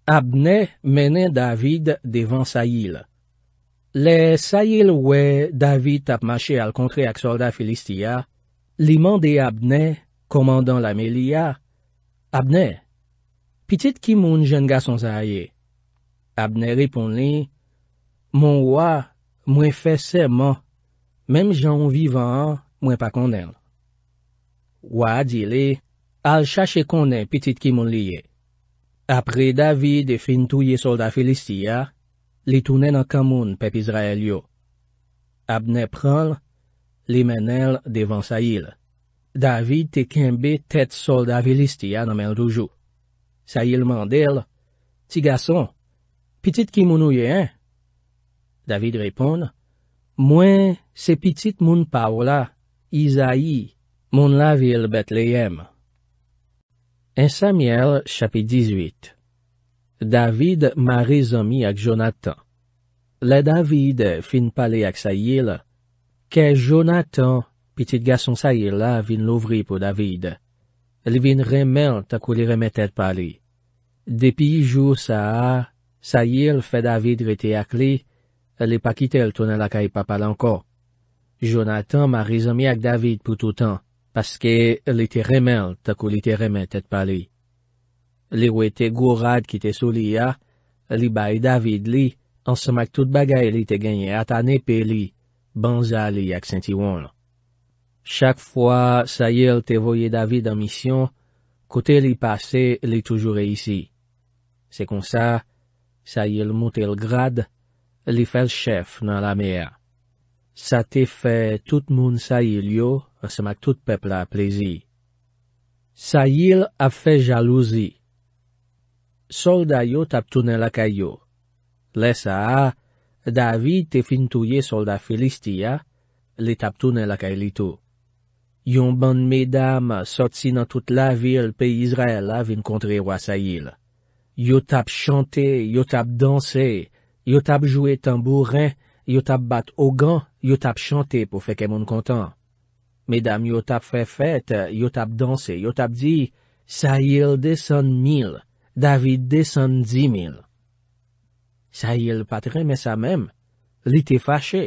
Abne menen David devan Sayil. Le Sayil we David ap mache al kontre ak solda Filistia, li mande Abne, komandan la Melia, « Abne, pitit ki moun jen ga son Sayil? » Abne repon li, « Mon wwa mwen fese man, Mèm jan vivan, mwen pa konen. Wad, dile, al chache konen pitit kimoun liye. Apre David e fin touye solda Felistia, li tounen an kamoun pep Israel yo. Abne pral, li menel devan Sayil. David te kenbe tet solda Felistia nan menloujou. Sayil mandel, Ti gason, pitit kimoun ouye en? David repon, Mwen, se pitit moun pa ou la, izayi, moun la vil bet le yem. En Samiel, chapit 18 David ma rezomi ak Jonathan. Le David fin pale ak sa yil, ke Jonathan, pitit gason sa yil la, vin louvri pou David. Li vin remel takou li remetet pale. Depi jou sa a, sa yil fe David rete ak li, li pa kitel ton alakay papal anko. Jonathan ma rizomi ak David pou toutan, paske li te remel takou li te remet et pali. Li we te gourad ki te soli ya, li bay David li, ansamak tout bagay li te genye atan epi li, banza li ak senti won. Chak fwa sayel te voye David an misyon, kote li pase, li toujure isi. Se kon sa, sayel monte l grad, li fèl chèf nan la mèa. Sa te fè tout moun sa yil yo, se mak tout pepla plezi. Sa yil ap fè jalouzi. Solda yo tap tounen lakay yo. Lè sa a, Davi te fin touye solda Felistia, li tap tounen lakay li tou. Yon ban medam sotsi nan tout la vil pe Yisrael avin kontre wa sa yil. Yo tap chante, yo tap danse, Yo tap jwe tambouren, yo tap bat ogan, yo tap chante pou feke moun kontan. Medam yo tap fefet, yo tap danse, yo tap di, Sayil desan mil, David desan di mil. Sayil patre mè sa mèm, li te fache.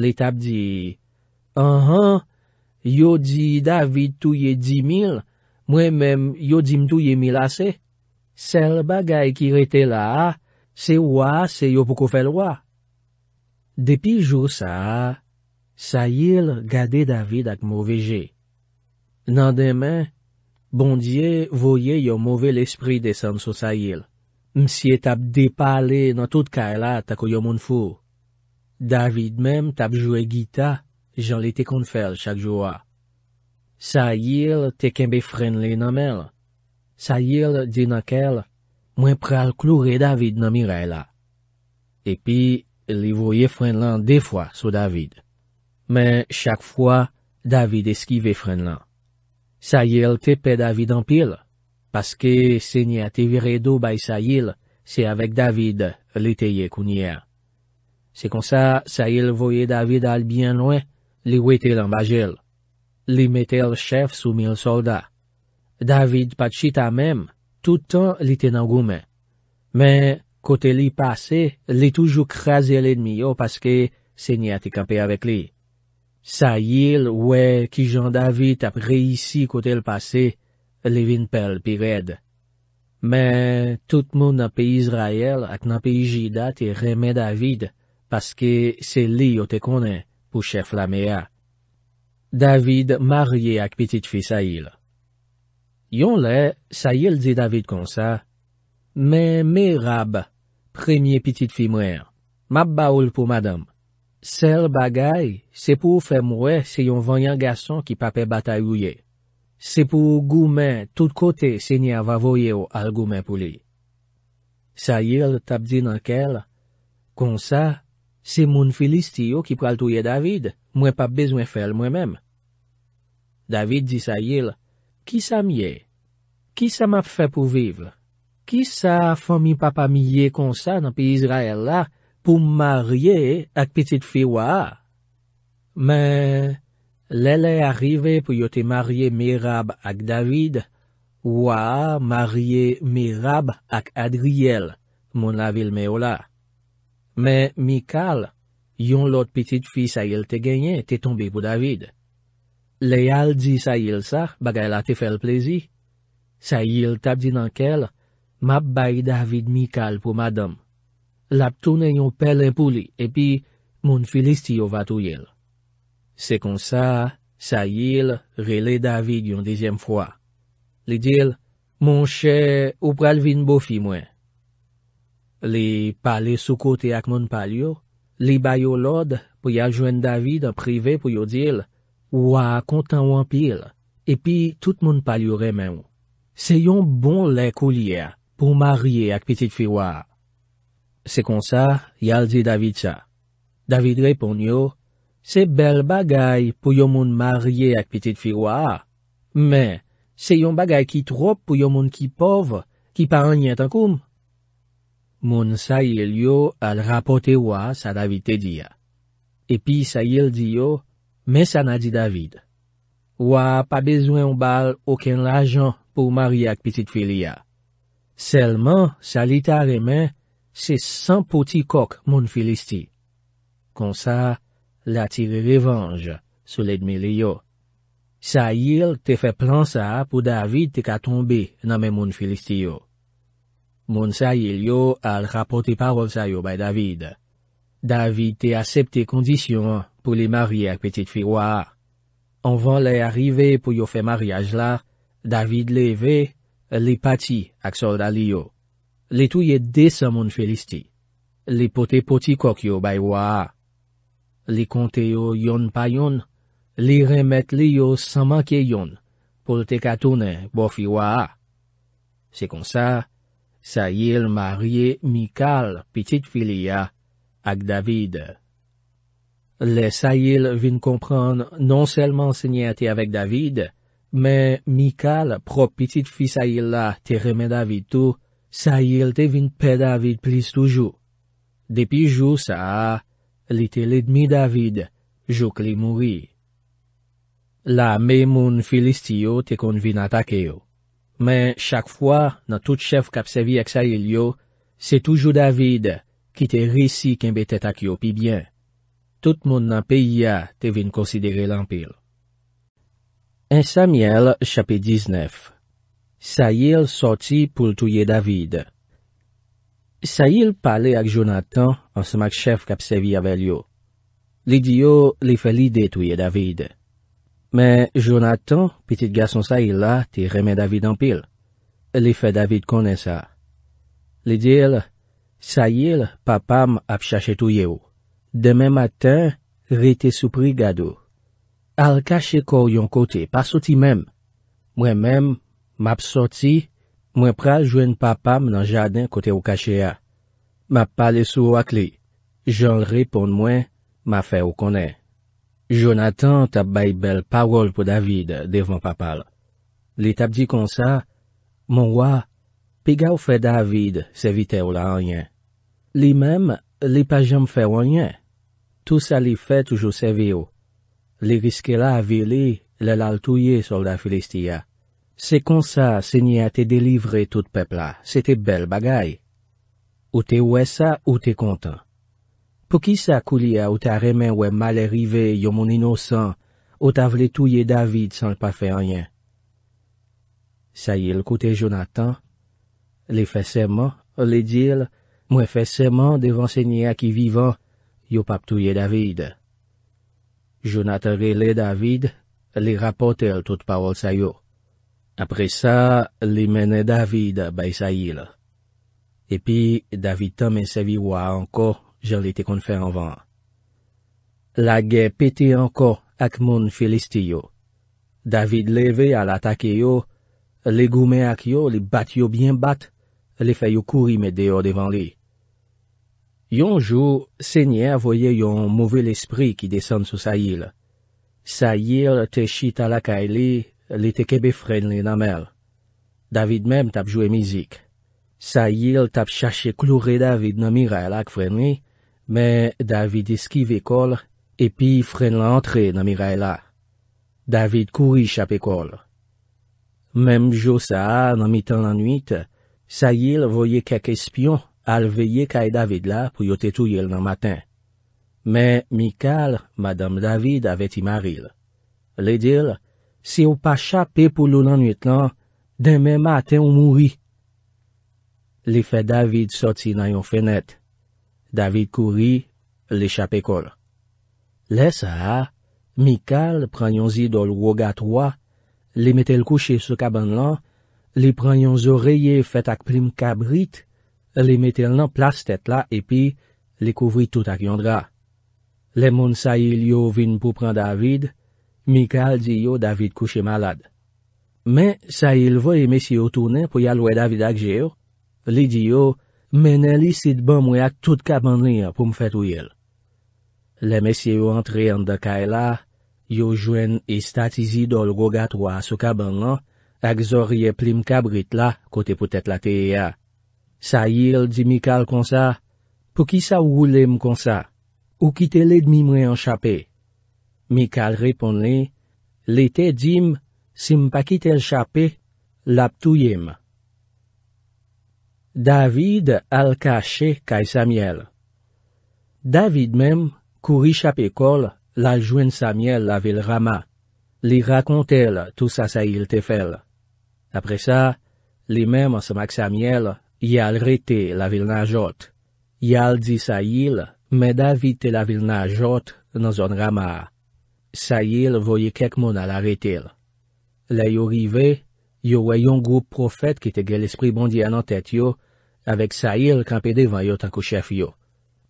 Li tap di, Anhan, yo di David touye di mil, mwen mèm yo di mtouye mi lase. Sel bagay ki rete la a, Se wwa, se yo pou kou fèl wwa. Depi jou sa a, Sayil gade David ak mou veje. Nan demen, bondye voye yo mouvel espri desan sou Sayil. Msi et ap depale nan tout kaela tako yo moun fou. David mem tap jwe gita, jan li te kon fel chak jou a. Sayil te kembe frenle nan men. Sayil di nan kel, Mwen pral kloure David nan Mirella. Epi, li voye Frenlan defwa sou David. Men, chak fwa, David eskive Frenlan. Sayil tepe David an pil. Paske, se nye te vire do bay Sayil, se avèk David li teye kounye. Se konsa, Sayil voye David albyan wè, li wetel an bagel. Li metel chef sou mil solda. David pat chita mèm. Toutan li tenangoumen. Men, kote li pase, li toujou kraze lèdmi yo paske se ni atikampe avèk li. Sayil wè ki jan David ap reisi kote l'pase, li vin pel pi vèd. Men, tout moun api Israel ak napi Jida te remè David paske se li yo te konen pou chef la mea. David marye ak pitit fi Sayil. Yon lè, sa yil di David konsa, Mè mè rab, premye pitit fi mwè, mab baoul pou madame. Ser bagay, se pou fè mwè se yon vanyan gason ki pape bata yoye. Se pou goumen tout kote se ni avavoye ou al goumen pou li. Sa yil tap di nankel, Konsa, se moun filistiyo ki pral touye David, mwen pa bezwen fèl mwen mèm. David di sa yil, Ki sa miye? Ki sa map fè pou viv? Ki sa fò mi papa miye konsan api Izrael la pou marye ak pitit fi waa? Men, lè lè arrive pou yo te marye Mirab ak David, waa marye Mirab ak Adriel, moun la vilme o la. Men, mi kal, yon lot pitit fi sa yel te genye, te tombe pou David. Le yal di sa yil sa, bagay la te fel plezi. Sa yil tab di nan kel, mab bay David Mikal pou madam. Lap toune yon pel epou li, epi, moun filisti yo vato yel. Se kon sa, sa yil rele David yon dizem fwa. Li dil, moun che, ou pral vin bofi mwen. Li pale sou kote ak moun pale yo, li bay yo lod pou ya jwen David prive pou yo dil, Ou a kontan wampil, epi tout moun pal yore men ou. Se yon bon lè kou liè pou marye ak pitit firwa. Se konsa, yal di David sa. David repon yo, se bel bagay pou yon moun marye ak pitit firwa, men se yon bagay ki trop pou yon moun ki pov, ki pa anye takoum. Moun sa yel yo al rapote wa sa David te di ya. Epi sa yel di yo, Men sa nan di David. Ou a pa bezwen ou bal oken lajan pou mari ak pitit fili ya. Selman sa li ta remen, se san poti kok moun filisti. Kon sa, la ti revanj, soledme li yo. Sa yil te fe plan sa pou David te ka tombe nan men moun filisti yo. Moun sa yil yo al rapote parol sa yo bay David. David te acepte kondisyon an. pou li marye ak petit fiwa a. Anvan le arrive pou yo fè mariage la, David le ve, li pati ak solda li yo. Li touye de sa moun felisti. Li pote poti kok yo bay wa a. Li konte yo yon pa yon, li remet li yo sa manke yon, pou te katoune bo fiwa a. Se kon sa, sa yel marye mi kal petit fili ya, ak David. Le sa yil vin kompran non selman se nye ate avek David, men mi kal pro piti fi sa yil la te remen David tou, sa yil te vin pe David plis toujou. Depi jou sa a, li te lidmi David, jok li mouri. La me moun filistiyo te kon vin atakeyo. Men chak fwa nan tout chef kapsevi ek sa yil yo, se toujou David ki te risi kenbe te takeyo pi byen. Tout moun nan P.I.A. te vin konsidere l'ampil. En Samiel, chapit 19. Sayil sorti pou l'touye David. Sayil pale ak Jonathan, an smak chef kap sevi avèl yo. Li di yo, li fe l'ide touye David. Men Jonathan, pitit gason Sayil la, te remen David ampil. Li fe David konen sa. Li di yo, Sayil, papam ap chache touye yo. Demè matin, re te soupri gado. Al kache kor yon kote, pa soti mèm. Mwen mèm, map soti, mwen pral jwen papam nan jaden kote ou kache ya. Map pale sou wak li. Joun l repon mwen, map fe ou konen. Joun atan tap bay bel parol pou David devan papal. Li tap di kon sa, mwen wak, pe gaw fe David se vite ou la anyen. Li mèm, li pa jom fe ou anyen. Tou sa li fè toujou seve yo. Li riske la a vile, li lal touye solda Filistia. Se kon sa, se nye a te delivre tout pepla. Se te bel bagay. Ou te wè sa, ou te kontan. Po ki sa kou li a ou ta remen ou e mal erive yo mon inosan, ou ta vle touye David san l pa fè anyen. Sa yil koute Jonathan, li fè seman, ou li dil, mwen fè seman devan se nye a ki vivan Yo pa ptouye David. Jonathan vele David li rapote al tout pawol sayo. Apre sa, li mene David bay sayil. Epi, David tamen se viwa anko, jen li te konfe anvan. La ge pete anko ak moun felisti yo. David leve al atake yo, li goume ak yo, li bat yo bien bat, li fay yo kouri me deyo devan li. Yonjou, sènyè voye yon mouvè l'espri ki desan sou sa yil. Sa yil te chi talakay li, li te kebe frenli nan mèl. David mèm tap jwè mizik. Sa yil tap chache klourè David nan mirela ak frenli, mè David eskive kol epi frenla antre nan mirela. David kouri chap ekol. Mèm jou sa nan mitan lan nwit, sa yil voye kek espyon. al veye kay David la pou yo tetouye l nan maten. Men Mikal, madame David, ave ti maril. Le dil, si yo pa chapi pou loun anuit lan, den men maten ou moui. Li fe David soti nan yon fenet. David kouri, li chapi kol. Le sa, Mikal pranyon zi dol woga troa, li metel kouche sou kaban lan, li pranyon zoreye fet ak prim kabrit, Li metel nan plas tet la epi, li kouvri tout ak yondra. Le moun Saïl yo vin pou pran David, Mikal di yo David kouche malad. Men, Saïl voye mesye yo tounen pou yalwe David ak jeyo, li di yo, menen li sit ban mwe ak tout kaban li ya pou mfet wye. Le mesye yo antre an de kae la, yo jwen istatizi e dol roga twa sou kaban la, ak zorye plim kabrit la kote pou tet la teye ya. Sa yil di Mikal konsa, pou ki sa ou wulem konsa, ou ki te led mi mwen chapè? Mikal repon li, le te dim, si m pa ki tel chapè, la ptouyem. David al kache kaj Samyel David mem, kouri chapè kol, lal jwen Samyel la vil rama, li rakon tel tou sa sa yil te fel. Apre sa, li mem asmak Samyel, lal jwen Samyel, Yal rete la vil na jot. Yal di sa yil, mè da vite la vil na jot nan zon ramar. Sa yil voye kek moun ala rete. Le yo rive, yo wey yon goup profet ki te ge l'esprit bondi anan tet yo, avek sa yil kampede vanyo tankou chef yo.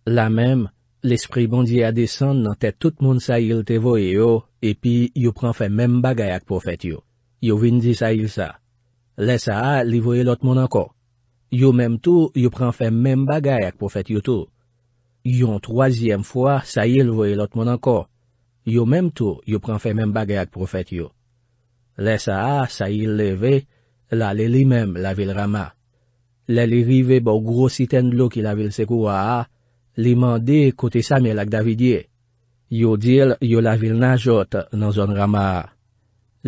La mèm, l'esprit bondi adesan nan tet tout moun sa yil te voye yo, epi yo pran fe mèm bagayak profet yo. Yo vin di sa yil sa. Le sa a li voye lot moun anko. Yo mèm tou, yo pran fè mèm bagay ak profet yo tou. Yon troasyem fwa, sa yil voye lot moun anko. Yo mèm tou, yo pran fè mèm bagay ak profet yo. Le sa a, sa yil le ve, la le li mèm la vil rama. Le li rive bo gro siten lo ki la vil se kou a a, li mande kote sa mè lak Davidye. Yo dil, yo la vil nan jote nan zon rama a.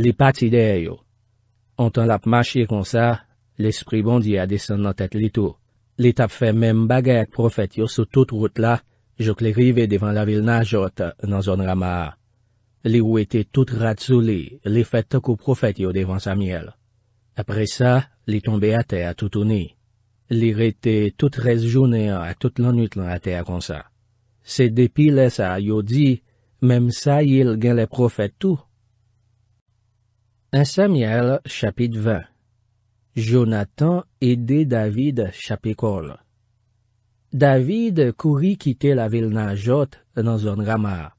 Li pati de yo. Ontan lap machye kon sa, L'esprit bondi a desen nan tèt li tou. Li tap fè mèm bagay ak profet yo sou tout route la, jok li rive devan la vil na jote nan zon ramar. Li ou ete tout rat sou li, li fè takou profet yo devan Samuel. Apre sa, li tombe a tè a tout ou ni. Li rete tout res jounè an a tout lan ut lan a tè a konsa. Se depile sa yo di, mèm sa yil gen le profet tou. A Samuel chapit vèn Jonathan e de David Chapekol David kouri kite la vil na jot nan zon ramar.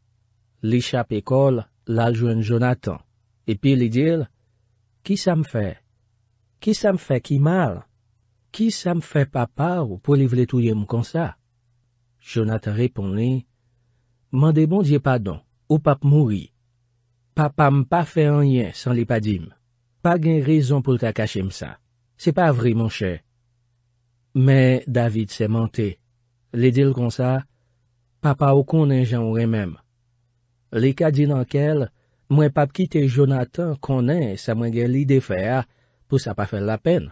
Li Chapekol la jwen Jonathan, epi li dil, Ki sa m fe? Ki sa m fe ki mal? Ki sa m fe papa ou pou li vle touye m kon sa? Jonathan repon li, Man de bon diye padon, ou pap mouri. Papa m pa fe anye san li pa dim. Pa gen rezon pou ta kache m sa. Se pa vremen chè. Men, David se mente. Le dil kon sa, pa pa ou konen jan ou remem. Le ka din ankel, mwen pa pkite Jonathan konen sa mwen gen li defè a pou sa pa fè la pen.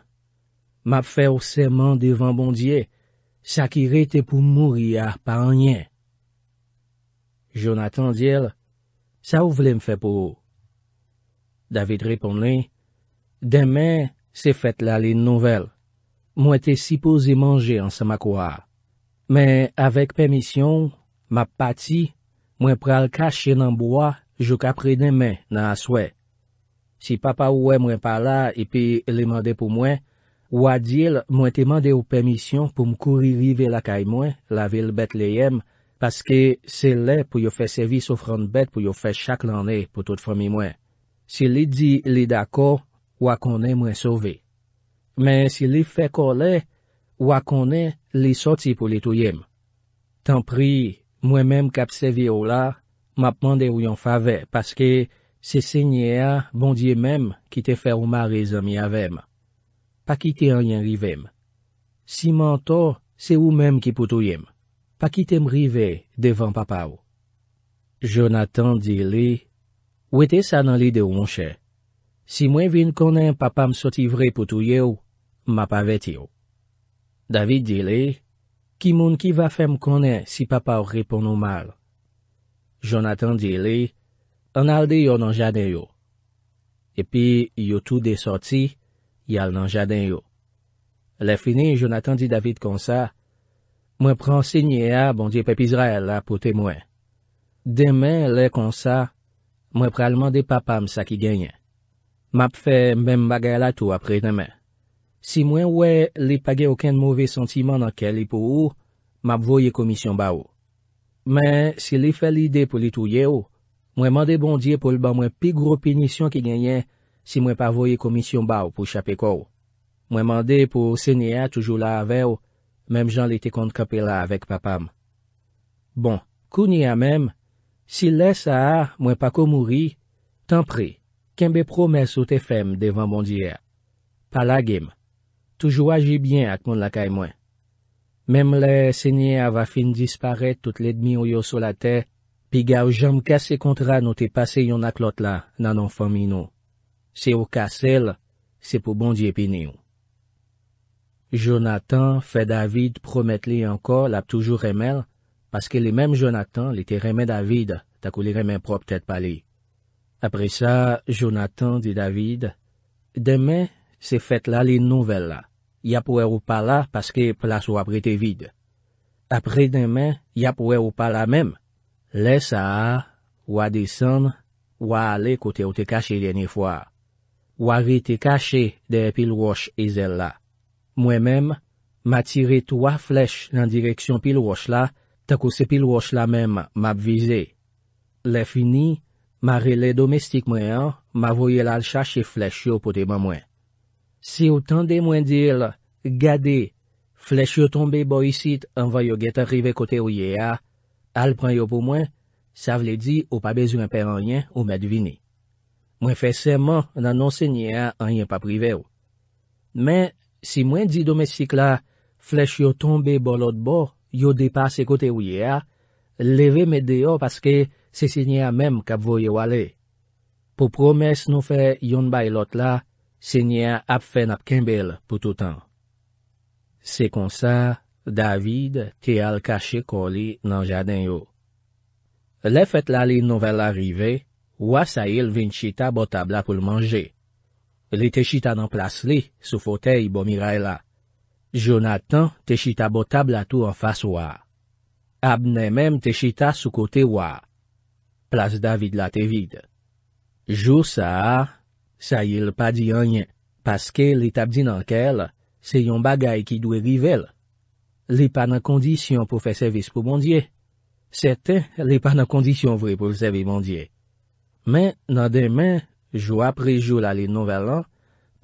Map fè ou seman devan bondye, sa ki rete pou mouri a pa anyen. Jonathan dil, sa ou vle mfè pou ou? David repon li, demen, se fet la lin nouvel. Mwen te sipozi manje an sema kwa. Men, avek pemisyon, ma pati, mwen pral kache nan boa, jouk apre demen nan aswe. Si papa ouwe mwen pala, epi le mande pou mwen, wadil mwen te mande ou pemisyon pou mkouri vive la kay mwen, la vil bet le yem, paske se le pou yo fe sevi sofrante bet pou yo fe chak lan e pou tout fomi mwen. Se li di li dako, wakone mwen sove. Men si li fe kole, wakone li soti pou li touyem. Tan pri, mwen menm kapse vi ou la, mapmande ou yon fave, paske se se nye a bondye menm ki te fer ou mare zami avem. Pa ki te a yon rivem. Si manto, se ou menm ki pou touyem. Pa ki te mrive devan papa ou. Jonathan di li, ou ete sa nan li de ou monshe? Si mwen vin konen papa msoti vre pou tou yo, ma pa vet yo. David dile, ki moun ki va fe mkonen si papa ou repon nou mal. Jonathan dile, an al de yo nan jaden yo. Epi, yo tou de soti, yal nan jaden yo. Le fini, Jonathan di David konsa, mwen pran sinye a bondye pepizra el la pou temwen. Demen le konsa, mwen pran mande papa msa ki genyen. map fè mbèm bagay la tou apre demè. Si mwen wè li pagè okèn mouvè sentiman nan ke li pou ou, map voye komisyon ba ou. Men, si li fè l'ide pou li tou ye ou, mwen mande bondye pou l'ban mwen pi gro penisyon ki genyen si mwen pa voye komisyon ba ou pou chape ko ou. Mwen mande pou sène a toujou la ave ou, mèm jan li te kont kapè la avèk papam. Bon, kouni a mèm, si lè sa a mwen pa ko mouri, tan prey. Kèmbe promè sou te fèm devan bondye a. Palagèm. Toujou aji byen ak moun lakay mwen. Mèm le sènyè avafin disparè tout lèdmi ou yo sou la tè, pi gaw jom kase kontra nou te pase yon ak lot la nan anfan minou. Se ou kase lè, se pou bondye pini ou. Jonathan fè David promet li anko la poujou remèl, paske li mèm Jonathan li te remè David takou li remè prop tèt palè. Apre sa, Jonathan di David, Demè, se fèt la li nouvel la. Ya pouè ou pa la, paske plas ou apre te vide. Apre demè, ya pouè ou pa la mem. Lè sa a, wè desan, wè ale kote ou te kache lèny fwa. Wè ri te kache de pil wòch e zèl la. Mwè mem, ma tire to a flech nan direksyon pil wòch la, tako se pil wòch la mem map vize. Lè fini, ma rele domestik mwen an, ma voyel al chache flech yo pote mwen mwen. Si yo tende mwen dil, gade, flech yo tombe bo yisit, an vay yo geta rive kote ou ye a, al pran yo pou mwen, sa vle di ou pa bezwen pen an yen ou mwen devine. Mwen fe seman nan nonsenye a an yen pa prive ou. Men, si mwen di domestik la, flech yo tombe bo lot bo, yo depase kote ou ye a, leve mwen deyo paske, Se se nye a mem kap voye wale. Po promes nou fe yon bay lot la, se nye a ap fe nap kembel pou toutan. Se konsa, David te al kache koli nan jaden yo. Le fet la li nouvel arive, wasa il vin chita botabla pou l manje. Li te chita nan plas li sou fotey bo miray la. Jonathan te chita botabla tou an fase wale. Abne menm te chita sou kote wale. plas David la te vide. Jou sa a, sa yil pa di anyen, paske li tabdi nan kel, se yon bagay ki dwe rivel. Li pa nan kondisyon pou fe sevis pou mondye. Sete, li pa nan kondisyon vwe pou sevis mondye. Men, nan demen, jou apre jou la li nouvel an,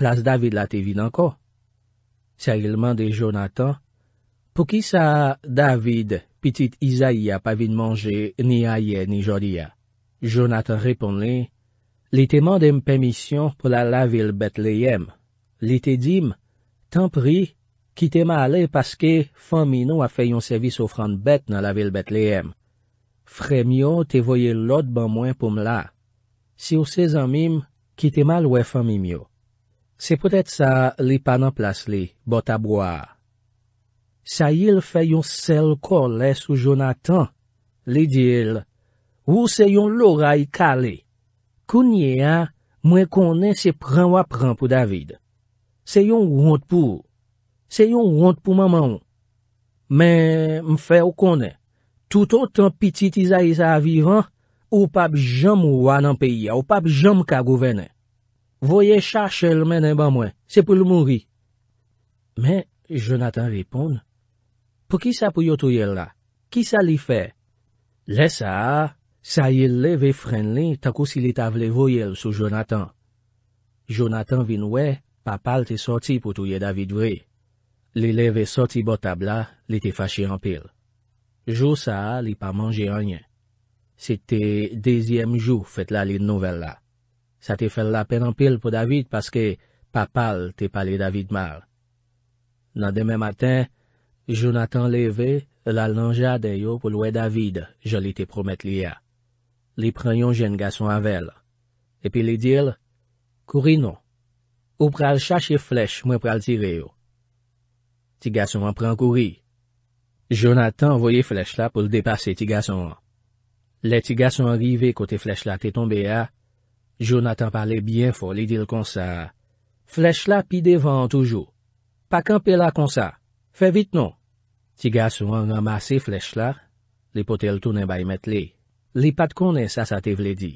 plas David la te vide anko. Sa yil mande Jonathan, pou ki sa a David, pitit Isaia pa vide manje ni aye ni jodia. Jonathan repon li, li te mande m'pemisyon pou la la vil bet le yem. Li te dim, tan pri, ki te ma ale paske fami nou a fe yon servis ofran bet na la vil bet le yem. Fremyo te voye lot ban mwen pou m'la. Si ou se zanmim, ki te mal we fami myo. Se pwetet sa li panan plas li, bot a boar. Sa yil fe yon sel kol le sou Jonathan, li dil, Ou se yon lora yi kale. Kounye an, mwen konen se pran wap pran pou David. Se yon wont pou. Se yon wont pou maman ou. Men, mfe ou konen. Touton tan pitit izay sa avivan, ou pap jom wan an peyi, ou pap jom ka gouvenen. Voye chache lmen en ban mwen. Se pou lmoun ri. Men, Jonathan ripon. Pou ki sa pou yo touye la? Ki sa li fe? Le sa a. Sa yil leve fren li, takou si li ta vle voyel sou Jonathan. Jonathan vin we, papal te sorti pou touye David vre. Li leve sorti bot tabla, li te fache anpil. Jou sa li pa manje anyen. Se te dezyem jou fet la li nouvel la. Sa te fel la pen anpil pou David paske papal te pale David mar. Nan demen maten, Jonathan leve la lanja deyo pou loue David joli te promet li ya. Li prenyon jen gason avèl. Epi li dil, Kouri non. Ou pral chache flech mwen pral tire yo. Ti gason an pren kouri. Jonathan envoye flech la pou l depase ti gason an. Le ti gason an rive kote flech la te tombe a. Jonathan pale bien fo li dil konsa. Flech la pi devan toujou. Pakanpe la konsa. Fe vit non. Ti gason an ramase flech la. Li pote l toune bay met li. Li pat konen sa sa te vledi,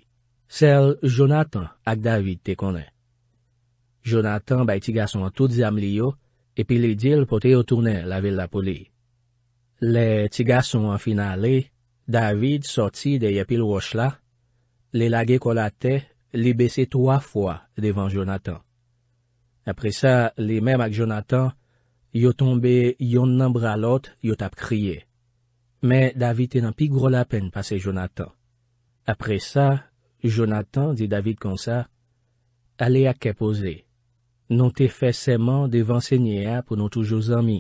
sel Jonathan ak David te konen. Jonathan bay tiga son tout zem li yo, epi li dil pote yo turnen la vil la poli. Le tiga son finali, David soti de yapil wosh la, li lage kolate, li bese towa fwa devan Jonathan. Apre sa, li men ak Jonathan, yo tombe yon nan bralot yo tap kriye. Mè, David te nan pi gro la pen pase Jonathan. Apre sa, Jonathan, di David konsa, ale non a ke pose. Non te fè seman devan se nye a pou nou toujou zanmi.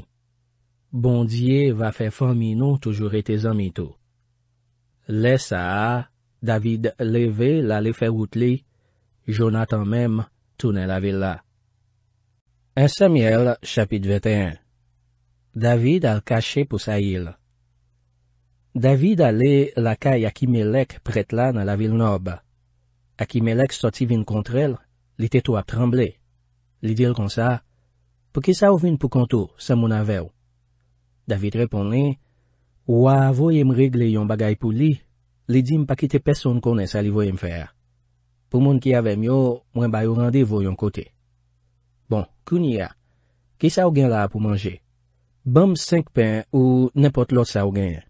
Bondye va fè fè mi nou toujou re te zanmi tou. Le sa a, David leve la le fè wout li, Jonathan mèm toune la ve la. Ensemiel, chapit 21 David al kache pou sa ila. David ale lakay Akimelek pret la nan la vil nob. Akimelek soti vin kontrel, li tetou ap tremble. Li dir kon sa, pou ki sa ou vin pou kanto, se moun avew? David reponen, bon, ou a avoyem regle yon bagay pou li, li dim pa kite peson konen sa li voyem fer. Pou moun ki avem yo, mwen bay ou randevo yon kote. Bon, kouni ya, ki sa ou gen la pou manje? Bam 5 pen ou nepot lot sa ou gen ya.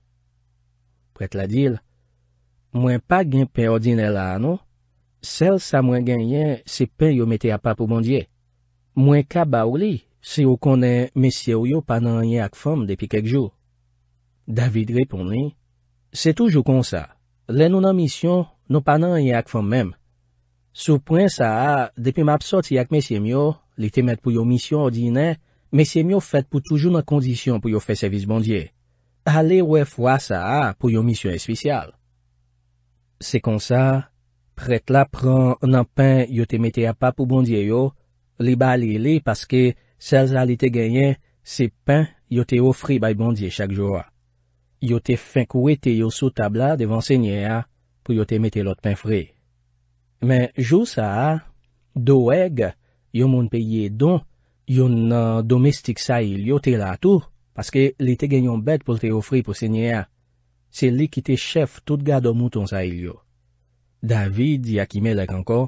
Pwet la dil, mwen pa gen pen ordine la anou, sel sa mwen gen yen se pen yo mete a pa pou bandye. Mwen ka ba ou li se yo konen mesye yo panan ye ak fom depi kek jou. David repon li, se toujou kon sa, le nou nan misyon nou panan ye ak fom mem. Sou pren sa a, depi map sot si ak mesye myo, li temet pou yo misyon ordine, mesye myo fet pou toujou nan kondisyon pou yo fe servis bandye. alè wè fwa sa a pou yo misyon eswisyal. Se kon sa, pret la pran nan pen yo te mette a pa pou bondye yo, li bali li paske sel zalite genyen se pen yo te ofri bay bondye chak jo a. Yo te fwenk wè te yo sou tabla devan senye a pou yo te mette lot pen fri. Men jou sa a, do wèg yo moun peye don, yo nan domestik sa il yo te la tou, Paske li te genyon bet pou te ofri pou se nye a. Se li ki te chef tout gado mouton sa il yo. David di Akimelek anko,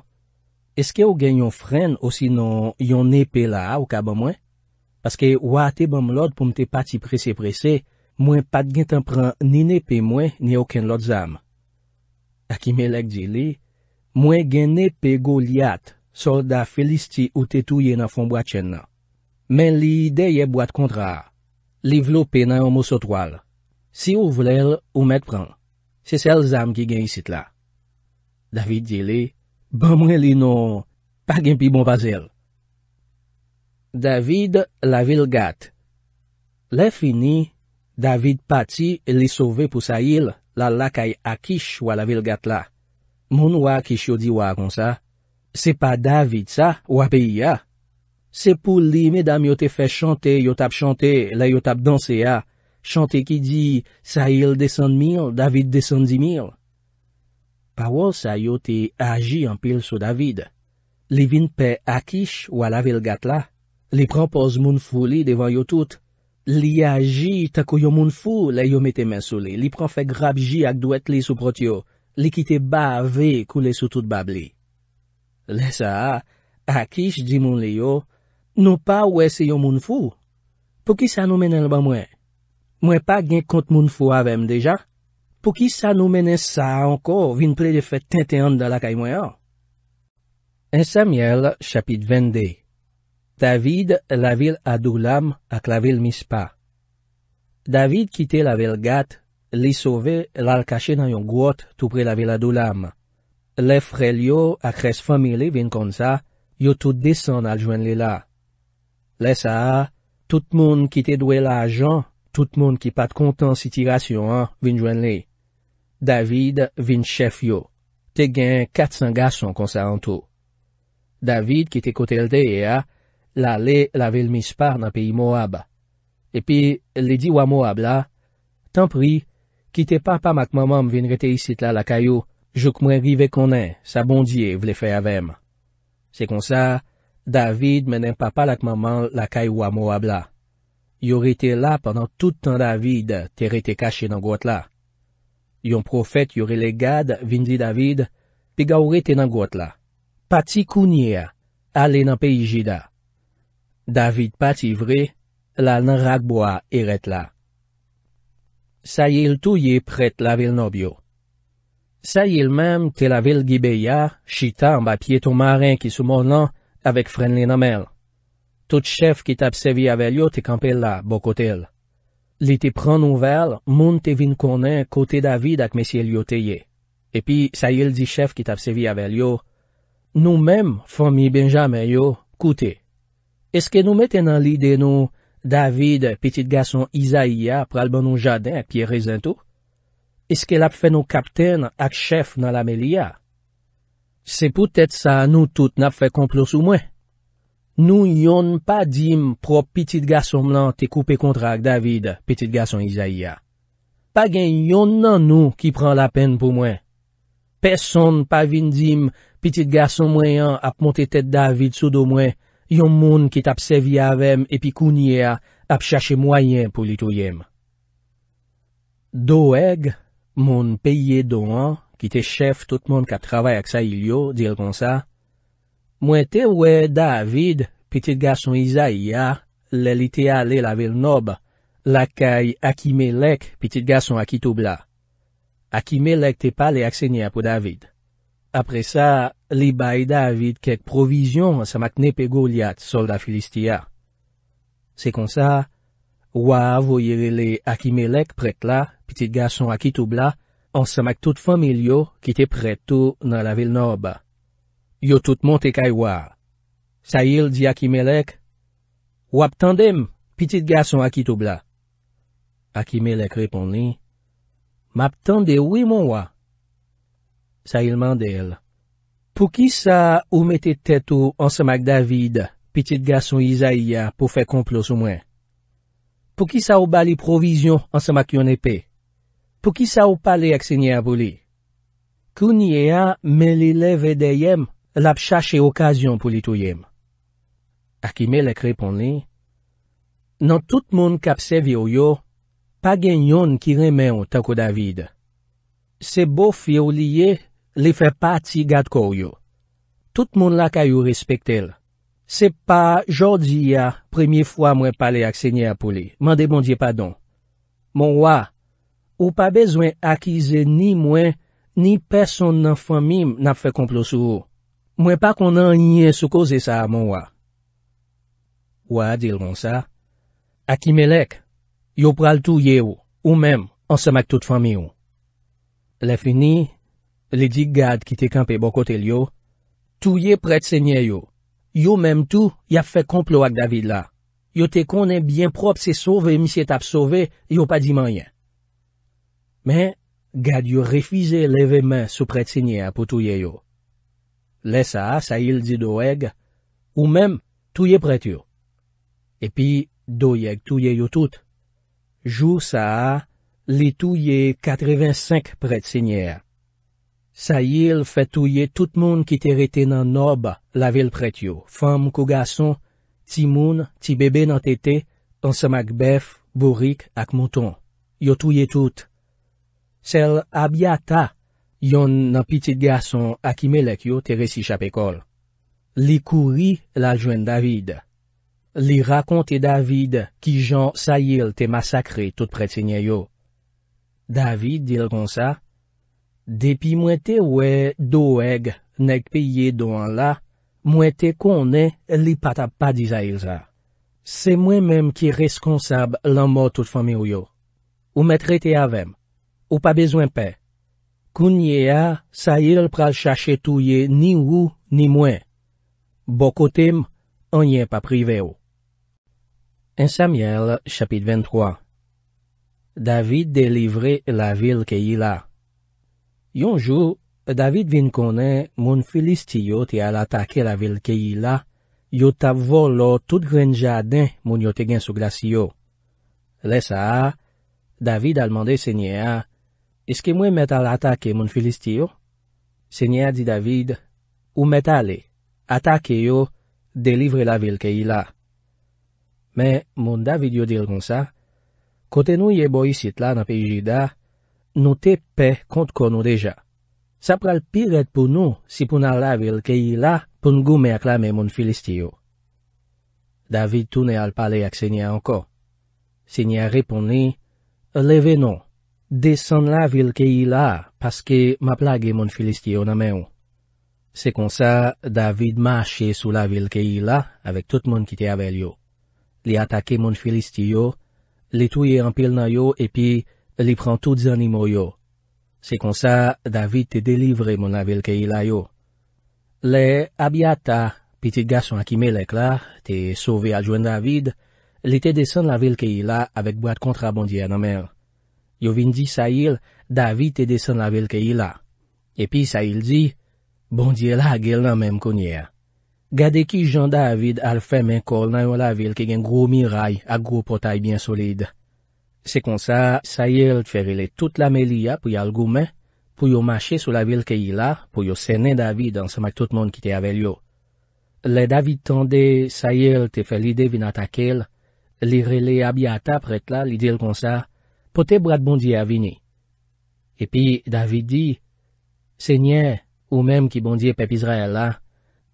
eske ou genyon fren osinon yon nepe la a ou kaba mwen? Paske wate bom lot pou mte pati prese prese, mwen pat gen tan pran ni nepe mwen ni oken lot zam. Akimelek di li, mwen gen nepe go liat solda felisti ou tetuye nan fonbwa chen na. Men li deye bwa t kontra a. Livlopè nan yon mousotwal. Si ou vlel, ou mèk pran. Se sel zam ki gen yisit la. David jelè. Bè bon, mwen li nou. Pa gen pi bon pazèl. David la vil gat. Le fini, David pati li sove pou sa yil la lakay akish wa la vil gat la. Moun wakish yo di wakon sa. Se pa David sa wapè yi ya. Se pou li, medam yo te fè chante, yo tap chante, la yo tap danse ya. Chante ki di, sa yil desan mil, David desan di mil. Pa wò sa yo te aji an pil sou David. Li vin pe akish wala vil gat la. Li pran poz moun fou li devan yo tout. Li aji tako yo moun fou la yo mete men sou li. Li pran fe grab ji ak dwet li sou prot yo. Li ki te ba ve koule sou tout bab li. Le sa a, akish di moun li yo. Nou pa wè se yon moun fou, pou ki sa nou menen l ban mwen? Mwen pa gen kont moun fou avèm deja, pou ki sa nou menen sa anko vin plè de fè tè tè an da lakay mwen an? Esamiel, chapit 22 David, la vil adoulam ak la vil mispa David kite la vil gat, li sove, lal kache nan yon gwot tou pre la vil adoulam. Le frelyo ak res famile vin kon sa, yo tout desan aljwen li la. Lè sa, tout moun ki te dwe la ajan, tout moun ki pat kontan si tirasyon an, vin jwen lè. David vin chef yo. Te gen 400 gason konsa an tou. David ki te kote lde e a, la lè la vel mispar nan peyi moab. E pi, lè diwa moab la, tan pri, ki te papa mak mamam vin rete isit la la kayo, jouk mwen rive konen, sa bondye vle fe avèm. Se konsa, David menen papa lak maman lakay wamo abla. Yorite la panan toutan David terete kache nan gwa tla. Yon profet yorile gade vinzi David, pi gawrite nan gwa tla. Pati kounye, ale nan peji jida. David pati vre, la nan ragboa eret la. Saye l touye pret la vil nobyo. Saye l mem te la vil Gibeya, chitan ba pieton marin ki soumon lan, avèk frèn lè namèl. Tout chèf ki tap sevi avèl yo te kampe la, bokot el. Li te pran nouvel, moun te vin konen kote David ak mesye li yo te ye. Epi, sa yel di chèf ki tap sevi avèl yo, nou mèm, fòmi Benjamin yo, koute. Eske nou meten nan li denou, David, petit gason Isaia, pralbonon jaden, pi rezentou? Eske la pfe nou kapten ak chèf nan la meli ya? Se pou tèt sa nou tout nap fè konplos ou mwen. Nou yon pa dim pro piti gason mlan te koupe kontrak David, piti gason Isaia. Pagen yon nan nou ki pran la pen pou mwen. Peson pa vin dim piti gason mwen ap monte tèt David sou do mwen, yon moun ki tap sevi avèm epi kounyea ap chache mwayen pou litoyem. Doèg moun peye doan, ki te chef tout moun kap travay ak sa il yo, dir kon sa, mwen te wè David, pitit garson Izaia, lè li te a lè lavel nob, lakay Akimelek, pitit garson Akitoubla. Akimelek te pa lè aksenye apou David. Apre sa, li bay David kek provizyon sa makne pe golyat solda Filistia. Se kon sa, wè avoyere lè Akimelek prek la, pitit garson Akitoubla, ansemak tout famil yo ki te pretou nan la vil norba. Yo tout monte kaywa. Sayil di Akimelek, Wap tendem, pitit gason akitou bla. Akimelek repon ni, Map tende wimon wa. Sayil mandel, Pou ki sa ou mette tetou ansemak David, pitit gason Isaia pou fe komplos ou mwen? Pou ki sa ou bali provizyon ansemak yon epè? Pou ki sa ou pale aksenye apou li? Kounye a, me li le vede yem, lap chache okasyon pou li tou yem. Akime lek repon li, nan tout moun kapse vye ou yo, pa gen yon ki reme ou tako David. Se bo fye ou li ye, li fe pa ti gad kou yo. Tout moun la kayo respekte el. Se pa, jodi ya, premiye fwa mwen pale aksenye apou li. Mwen bon demondye padon. Mon wwa, Ou pa bezwen akize ni mwen, ni peson nan famim nap fe komplo sou ou. Mwen pa konan yon sou koze sa a moun wak. Wak, dil moun sa. Aki melek, yo pral tou ye ou, ou menm, ansan mak tout fami ou. Le fini, le di gad ki te kanpe bokote li yo, tou ye pret se nye yo. Yo menm tou, yap fe komplo ak David la. Yo te konen bien prop se sove, misye tap sove, yo pa di manyen. Men, gade yo refize leve men sou pret sinye pou touye yo. Le sa, sa yil di do eg, ou men, touye pret yo. Epi, do yek touye yo tout. Jou sa, li touye 85 pret sinye. Sa yil fe touye tout moun ki te rete nan nob la vil pret yo. Fem mkou gason, ti moun, ti bebe nan tete, ansamak bef, borik ak mouton. Yo touye tout. Sel abyata yon nan pitit gason akime lek yo te resi chap ekol. Li kouri la jwen David. Li rakon te David ki jan sayil te masakre tout pretsenye yo. David dil kon sa, Depi mwen te we do eg nek peye do an la, mwen te konen li pata pa dizayil sa. Se mwen menm ki reskonsab lan mo tout famyo yo. Ou mwen trete avem. Ou pa bezwen pe. Koun ye a, sa yil pral chache tou ye ni wou ni mwen. Bo kote m, an ye pa prive ou. Insamiel, chapit 23 David delivre la vil ke yila Yonjou, David vin kone moun filistiyo te alatake la vil ke yila, yo tabvo lo tout gren jaden moun yote gen sou glasyo. Lesa a, David almande se nye a, Eske mwen met al atake moun filistiyo? Se nye a di David, ou met ale, atake yo, delivre la vil ke yi la. Me, moun David yo dir kon sa, kote nou ye bo yisit la na peyi jida, nou te pe kont kon nou deja. Sa pral piret pou nou si pou nan la vil ke yi la pou n'gou me aklame moun filistiyo. David toune al pale ak se nye anko. Se nye a reponi, leve nou, Desen la vil ke yi la, paske ma plage moun Filistiyo namè ou. Se konsa, David mache sou la vil ke yi la, avèk tout moun ki te avèl yo. Li atake moun Filistiyo, li touye anpil na yo, epi li pran tout zanimoy yo. Se konsa, David te delivre moun la vil ke yi la yo. Le, Abiatta, pitit gason akime lek la, te sove aljwen David, li te desen la vil ke yi la avèk bwad kontrabandye anamè ou. Yo vin di sa yil, Davide te desen la vil ke yila. Epi sa yil di, bondye la agel nan menm konye. Gade ki Jean Davide al fè men kol nan yo la vil ke gen gro miray ak gro potay bin solide. Se kon sa, sa yil te fè rile tout la meli ya pou yal goumen, pou yo mache sou la vil ke yila, pou yo sene Davide ansan mak tout moun ki te avel yo. Le Davide tende, sa yil te fè lide vin atakel, li rile abya ata pret la, li dil kon sa, pote brad bondye avini. Epi David di, Senye, ou menm ki bondye pepizra el la,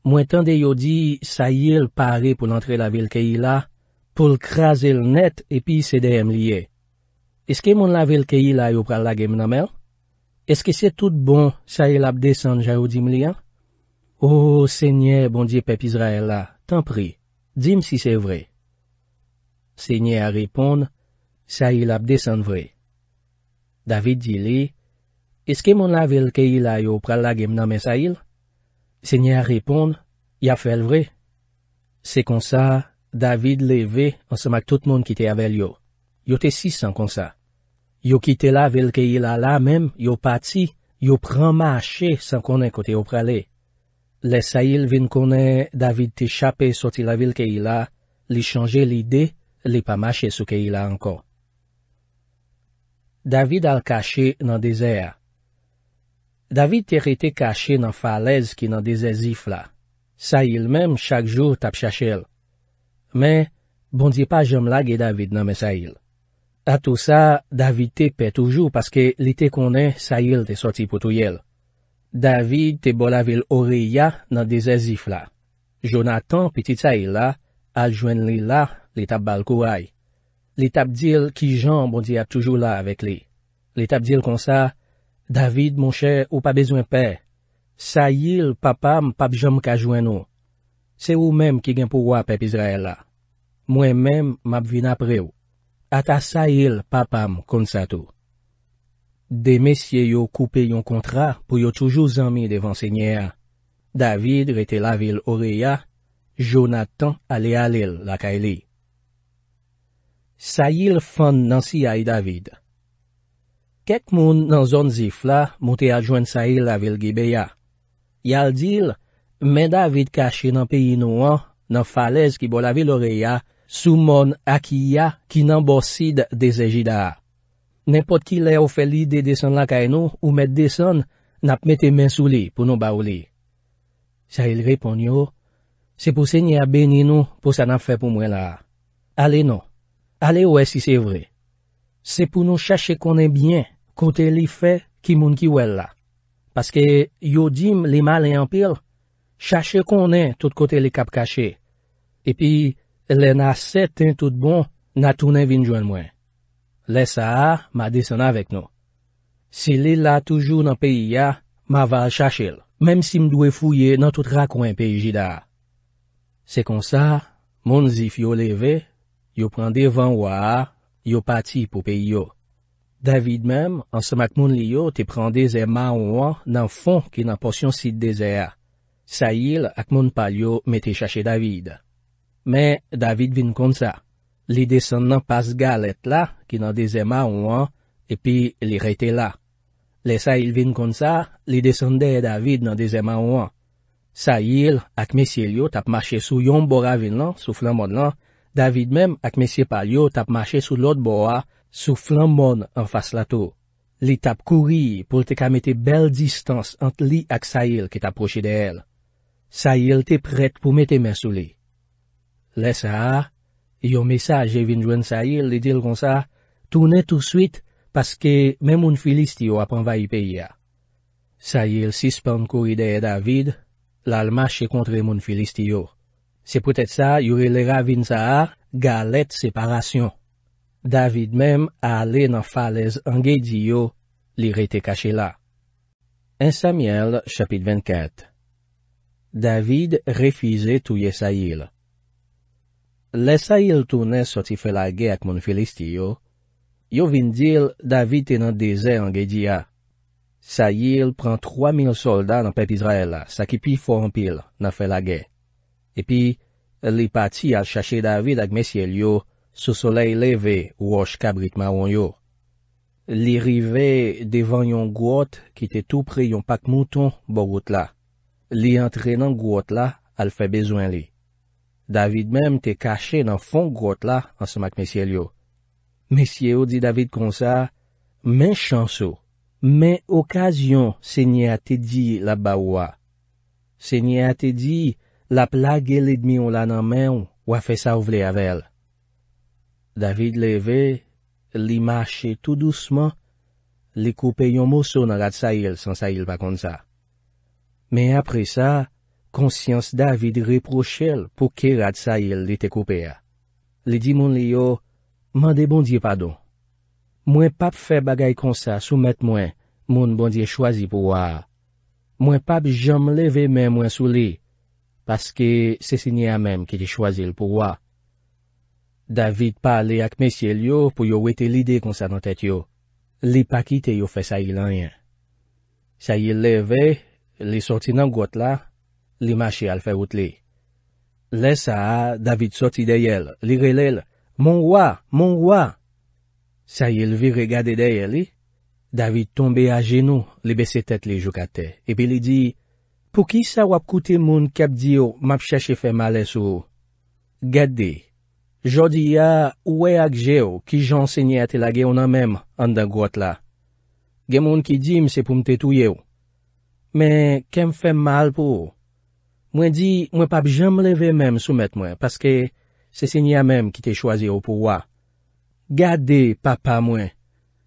mwen tende yo di, sa yil pare pou lantre la vilke yi la, pou l krasel net epi sede em liye. Eske moun la vilke yi la yo pral la gen mnamel? Eske se tout bon sa yil ap desan ja ou dim liya? Ou, Senye, bondye pepizra el la, tan pri, dim si se vre. Senye a ripon, Sayil ap desan vre. David di li, eske mon la vil ke ila yo pral la gem nan men Sayil? Senye a repon, ya fel vre. Se kon sa, David le ve, an se mak tout moun kite avel yo. Yo te sis an kon sa. Yo kite la vil ke ila la men, yo pati, yo pran mache san konen kote yo prale. Le Sayil vin kone, David te chape soti la vil ke ila, li chanje li de, li pa mache sou ke ila ankon. David al kache nan dese a. David te rete kache nan falez ki nan dese zif la. Sayil menm chak jou tap chache el. Men, bon di pa jom la ge David nanme Sayil. A tou sa, David te pe toujou paske li te konen Sayil te soti pou tou yel. David te bol avil ore ya nan dese zif la. Jonathan piti Sayil la, al jwen li la li tap balkou ay. Li tap dil ki jan bondi ap toujou la avèk li. Li tap dil konsa, David, mon chè, ou pa bezwen pe. Sayil, papam, pap jom ka jwen ou. Se ou mem ki gen pou wap pep Izraela. Mwen mem, map vin ap re ou. Ata Sayil, papam, konsa tou. De mesye yo koupe yon kontra, pou yo toujou zanmi devan se nye a. David rete la vil ore ya, Jonathan ale alil la ka eli. Sayil fande nan si yae David. Kek moun nan zon zif la, mouti aljwen Sayil la vil gibe ya. Yal dil, men David kache nan peyi nou an, nan falez ki bol la vil ore ya, sou moun aki ya ki nan bo sid deseji da. Nenpot ki le ou feli de desan la kay nou ou met desan, nap mete men sou li pou nou ba ou li. Sayil repon yo, se pou se nye a beni nou pou sa nan fe pou mwen la. Ale nou. Ale ouè si se vre. Se pou nou chache konen byen, kote li fe ki moun ki wè la. Paske yo dim li malen anpil, chache konen tout kote li kap kache. E pi, le na seten tout bon, na tounen vin jwen mwen. Le sa a, ma desan avèk nou. Se li la toujou nan peyi ya, ma val chache l, mem si mdwe fouye nan tout rakwen peyi ji da. Se kon sa, moun zif yo leve, Yo prende van waa, yo pati pou pe yo. David mem, ansam ak moun li yo, te prende zema waa nan fon ki nan porsyon si dezea. Sayil ak moun pal yo, mette chache David. Men, David vin kon sa. Li desen nan pas gal et la, ki nan deze ma waa, epi li rete la. Le Sayil vin kon sa, li desende David nan deze ma waa. Sayil ak mesye li yo, tap mache sou yon bora vin lan, sou flanman lan, David menm ak mesye pal yo tap mache sou lot bo a, sou flan mon an fas la to. Li tap kouri pou te kamete bel distans ant li ak Sayil ke tap proche de el. Sayil te prete pou mete men sou li. Le sa, yo mesaje vin joen Sayil li dil kon sa, toune tout suit paske men moun filist yo apan vayi peya. Sayil sispan kouri de David, lal mache kontre moun filist yo. Se pwetet sa, yore lera vin za har, ga let separasyon. David mem a ale nan falez an gedi yo, li re te kache la. En Samuel, chapit 24 David refize touye Sayil. Le Sayil toune soti felage ak moun felisti yo, yo vin dil David tenan deze an gedi ya. Sayil pran 3000 solda nan Pep Israel sa ki pi fo an pil nan felage yo. Epi, li pati al chache David ak mesye liyo sou soley leve wosh kabritman wonyo. Li rive devan yon gout ki te tou pre yon pak mouton bo gout la. Li antre nan gout la al fe bezwen li. David mem te kache nan fon gout la ansan mak mesye liyo. Mesye ou di David kon sa, men chanso, men okasyon se nye a te di la ba wwa. Se nye a te di... la plage li dmi ou la nan men ou a fe sa ou vle avel. David leve, li mache tout douceman, li koupe yon mouson nan rat sa yel san sa yel pa kon sa. Men apre sa, konsyans David riproche l pou ke rat sa yel li te koupe a. Li di moun li yo, mande bondye padon. Mwen pap fe bagay kon sa soumet mwen, moun bondye chwazi pou wa. Mwen pap jom leve men mwen souli, Paske se sinye a menm ki di chwazi l pou wwa. David pale ak mesye l yo pou yo wete l ide konsa nan tet yo. Li pa kite yo fe sa yi lan yen. Sa yi leve, li sorti nan got la, li mache al fe wote li. Le sa, David sorti dey el, li relel, Mon wwa, mon wwa! Sa yi l vi regade dey el li, David tombe a jenou, li besetet li jou kate, epi li di, Pou ki sa wap koute moun kep di yo map chèche fè malè sou? Gade. Jodi ya, ouè ak je yo ki jan sènyate la geyo nan mèm an da gout la. Gen moun ki di mse pou mte touye yo. Mè, kem fè mal pou? Mwen di, mwen pap jèm leve mèm soumèt mwen, paske se sènyan mèm ki te chwazi yo pou wè. Gade, papa mwen.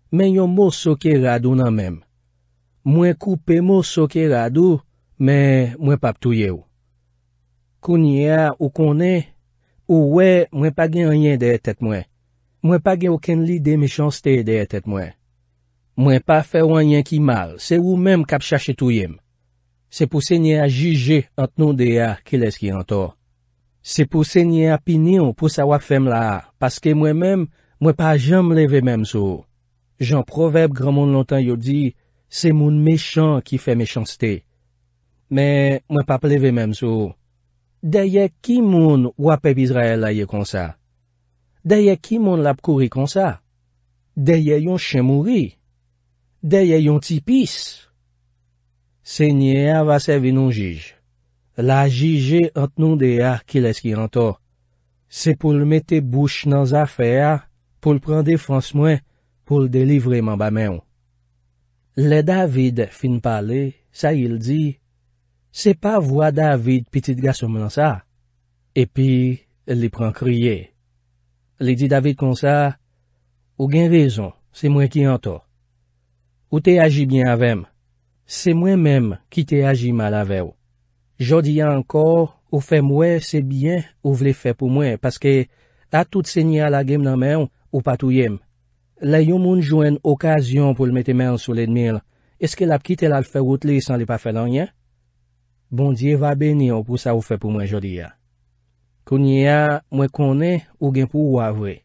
Mè yo mòs soke radou nan mèm. Mwen koupe mòs soke radou, Men, mwen pa ptouye ou. Koun ye a ou konen, ou we mwen pa gen an yen de etet mwen. Mwen pa gen ou ken li de mechanstey de etet mwen. Mwen pa fe ou an yen ki mal, se ou menm kap chache touyem. Se pou se nye a jije ant nou de ya, ke les ki an to. Se pou se nye a pini ou pou sa wap fem la, paske mwen menm, mwen pa jem leve menm sou. Jan proverb gramoun lontan yo di, se moun mechan ki fe mechanstey. Men, mwen pa pleve menm sou. Deye ki moun wap pep Izrael la ye konsa? Deye ki moun lap kouri konsa? Deye yon chen mouri? Deye yon tipis? Senye avase vi non jij. La jij e ant nou deya ki les ki anto. Se pou l mette bouch nan zafè a, pou l prende fans mwen, pou l delivre man ba men ou. Le David fin pale, sa il di... Se pa vwa David pitit gasom lan sa. Epi, li pran kriye. Li di David kon sa, Ou gen rezon, se mwen ki an to. Ou te aji byen avèm. Se mwen mèm ki te aji mal avèw. Jodi an kor, ou fè mwen se byen ou vle fè pou mwen. Paske, atout se nye alagèm nan mèm ou patouyèm. La yon moun jwen okasyon pou l metè mèm sou ledmèl. Eske la pkite lal fè wout li san li pa fè lan yè? bon diye va benyon pou sa ou fe pou mwen jodi ya. Kounye ya, mwen konen ou gen pou wavwe.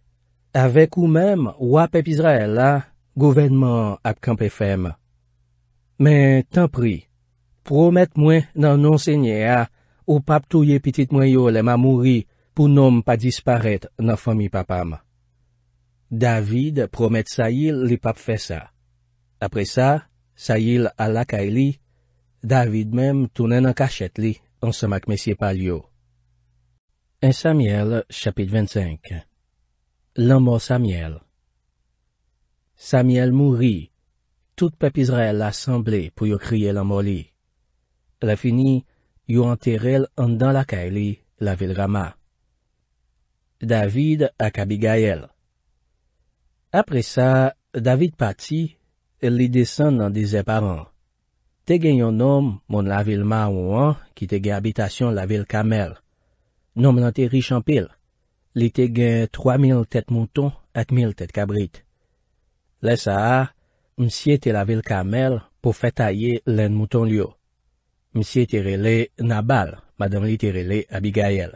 Avek ou mem, wap ep Israel la, govenman ap kamp FM. Men, tan pri, promet mwen nan nonsenye ya ou pap touye pitit mwen yo le ma mouri pou nom pa disparet nan fomi papam. David promet Sayil li pap fe sa. Apre sa, Sayil ala kaili e David menm tounen an kachet li, an semak mesye pal yo. En Samuel, chapit 25 L'anmo Samuel Samuel mouri. Tout pep Israel l'assemble pou yo kriye l'anmo li. La fini, yo anter el an dan la kaeli la vil rama. David akabiga el. Apre sa, David pati, li desen nan dizen par an. Te gen yon nom moun la vil ma ou an ki te gen abitasyon la vil Kamel. Nom lan te richan pil. Li te gen 3000 tet mouton et 1000 tet kabrit. Le sa a, msi te la vil Kamel pou fet aye len mouton liyo. Msi te rele Nabal, madame li te rele Abigail.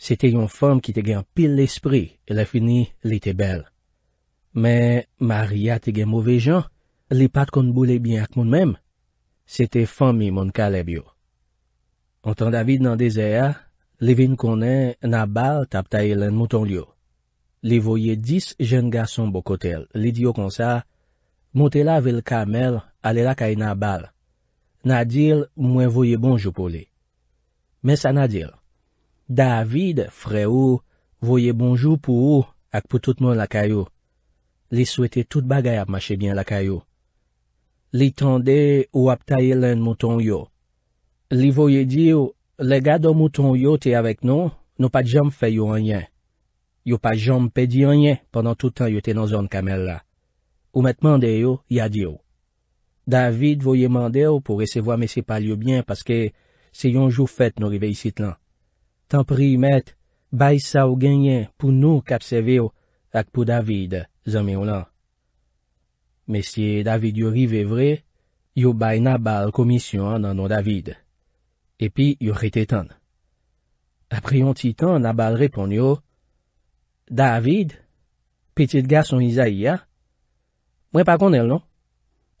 Se te yon fom ki te gen pil l'espri, le fini li te bel. Men Maria te gen mouve jan, li pat kon boule bien ak moun menm. Se te fan mi moun ka leb yo. Entan David nan dezea, li vin konen na bal tap ta elen mouton li yo. Li voye dis jen gason bo kotel. Li diyo konsa, moutela vel kamel ale lakay na bal. Nadil mwen voye bonjou pou li. Mesa nadil, David fre ou voye bonjou pou ou ak pou tout moun lakay yo. Li souete tout bagay ap mache bien lakay yo. Li tande ou ap ta elen mouton yo. Li voye di yo, le gado mouton yo te avek nou, nou pa jom fe yo anyen. Yo pa jom pedi anyen, pandan toutan yo te nan zon kamel la. Ou met mande yo, ya di yo. David voye mande yo pou resevo a mesi pal yo bien, paske se yon jou fet nou rive yisit lan. Tan pri yi met, bay sa ou genyen pou nou kapseve yo ak pou David zanme yo lan. Mesye David yo rive vre, yo bay nabal komisyon nanon David. Epi yo rete tan. Apri yon ti tan, nabal repon yo, David, petit gason izay ya, mwen pa konel non?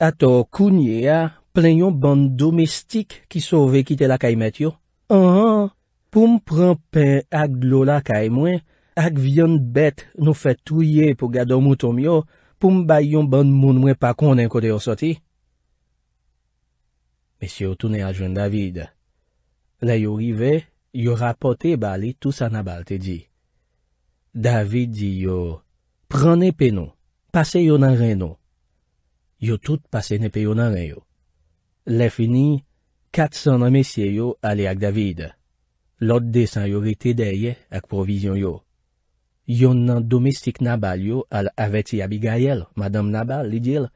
Ato kounye ya, plen yon ban domestik ki sove kite la kaymet yo. An an, pou m pren pen ak lola kaymwen, ak vyon bet nou fe tuye pou gado moutom yo, Poum bay yon ban moun mwen pa konen kode yon soti? Mesye yo toune al joun David. Le yo rive, yo rapote bali tout sa nabal te di. David di yo, Prane pe nou, pase yo nan ren nou. Yo tout pase nepe yo nan ren yo. Le fini, kat san amesye yo ali ak David. Lot de san yo rite deye ak provizyon yo. Yon nan domestik nabal yo al aveti Abigayel, madame nabal, li dil,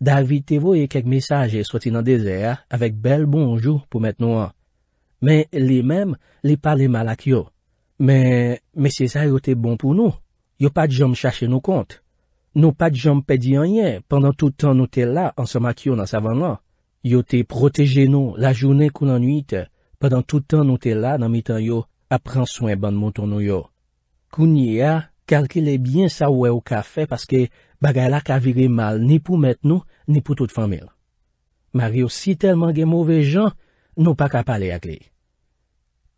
davite vo ye kek mesaj e swati nan dezer, avek bel bonjou pou met nou an. Men, li mem, li pale malak yo. Men, men se sa yo te bon pou nou. Yo pat jom chache nou kont. Nou pat jom pedi anye, pendant toutan nou te la ansamak yo nan savan lan. Yo te proteje nou la jounen kou nan nwite. Pendant toutan nou te la nan mitan yo, apren swen ban mouton nou yo. Kounye a, kalkele byen sa oue ou kafe, paske bagay la kavire mal ni pou met nou, ni pou tout famil. Mario si telman gen mouve jan, nou pa kapale ak li.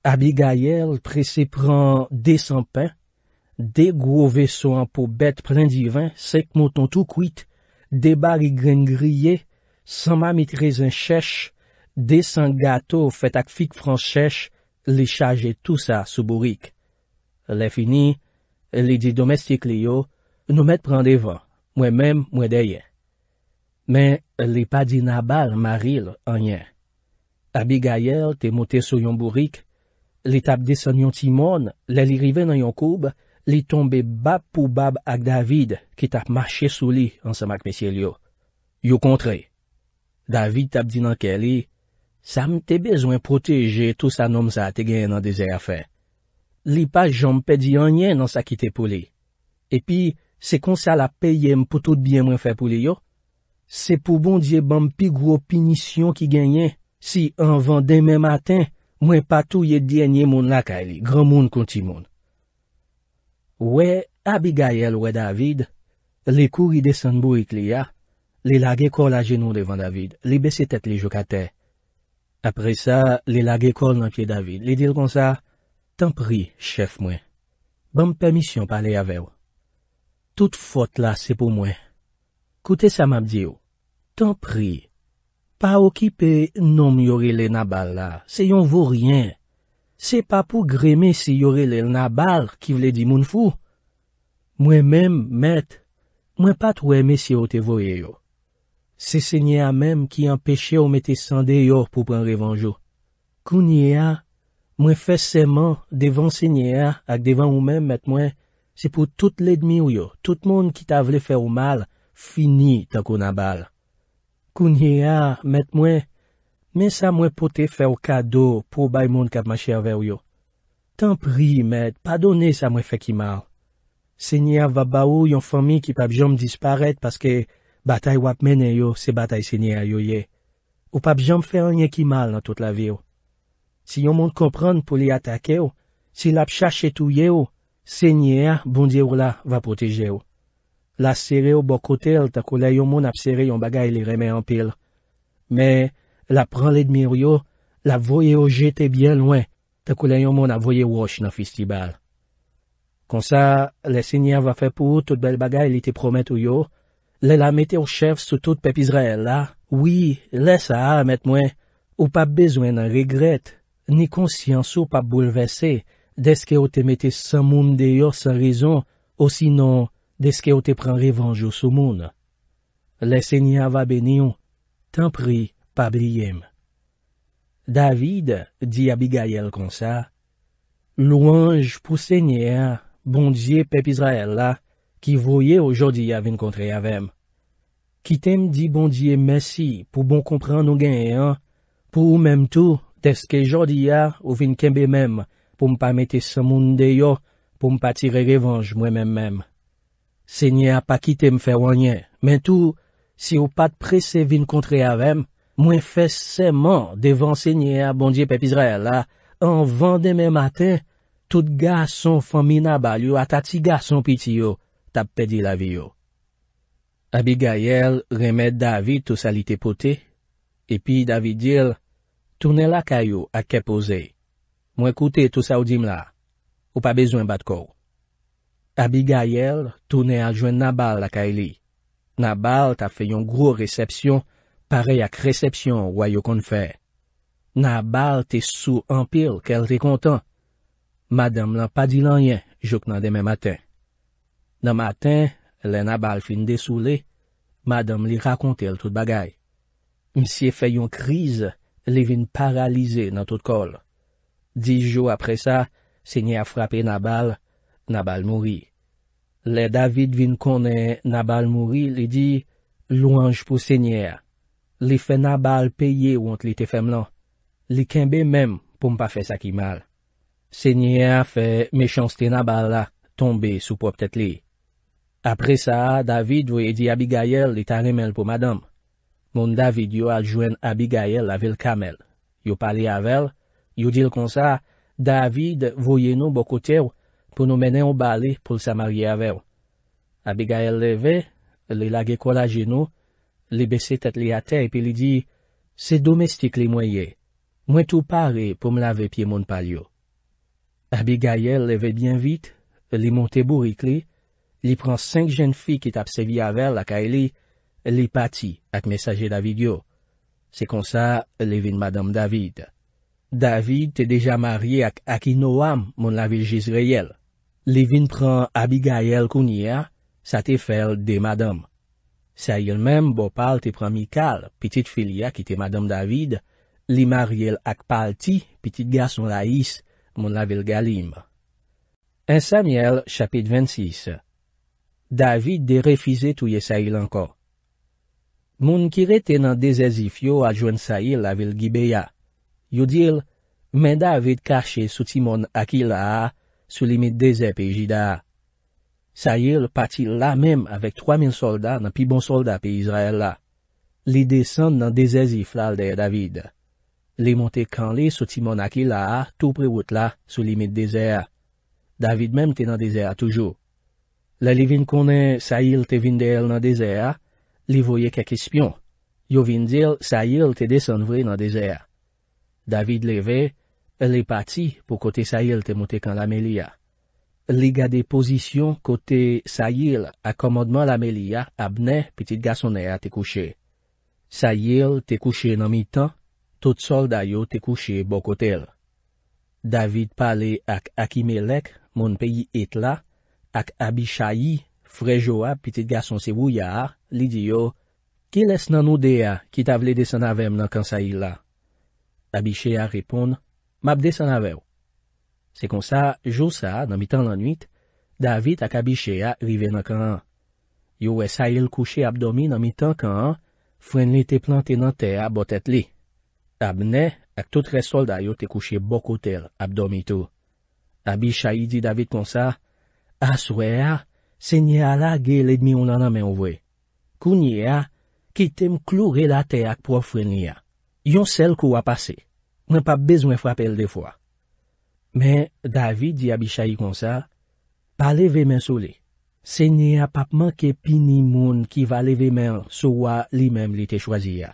Abi Gayel prese pran de san pen, de gwo ve so an pou bet pren divan, sek moton tou kwit, de bari gren griye, san ma mitrezen chesh, de san gato fet ak fik fran chesh, li chaje tout sa souborik. Le fini, li di domestik li yo, nou met prende van, mwen men mwen deye. Men, li pa di nabal maril anyen. Abi Gayel te mote sou yon bourik, li tap desan yon timon, le li rive nan yon koub, li tombe bab pou bab ak David ki tap mache sou li ansamak mesye li yo. Yo kontre. David tap di nan Kelly, Sam te bezwen proteje tout sa nom sa te gen nan dese afen. li pa jompe di anye nan sa kite pou li. Epi, se kon sa la peye m pou tout biye mwen fe pou li yo, se pou bon diye banm pi gwo pinisyon ki genye, si anvan deme maten, mwen patou ye diye nye moun laka li, gran moun konti moun. We, abiga yel we David, le kou yi desen bo yi kli ya, le lage kol la genou devan David, li besi tet li jokate. Apre sa, le lage kol nan piye David, li dil kon sa, Tan pri, chef mwen. Ban m'permisyon pale yave ou. Tout fote la se pou mwen. Koute sa m'abdi ou. Tan pri. Pa oki pe nom yore le nabal la. Se yon vou ryen. Se pa pou greme se yore le nabal ki vle di moun fou. Mwen mem, met. Mwen pat wème se ou te vou ye ou. Se se nye a mem ki an peche ou me te sande yo pou pran revanjou. Kounye a. Mwen fè seman devan se nye a ak devan ou men, met mwen, se pou tout lèdmi ou yo, tout moun ki ta vle fè ou mal, fini tan kon a bal. Koun ye a, met mwen, men sa mwen pote fè ou kado pou bay moun kat ma chè avè ou yo. Tan pri, met, padone sa mwen fè ki mal. Se nye a vab ba ou yon fami ki pap jom disparet paske batay wap men e yo, se batay se nye a yo ye. Ou pap jom fè anye ki mal nan tout la vi yo. Si yon moun kompran pou li atake ou, si la pchache tou ye ou, senyer, bondye ou la, va poteje ou. La sere ou bokotel takou la yon moun ap sere yon bagay li remen anpil. Me, la pran li dmir yo, la voye ou jete bien lwen takou la yon moun ap voye ou oche nan fistibal. Konsa, le senyer va fe pou ou tout bel bagay li te promet ou yo, le la mette ou chev sou tout pep Izrael la. Oui, le sa a amet mwen, ou pa bezwen nan regrette. ni konsyansou pa boulevese deske ou te metes san moun deyo san rezon, ou sinon deske ou te pran revanjou san moun. Le sènya va benyon, tan pri pa briyem. David di Abigael konsa, Louanj pou sènya, bondye pep Israel la, ki voye ou jodi avin kontre avèm. Ki tem di bondye mesi pou bon kompran nou genye an, pou ou menm tou, teske jodi ya ou vin kembe mem pou mpa mette se moun de yo pou mpa tire revanj mwen mem mem. Se nye a pa kite mfe wanyen, men tou si ou pat prese vin kontre aven, mwen fese seman devan se nye a bondye pepizre la, an vande men mate, tout gason faminabalyo ata ti gason pitiyo tap pedi la vyo. Abigayel remet David to salite pote, epi David dil, Tounen lakay yo ak kepoze. Mwen koute tou sa ou dim la. Ou pa bezwen bat kou. A bigay el, tounen aljwen nabal lakay li. Nabal ta feyon gro resepsyon, parey ak resepsyon woy yo kon fè. Nabal te sou empil kel te kontan. Madame lan pa di lanyen, jok nan demè matin. Nan matin, le nabal fin desou li, Madame li rakonte l tout bagay. Mse feyon krize, Li vin paralize nan tout kol. Di jo apre sa, se nye a frape nabal, nabal mouri. Le David vin kone nabal mouri li di, louange pou se nye a. Li fe nabal peye wante li te fem lan. Li kembe mem pou mpa fe sakimal. Se nye a fe mechanste nabal la, tombe sou po ptet li. Apre sa, David vwe di Abigayel li tanemel pou madame. Moun David yo aljwen Abigael lavel kamel. Yo pali avel, yo dil kon sa, David voye nou bokote ou pou nou mene ou bali pou sa marye avel. Abigael leve, li lage kola genou, li beset et li atei pi li di, se domestik li mwaye, mwen tou pare pou mlave pi moun pal yo. Abigael leve bien vit, li monte bourik li, li pran senk jen fi ki tapsevi avel la kaeli, Li pati ak mesaje David yo. Se konsa, li vin madame David. David te deja marye ak akinoam, moun la vil jizreye. Li vin pran abiga yel kounye, sa te fel de madame. Sayil menm bo pal te pran mikal, pitit fili akite madame David. Li marye ak pal ti, pitit gason la his, moun la vil galim. En Samiel, chapit 26. David de refize touye sayil anko. Moun kire te nan Dezazif yo adjwen Sayil la vil Gibeya. Yodil, men David kache sotimon aki la a, sou limit Dezay pe Jida. Sayil pati la mem avèk 3000 solda nan pi bon solda pe Izrael la. Li desen nan Dezazif la al de David. Li monte kan li sotimon aki la a, tou prewout la, sou limit Dezay. David mem te nan Dezay a toujou. Le li vin konen Sayil te vin de el nan Dezay a, Li voye kek espyon. Yo vin dil Sayil te desen vre nan desea. David leve, le pati pou kote Sayil te moutekan la Melia. Li gade pozisyon kote Sayil ak komodman la Melia abne petit gasoner te kouche. Sayil te kouche nan mi tan, tout sol dayo te kouche bokotel. David pale ak Akimelek, moun peyi et la, ak Abishayi, Frejou ap, pitit gason se wou ya, li di yo, ki les nan ou de ya ki ta vle desan avem nan kansayi la? Abishe a repon, map desan avew. Se konsa, jou sa, nan mi tan lan nuit, David ak abishe a rive nan ka an. Yo we sa yel kouche abdomi nan mi tan ka an, fwen li te plante nan te a botet li. Ab ne, ak tout re solda yo te kouche bokotel abdomi tou. Abishe a yi di David konsa, aswe ah, a, Se nye a la ge ledmi ou nananmen ouve. Kou nye a, kitem klou relate ak pou ofren nye a. Yon sel kou a pase. Mwen pa bezwen fwapel defwa. Men, David di a bichayi kon sa, pa leve men soli. Se nye a papman ke pinimoun ki va leve men souwa li men li te chwaziya.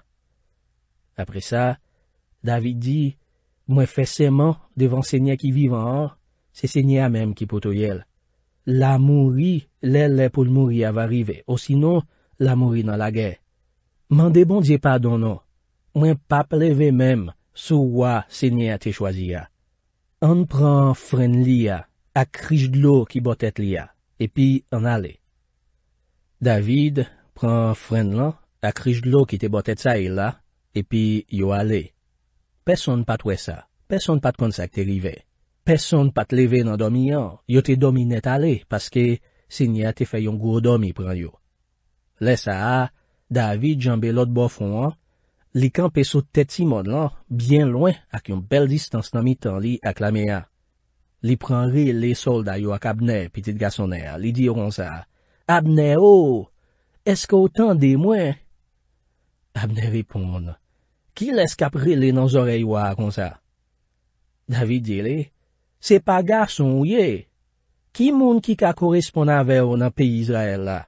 Apre sa, David di, mwen feseyman devan se nye ki vivan or, se se nye a men ki potoyel. Se nye a, La mouri lè lè pou l'mouri ava rive, o sinon la mouri nan la gè. Mande bon dje pa dono. Mwen pa pleve mem sou wwa senye a te chwazi ya. An pran fren li ya, akrij glou ki botet li ya, epi an ale. David pran fren lan, akrij glou ki te botet sa il e la, epi yo ale. Peson pat wè sa, peson pat konsak te rive. Peson pa te leve nan domi an, yo te domi net ale, paske se ni a te fe yon gwo domi pran yo. Lesa a, David jambelot bof wan, li kanpe sou teti mod lan, bien loin ak yon bel distans nan mi tan li ak la me a. Li pran rile sol dayo ak Abner, pitit gasonè a, li di yo kon sa. Abner, o, oh, eske o tan de mwen? Abner ripon, ki les kap rile nan zorey wak kon sa? David dile, Se pa garson ou ye, ki moun ki ka korespon ave ou nan pey Izrael la?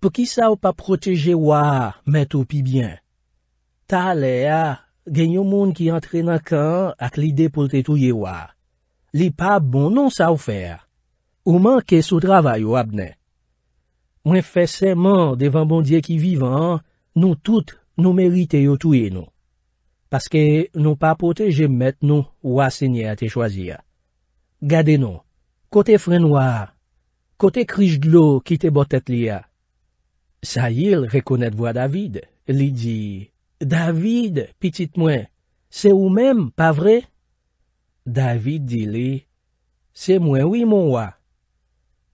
Pou ki sa ou pa proteje waa met ou pi byen? Ta le a, genyo moun ki entre nan kan ak li de pou te touye waa. Li pa bon non sa ou fer. Ou man ke sou travay ou apne. Mwen fe seman devan bondye ki vivan, nou tout nou merite yo touye nou. Paske nou pa proteje met nou waa senye a te chwazir. Gade nou, kote fren waa, kote krij glou ki te botet li ya. Sa yil rekonet waa David, li di, David, pitit mwen, se ou men, pa vre? David di li, se mwen wii mwen waa.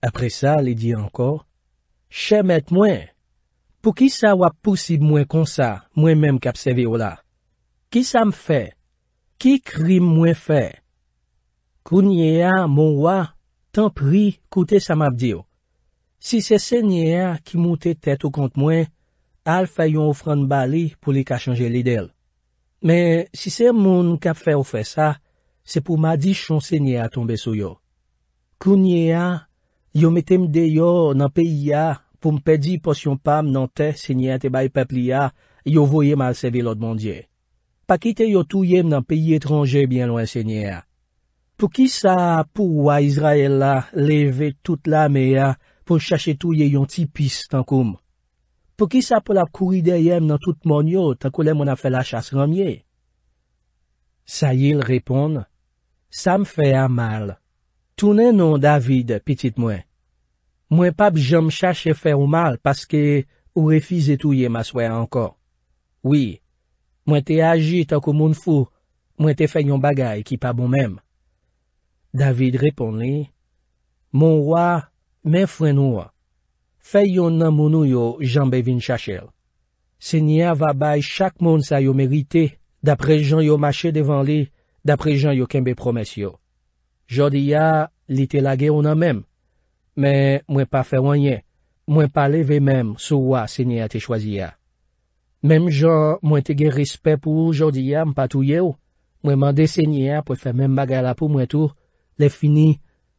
Apre sa, li di anko, Che met mwen, pou ki sa wap posib mwen konsa, mwen menm kapsevi wola. Ki sa m fe? Ki krim mwen fe? Kounye a, moun wwa, tan pri koute sa map diyo. Si se se nye a ki moun te tet ou kont mwen, al fay yon ofran bali pou li ka chanje lidel. Men, si se moun kap fè ou fè sa, se pou ma di chan se nye a tombe sou yo. Kounye a, yo metem deyo nan peyi a pou m pedi posyon pam nan te se nye a te bay pepli a yo voye malsevi lot mondye. Pakite yo touyem nan peyi etranje byen lwen se nye a. Pou ki sa pou wa Izrael la leve tout la mea pou chache touye yon tipis tan koum? Pou ki sa pou la kouri deyem nan tout moun yo tan kou lem moun a fe la chas ramye? Sa yil repon, sa m fe a mal. Tounen nou David, pitit mwen. Mwen pap jom chache fe ou mal paske ou refize touye maswe ankon. Oui, mwen te aji tan kou moun fou, mwen te fe yon bagay ki pa bon menm. David repon li, Mon wwa, men fwen wwa. Fè yon nan mounou yo janbe vin chachel. Senya vabay chak moun sa yo merite, dapre jan yo mache devan li, dapre jan yo kenbe promes yo. Jodi ya, li te lage yon nan men. Men, mwen pa fè wanyen. Mwen pale ve men, sou wwa senya te chwazi ya. Menm jan, mwen te ge rispe pou jodi ya mpa touye yo. Mwen mande senya pou fè men bagala pou mwen tou, Bon le fini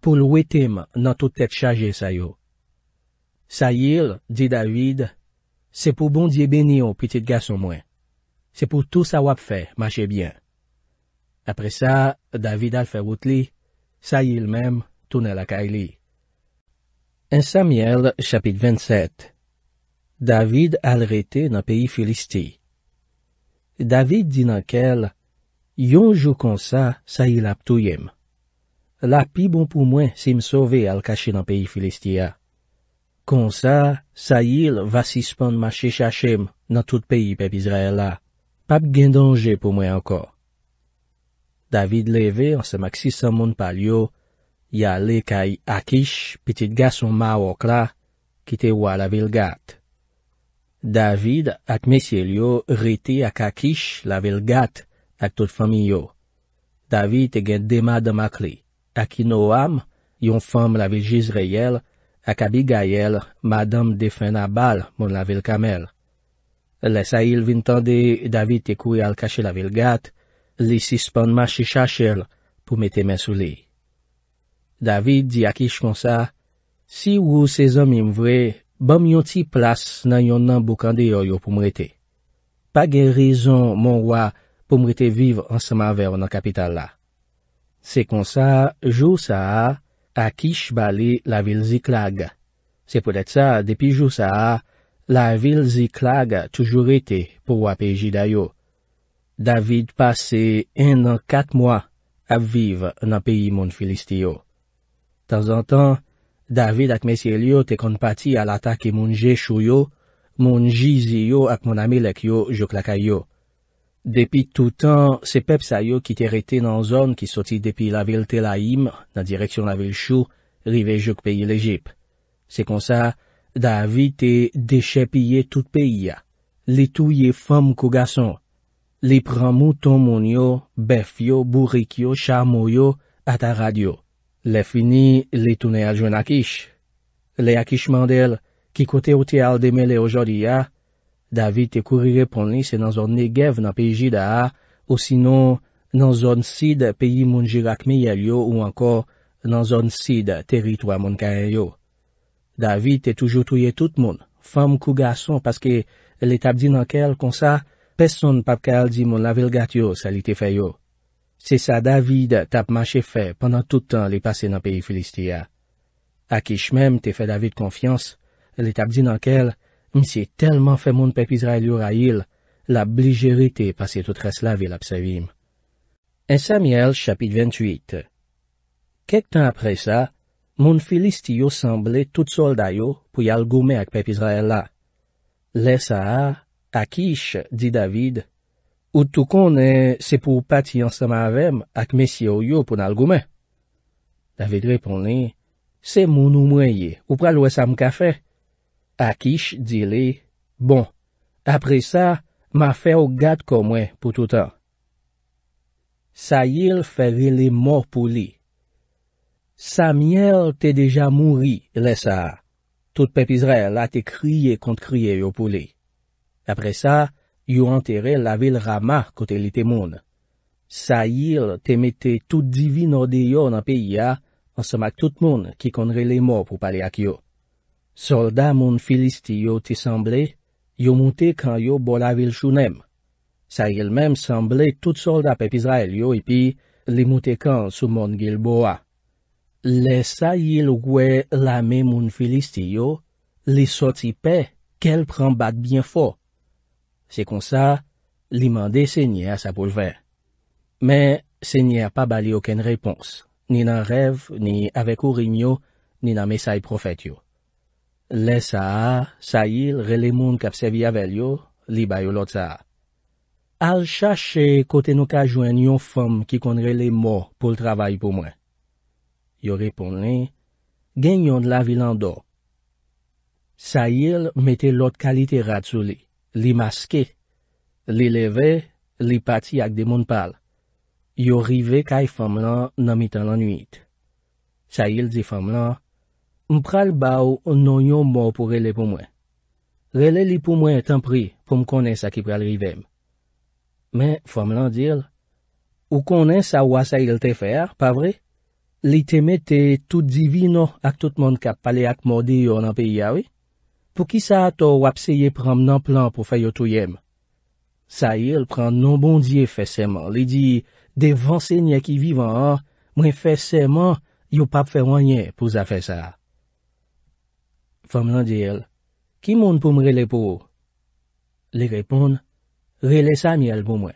pou lwetim nan toutet chaje sayo. Sayil, di David, se pou bondye beni yo piti gason mwen. Se pou tout sa wap fe, mache bien. Apre sa, David al fe wot li, sayil menm, tonel akay li. En Samiel, chapit 27, David al rete nan peyi Filisti. David di nan kel, yon jou konsa sayil ap touyem. La pi bon pou mwen si m sove al kache nan peyi Filistia. Kon sa, sa yil va sispon ma chesha chem nan tout peyi pep Izraela. Pap gen danje pou mwen anko. David leve an se maksi san moun pal yo. Ya le kay Akish, pitit gason ma wak la, kite wwa la vil gat. David ak mesye li yo rite ak Akish la vil gat ak tout fami yo. David e gen dema da makli. Aki nou am, yon fam la viljiz reyel, ak abi gayel, madam defen a bal moun la vil kamel. Lesa il vin tande, David te kouye al kache la vil gat, li sispan ma chi chache l pou mete men sou li. David di akish kon sa, si wou se zon mim vwe, bom yon ti plas nan yon nan boukande yo yo pou mwete. Pa gen rizon, moun wwa, pou mwete viv ansama ver w nan kapital la. Se kon sa, jou sa a, a kish bali la vil zi klaga. Se pou det sa, depi jou sa a, la vil zi klaga toujou rete pou wap e jida yo. David pase en nan kat mwa ap viv nan peyi moun filist yo. Tan zan tan, David ak mesye liyo te kon pati al atake moun jesho yo, moun jizi yo ak moun amelek yo jou klaka yo. Depi tou tan, se pep sa yo ki te rete nan zon ki soti depi la vil te la im, nan direksyon la vil chou, li ve jok peye le jip. Se konsa, da avi te deshe pye tout peye ya. Li tou ye fom kou gason. Li pran mou ton moun yo, bef yo, bourik yo, chan mou yo, ata radyo. Le fini, li tou ne aljwen akish. Le akishman del, ki kote ote al demele ojodi ya, ah, David te kouri repon li se nan zon negev nan peji ji da ha, ou sinon nan zon sid peyi moun jirakme yal yo, ou ankor nan zon sid teritwa moun karen yo. David te toujou touye tout moun, fam kou gason, paske li tap di nan kel konsa, peson pap kel di moun lavel gat yo sali te feyo. Se sa David tap mache fe, panan toutan li pase nan peyi Filistia. Akish mem te fe David konfians, li tap di nan kel, msi telman fe moun pepiz rayl yorayil, la blijerite pase toutres la vil apsevim. En Samiel chapit 28 Kek tan apre sa, moun filist yo semble tout sol dayo pou yalgoume ak pepiz rayla. Le sa a, ak ish, di David, ou tou konen se pou pati ansama avem ak mesye yo yo pou nalgoume. David repon li, se moun ou mwen ye, ou pral wesam ka fe? Akish dile, bon, apre sa, ma fe ou gade komwe pou toutan. Sayil fe vile mor pou li. Samiel te deja mouri, lè sa. Tout pepizre la te kriye kont kriye yo pou li. Apre sa, yo anterè la vil rama kote li te moun. Sayil te mette tout divin ode yo nan peyi ya, ansa mak tout moun ki kon rele mor pou pale ak yo. Solda moun Filistiyo ti samble, yo moun te kan yo bol avil chounem. Sayil mem samble tout solda pep Israel yo, ipi li moun te kan sou moun gilboa. Le sayil gwe lame moun Filistiyo, li soti pe, kel pran bat bien fo. Se kon sa, li mande se nye a sa poulver. Me, se nye a pa bali oken repons. Ni nan rev, ni avek ou ring yo, ni nan mesay profet yo. Le sa a, sa yil rele moun kapsevi avel yo, li bayo lot sa a. Al chache kote nou ka jwen yon fom ki kon rele mou pou l travay pou mwen. Yo repon li, genyon la vilan do. Sa yil mette lot kalite rat sou li, li maske, li leve, li pati ak de moun pal. Yo rive kaj fom lan nan mitan lanuit. Sa yil di fom lan, M pral ba ou nou yon mou pou rele pou mwen. Rele li pou mwen tan pri pou m konen sa ki pral rivem. Men, fwa m lan dir, ou konen sa wwa sayil te fer, pa vre? Li teme te tout divino ak tout moun kap pale ak mou di yon an pe yawi? Pou ki sa to wap se ye pram nan plan pou fay yo touyem? Sayil pran non bondye fese man li di, de vansenye ki vivan an, mwen fese man yon pap fer wanyen pou zafese a. Fom lan di el, ki moun pou mrele pou ou? Li repon, rele Samuel pou mwen.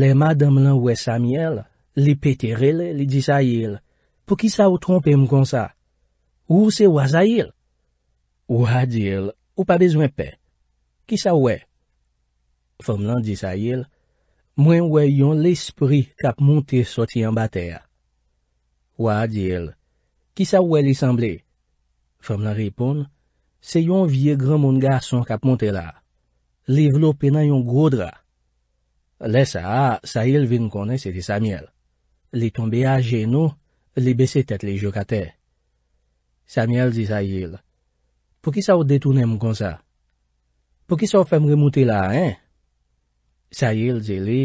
Le madame lan we Samuel, li pete rele li di sa il, pou ki sa ou trompe m kon sa? Ou se waz a il? Ou a di el, ou pa bezwen pe. Ki sa ou we? Fom lan di sa il, mwen we yon l'espri kap moun te soti an ba ter. Ou a di el, ki sa ou we li sanble? Fem la ripon, se yon vie gran moun ga son kap monte la, li vlo pena yon gwo dra. Le sa, sa yil vin kone se di Samiel. Li tombe a jeno, li beset et li jokate. Samiel di sa yil, pou ki sa ou detounen mou konsa? Pou ki sa ou fem remoute la, hein? Sa yil di li,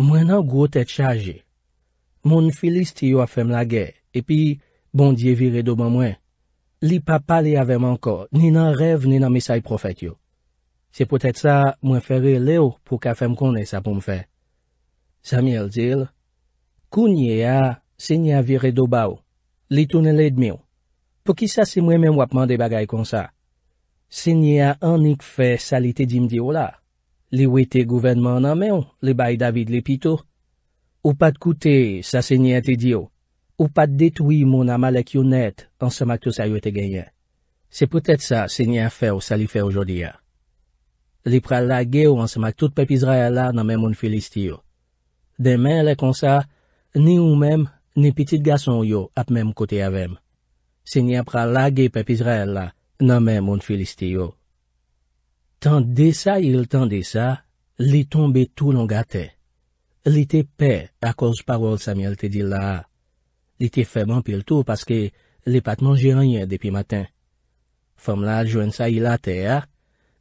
mwen an gwo te tchaje. Moun filist yo a fem la ge, epi, bon diye vire do mwen mwen. Li papa li avem anko, ni nan rev, ni nan misay profetyo. Se potet sa, mwen feri le ou pou ka fem konen sa pou mwen fe. Samiel dil, Kou nye a, se nye a vire do ba ou, li tonen le dmi ou. Po ki sa se mwen men wapman de bagay kon sa. Se nye a anik fe sa li te dim di ou la. Li we te gouvenman nan me ou, li bay David li pito. Ou pat koute sa se nye te di ou. Ou pa detoui moun ama lek yon net ansamak tout sa yo ete genyen. Se pwetet sa, se nye a fe ou sa li fe oujodi ya. Li pra lage ou ansamak tout pepizra ya la nan men moun filist yo. Demen le kon sa, ni ou men, ni pitit gason yo ap men mkote aven. Se nye pra lage pepizra ya la nan men moun filist yo. Tande sa il tande sa, li tombe tou longa te. Li te pe akouz parol sa myel te di la a. Li te feman pil tou paske li pat manje ranyen depi maten. Fom la jwen sa ila te a,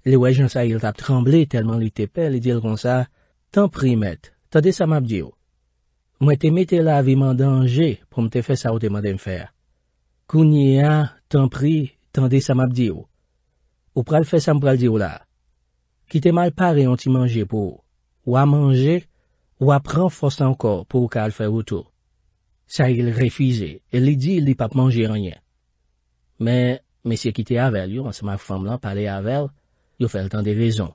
li we jwen sa ila tap tremble telman li te pel li dil kon sa, tan pri met, tan de sa map di ou. Mwen te mete la vi man danje pou mte fe sa ou de man dem fer. Kou nye a, tan pri, tan de sa map di ou. Ou pral fe sa m pral di ou la. Ki te mal pare yon ti manje pou, ou a manje, ou a pran fos anko pou ka al fe wotou. Sa yil refize, e li di li pa pmanje ranyen. Men, mesye ki te avel yo, an seman fom lan pale avel, yo fel tan de rezon.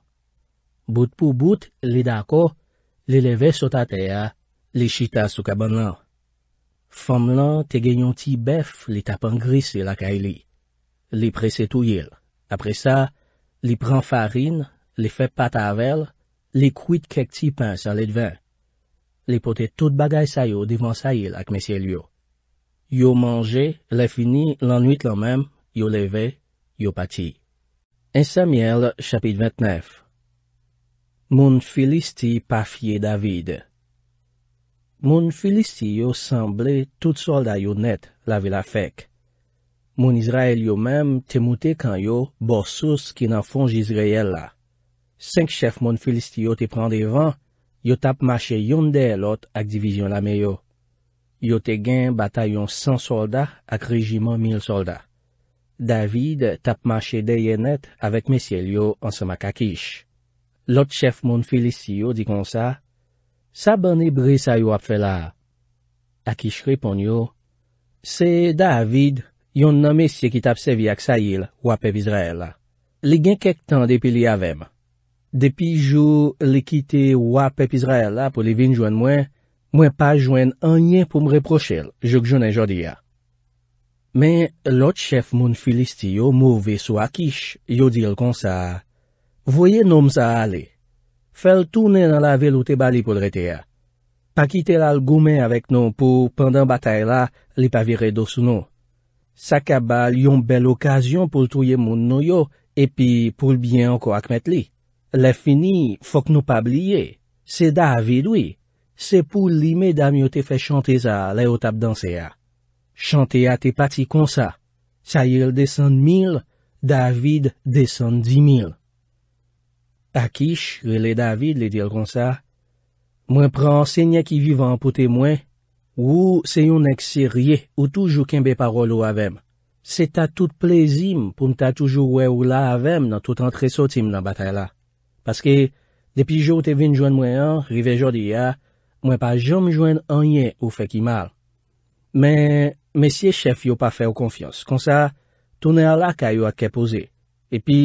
Bout pou bout, li dako, li leve sotate a, li chita sou kabon lan. Fom lan te genyon ti bef li tapan grise la kaile. Li prese tou yil. Apre sa, li pran farin, li fe pata avel, li kuit kek ti pan sa let ven. li pote tout bagay sa yo devan sa il ak mesye li yo. Yo manje, le fini, lan nwit lan mem, yo leve, yo pati. En Samiel, chapit 29 Moun Filisti pa fye David Moun Filisti yo semble tout sol da yo net la ve la fek. Moun Izrael yo mem te mute kan yo bo souse ki nan fonj Izrael la. Senk chef moun Filisti yo te pran devan Yo tap mache yon de lot ak divizyon la meyo. Yo te gen batayon 100 solda ak rejiman 1000 solda. David tap mache de yenet avèk mesye liyo ansamak akish. Lot chef moun felisi yo di kon sa, sa ban e brisa yo ap felar. Akish repon yo, se David yon nan mesye ki tap sevi ak sayil wap ep Israel. Li gen kek tan depi li avèm. Depi jou li kite wap ep Israel la pou li vin jwen mwen, mwen pa jwen anyen pou mreprochel, jok jwen enjodi ya. Men, lot chef moun Filistiyo mou ve sou akish, yo di l kon sa, voye nom sa ale. Fel toune nan la vel ou te bali pou drete ya. Pa kite lal gomen avek nou pou, pandan batay la, li pa vire dosu nou. Sa kabal yon bel okasyon pou touye moun nou yo, epi pou l bien anko akmet li. Le fini, fok nou pa bliye, se David wi, se pou lime damyo te fe chante za le o tap danse ya. Chante ya te pati kon sa, sa yil desan mil, David desan di mil. A kish, le David le dil kon sa, mwen pran se nye ki vivan pou te mwen, wou se yon ekse rye ou toujou kembe parolo avem. Se ta tout plezim pou mta toujou we ou la avem nan tout antre sotim nan batay la. Paske, depi jo ou te vin jwen mwen an, rive jodi ya, mwen pa jom jwen anyen ou fe ki mal. Men, mesye chef yo pa fe o konfians, konsa, tonen a la kayo a ke pose. E pi,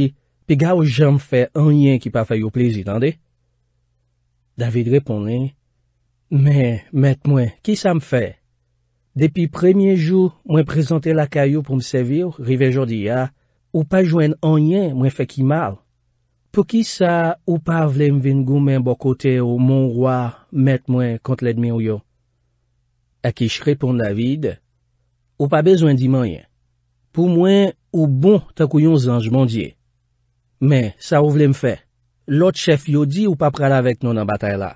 pi ga ou jom fe anyen ki pa fe yo plezi, tande? David repone, men, met mwen, ki sa m fe? Depi premye jou mwen prezante la kayo pou msevir, rive jodi ya, ou pa jwen anyen mwen fe ki mal. Pou ki sa ou pa vlem vin goumen bo kote ou mon roi met mwen kont le dmi ou yo? Aki ch repon David, Ou pa bezwen di mwen yen. Pou mwen ou bon takou yon zanj mondye. Men, sa ou vlem fe. Lot chef yo di ou pa pralavek nou nan batay la.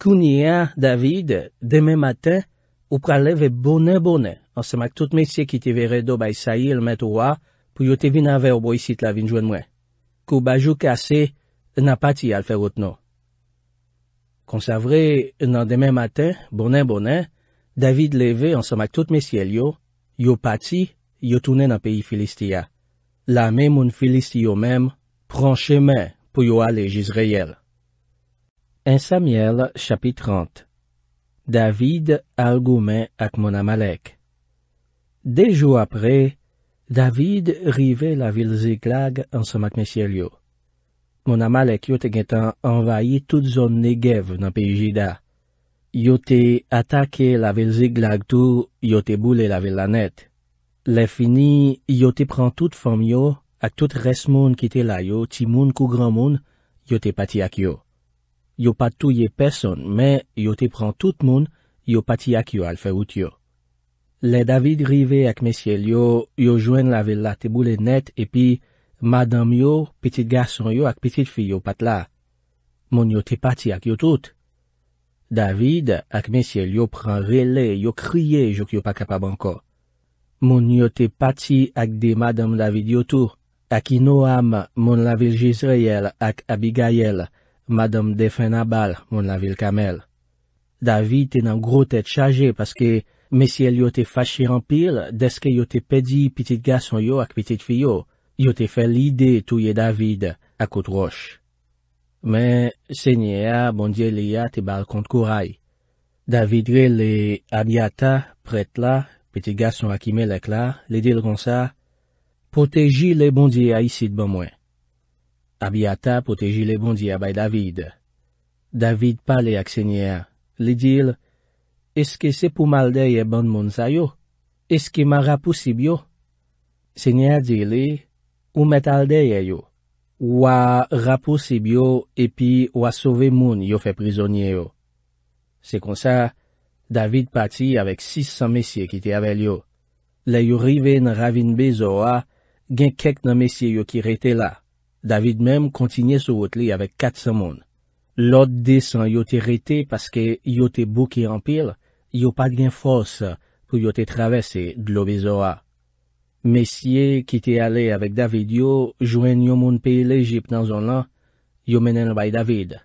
Kouni ya, David, demen maten ou pralave bonen bonen ansen mak tout mesye ki te vere do bay saye l met ou wa pou yo te vin ave ou bo y sit la vin jwen mwen. kou bajou kase, nan pati al ferout nou. Konsavre nan demen maten, bonen-bonen, David leve ansamak tout mesyel yo, yo pati, yo tounen nan peyi Filistia. La men moun Filistio mem, pran chemen pou yo alej Izreyele. Insamiel, chapit 30 David, Algoumen ak Mona Malek Dejou apre, David rive la vilze glag ansamak mesye liyo. Mon amal ek yote gen tan envayi tout zon negev nan peyi jida. Yote atake la vilze glag tou, yote boule la vil la net. Le fini, yote pran tout fom yo, ak tout res moun ki te la yo, ti moun kou gran moun, yote pati ak yo. Yo patou ye person, men yote pran tout moun, yo pati ak yo al fe wout yo. Le David rive ak mesye liyo, yo jwen la vil la tebou le net, epi madam yo, petit garson yo ak petit fi yo pat la. Moun yo te pati ak yo tout. David ak mesye liyo pran rele, yo kriye jok yo pa kapab anko. Moun yo te pati ak de madam David yo tout, ak Inoam, moun la vil Jezreel, ak Abigayel, madam Defenabal, moun la vil Kamel. David ten an gro tet chaje paske, Men si el yo te fache rampil, deske yo te pedi pitit gason yo ak pitit fiyo, yo te fe lide touye David akotroch. Men, senye a, bondye li a te bal kont kouray. David re le, Abiatta, pret la, pitit gason akime lek la, li dil kon sa, Potèji le bondye a yisid ban mwen. Abiatta potèji le bondye abay David. David pale ak senye a, li dil, Eske se pou maldeye ban moun sa yo? Eske ma rapousib yo? Se nye a di li, ou metaldeye yo? Wa rapousib yo epi wa sove moun yo fe prizonye yo. Se konsa, David pati avèk 600 mesye ki te avèl yo. Le yo rive nan ravinbe zo a, gen kek nan mesye yo ki rete la. David mem kontinye sou vot li avèk 400 moun. Lot desan yo te rete paske yo te bou ki anpil, Yo pat gen fos pou yo te travesse d'lo bizoa. Mesye ki te ale avèk David yo jwen yon moun pi l'Egypt nan zon lan, yo menen bay David.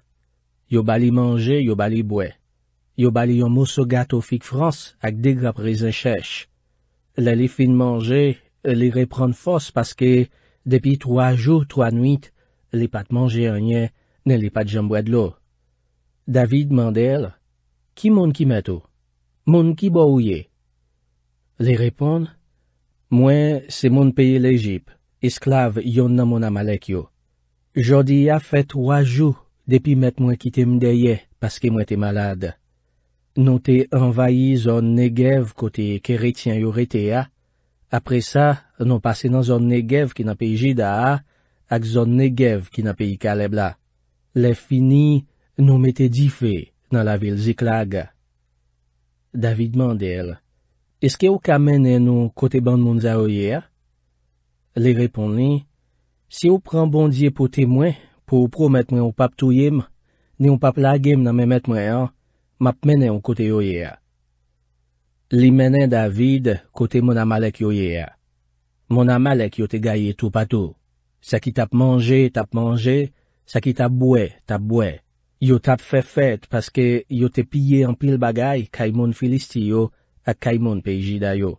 Yo bali manje, yo bali bwe. Yo bali yon mousso gato fik Frans ak deg apre zin chèche. Le li fin manje, li repran fos paske depi 3 jou, 3 nuit, li pat manje anye, ne li pat jen bwe d'lo. David mande el, ki moun ki met ou? Moun ki bo ou ye? Li repon? Mwen se moun peye lejip, esklav yon nan moun amalek yo. Jodi ya fet wajou depi met mwen kite mdeye paske mwen te malade. Non te envayi zon negev kote keretien yo rete ya. Apre sa, non pase nan zon negev ki nan peye jida a, ak zon negev ki nan peye kalebla. Le fini, non me te dife nan la vil ziklag. David mandel, Eske ou ka menen nou kote ban mounza oyere? Li repon li, Si ou pran bondye pou temwen, pou ou prou met mwen ou pap touyem, ni ou pap lagem nan men met mwen an, map menen ou kote oyere. Li menen David kote moun amalek oyere. Moun amalek yote gaye tou patou. Saki tap manje, tap manje, saki tap boue, tap boue. Yo tap fe fet paske yo te pye anpil bagay Kaimon Filistiyo ak Kaimon Pejidayo.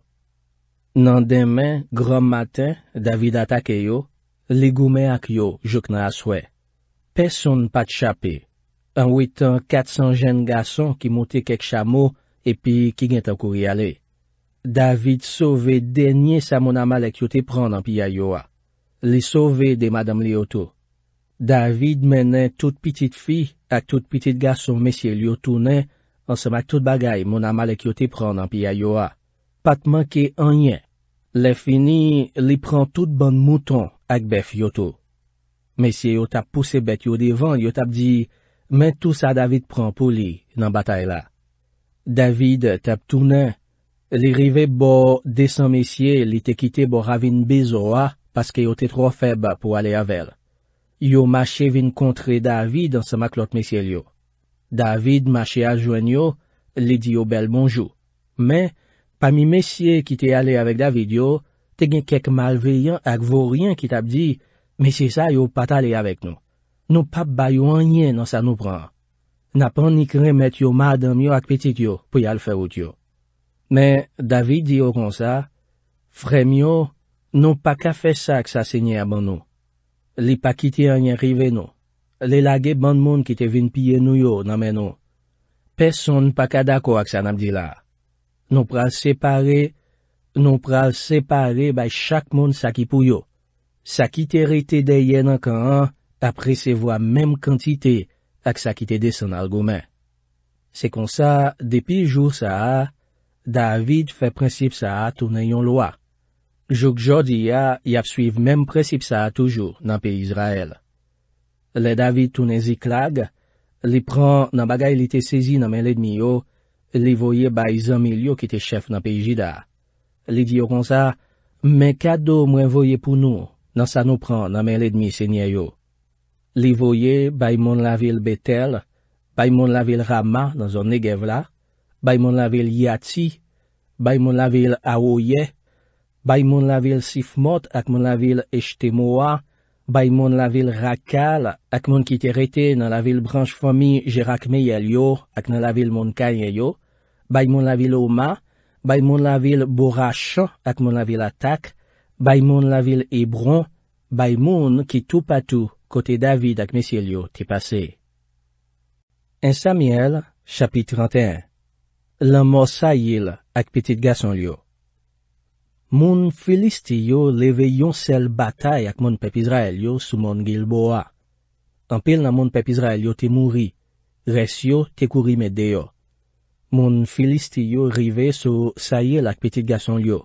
Nan demen, grom maten, David atake yo, legume ak yo jok nan aswe. Peson pat chapi. Anwit an 400 jen gason ki mouti kek chamo epi ki gen ta kuri ale. David sove denye sa monama lek yo te pran anpil ayowa. Li sove de madam li otou. David menen tout pitit fi ak tout pitit gason mesye li yo tounen, anseman tout bagay moun ama lek yo te pran nan piya yo a. Patman ke anyen, le fini li pran tout bon mouton ak bef yo tou. Mesye yo tap puse bet yo devan, yo tap di, men tout sa David pran pou li nan batay la. David tap tounen, li rive bo desan mesye li te kite bo ravin bezo a, paske yo te tro feb pou ale avel. Yo mache vin kontre David an sema klot mesye liyo. David mache ajoen yo, li di yo bel bonjou. Men, pa mi mesye ki te ale avèk David yo, te gen kek malveyan ak vò riyan ki tap di, mesye sa yo pat ale avèk nou. Nou pap bayo anye nan sa nou pran. Napan ni kre met yo madan myo ak petit yo pou yal fè wout yo. Men, David di yo kon sa, fremyo, nou pa ka fè sa ak sa sènyè abon nou. Li pa kite an yon rive nou. Li lage ban moun ki te vin piye nou yo nan men nou. Peson pa ka dako ak sa namdi la. Nou pral separe, nou pral separe bay chak moun sa ki pou yo. Sa ki te rete de yen an kan apre se vwa menm kantite ak sa ki te de san algoumen. Se kon sa, depi joun sa a, David fe prinsip sa a tounen yon lo a. Jouk jodi ya, yaf suiv mem precipsa a toujou nan pey Izrael. Le David Tounesi klag, li pran nan bagay li te sezi nan men ledmi yo, li voye bay zanmil yo ki te chef nan pey Jida. Li diyo kon sa, men kado mwen voye pou nou, nan sa nou pran nan men ledmi senye yo. Li voye bay mon la vil Betel, bay mon la vil Rama nan zon Negev la, bay mon la vil Yati, bay mon la vil Aoye, bay moun la vil Sifmot ak moun la vil Ejtemoua, bay moun la vil Rakal ak moun ki te rete nan la vil Branj Fomi Jirakmeyel yo ak nan la vil Mounkanyel yo, bay moun la vil Oma, bay moun la vil Bourach ak moun la vil Atak, bay moun la vil Ebron, bay moun ki tou patou kote David ak Mesiel yo te pase. Ensamiel, chapit 31 Lanmò Sayil ak Petit Gason yo Moun Felistiyo leve yon sel batay ak moun pep Izrael yo sou moun Gilboa. Anpil nan moun pep Izrael yo te mouri, res yo te kouri mede yo. Moun Felistiyo rive sou Sayel ak Petit Gason yo.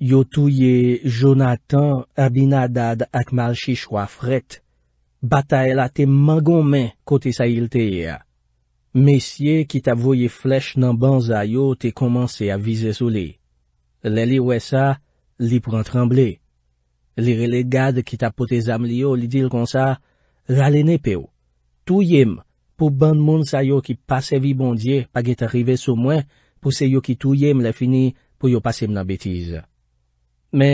Yo touye Jonathan, Abinadad ak Malchishwa fret. Batay la te mangon men kote Sayel teye ya. Mesye ki ta voye flech nan banza yo te komanse avize soli. Lè li wè sa, li pran tremble. Lire le gad ki tapote zam li yo, li dil kon sa, ralene pe ou. Tou yem pou ban moun sa yo ki pase vi bondye pa gete rive sou mwen pou se yo ki tou yem le fini pou yo pase mna betize. Mè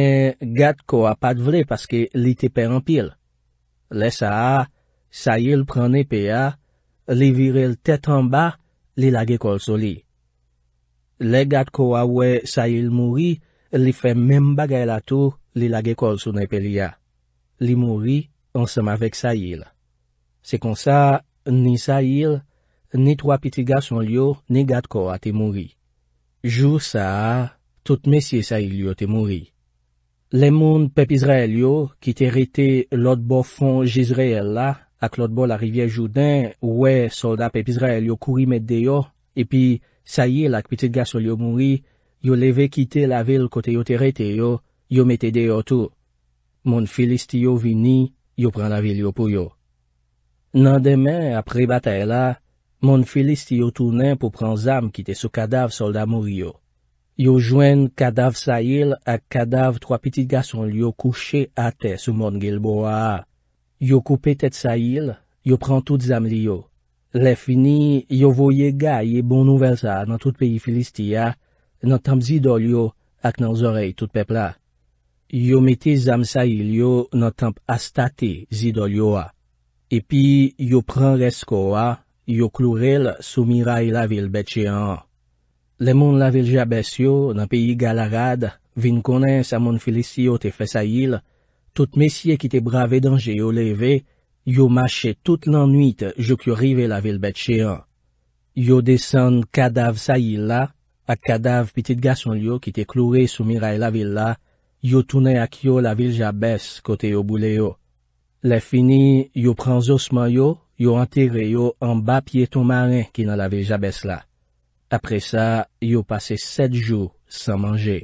gad ko a pat vle paske li tepe an pil. Lè sa a, sa yel pran nepe a, li vire l tèt an ba, li lage kol soli. Le gad ko a wey Sayil mouri, li fe menm bagay la tou li lage kol sou nan peliya. Li mouri ansam avek Sayil. Se kon sa, ni Sayil, ni 3 pitiga son liyo, ni gad ko a te mouri. Jou sa, tout mesye Sayil liyo te mouri. Le moun pep Israel yo, ki te rete lot bo fon Jezreel la, ak lot bo la rivye Joudin, we solda pep Israel yo kuri med deyo, Epi, sa yil ak pitit gason liyo mouri, yo leve kite la vil kote yo terete yo, yo metede yo tou. Mon filist yo vini, yo pran la vil yo pou yo. Nan demen apre batay la, mon filist yo tounen pou pran zam kite sou kadav solda mouri yo. Yo jwen kadav sa yil ak kadav troa pitit gason liyo kouche ate sou mon gilbo a. Yo koupe tet sa yil, yo pran tout zam liyo. Le fini, yo voye gaye bon nouvelsa nan tout peyi Filistia, nan tanp zidol yo ak nan zorey tout pepla. Yo metis zanm sa il yo nan tanp astate zidol yo a. Epi, yo pran resko a, yo klou rel sou miray la vil betche an. Le moun la vil jabes yo nan peyi Galagad, vin konens a moun Filistio te fesayil, tout mesye ki te brave danje yo leve, Yo mache tout l'anuit jok yo rive la vil bet cheyon. Yo desen kadav sa yil la, ak kadav pitit gason yo ki te kloure sou miray la vil la, yo toune ak yo la vil jabes kote yo bouleo. Le fini, yo pran zosman yo, yo antire yo an ba pieton marin ki nan la vil jabes la. Apre sa, yo pase set jou san manje.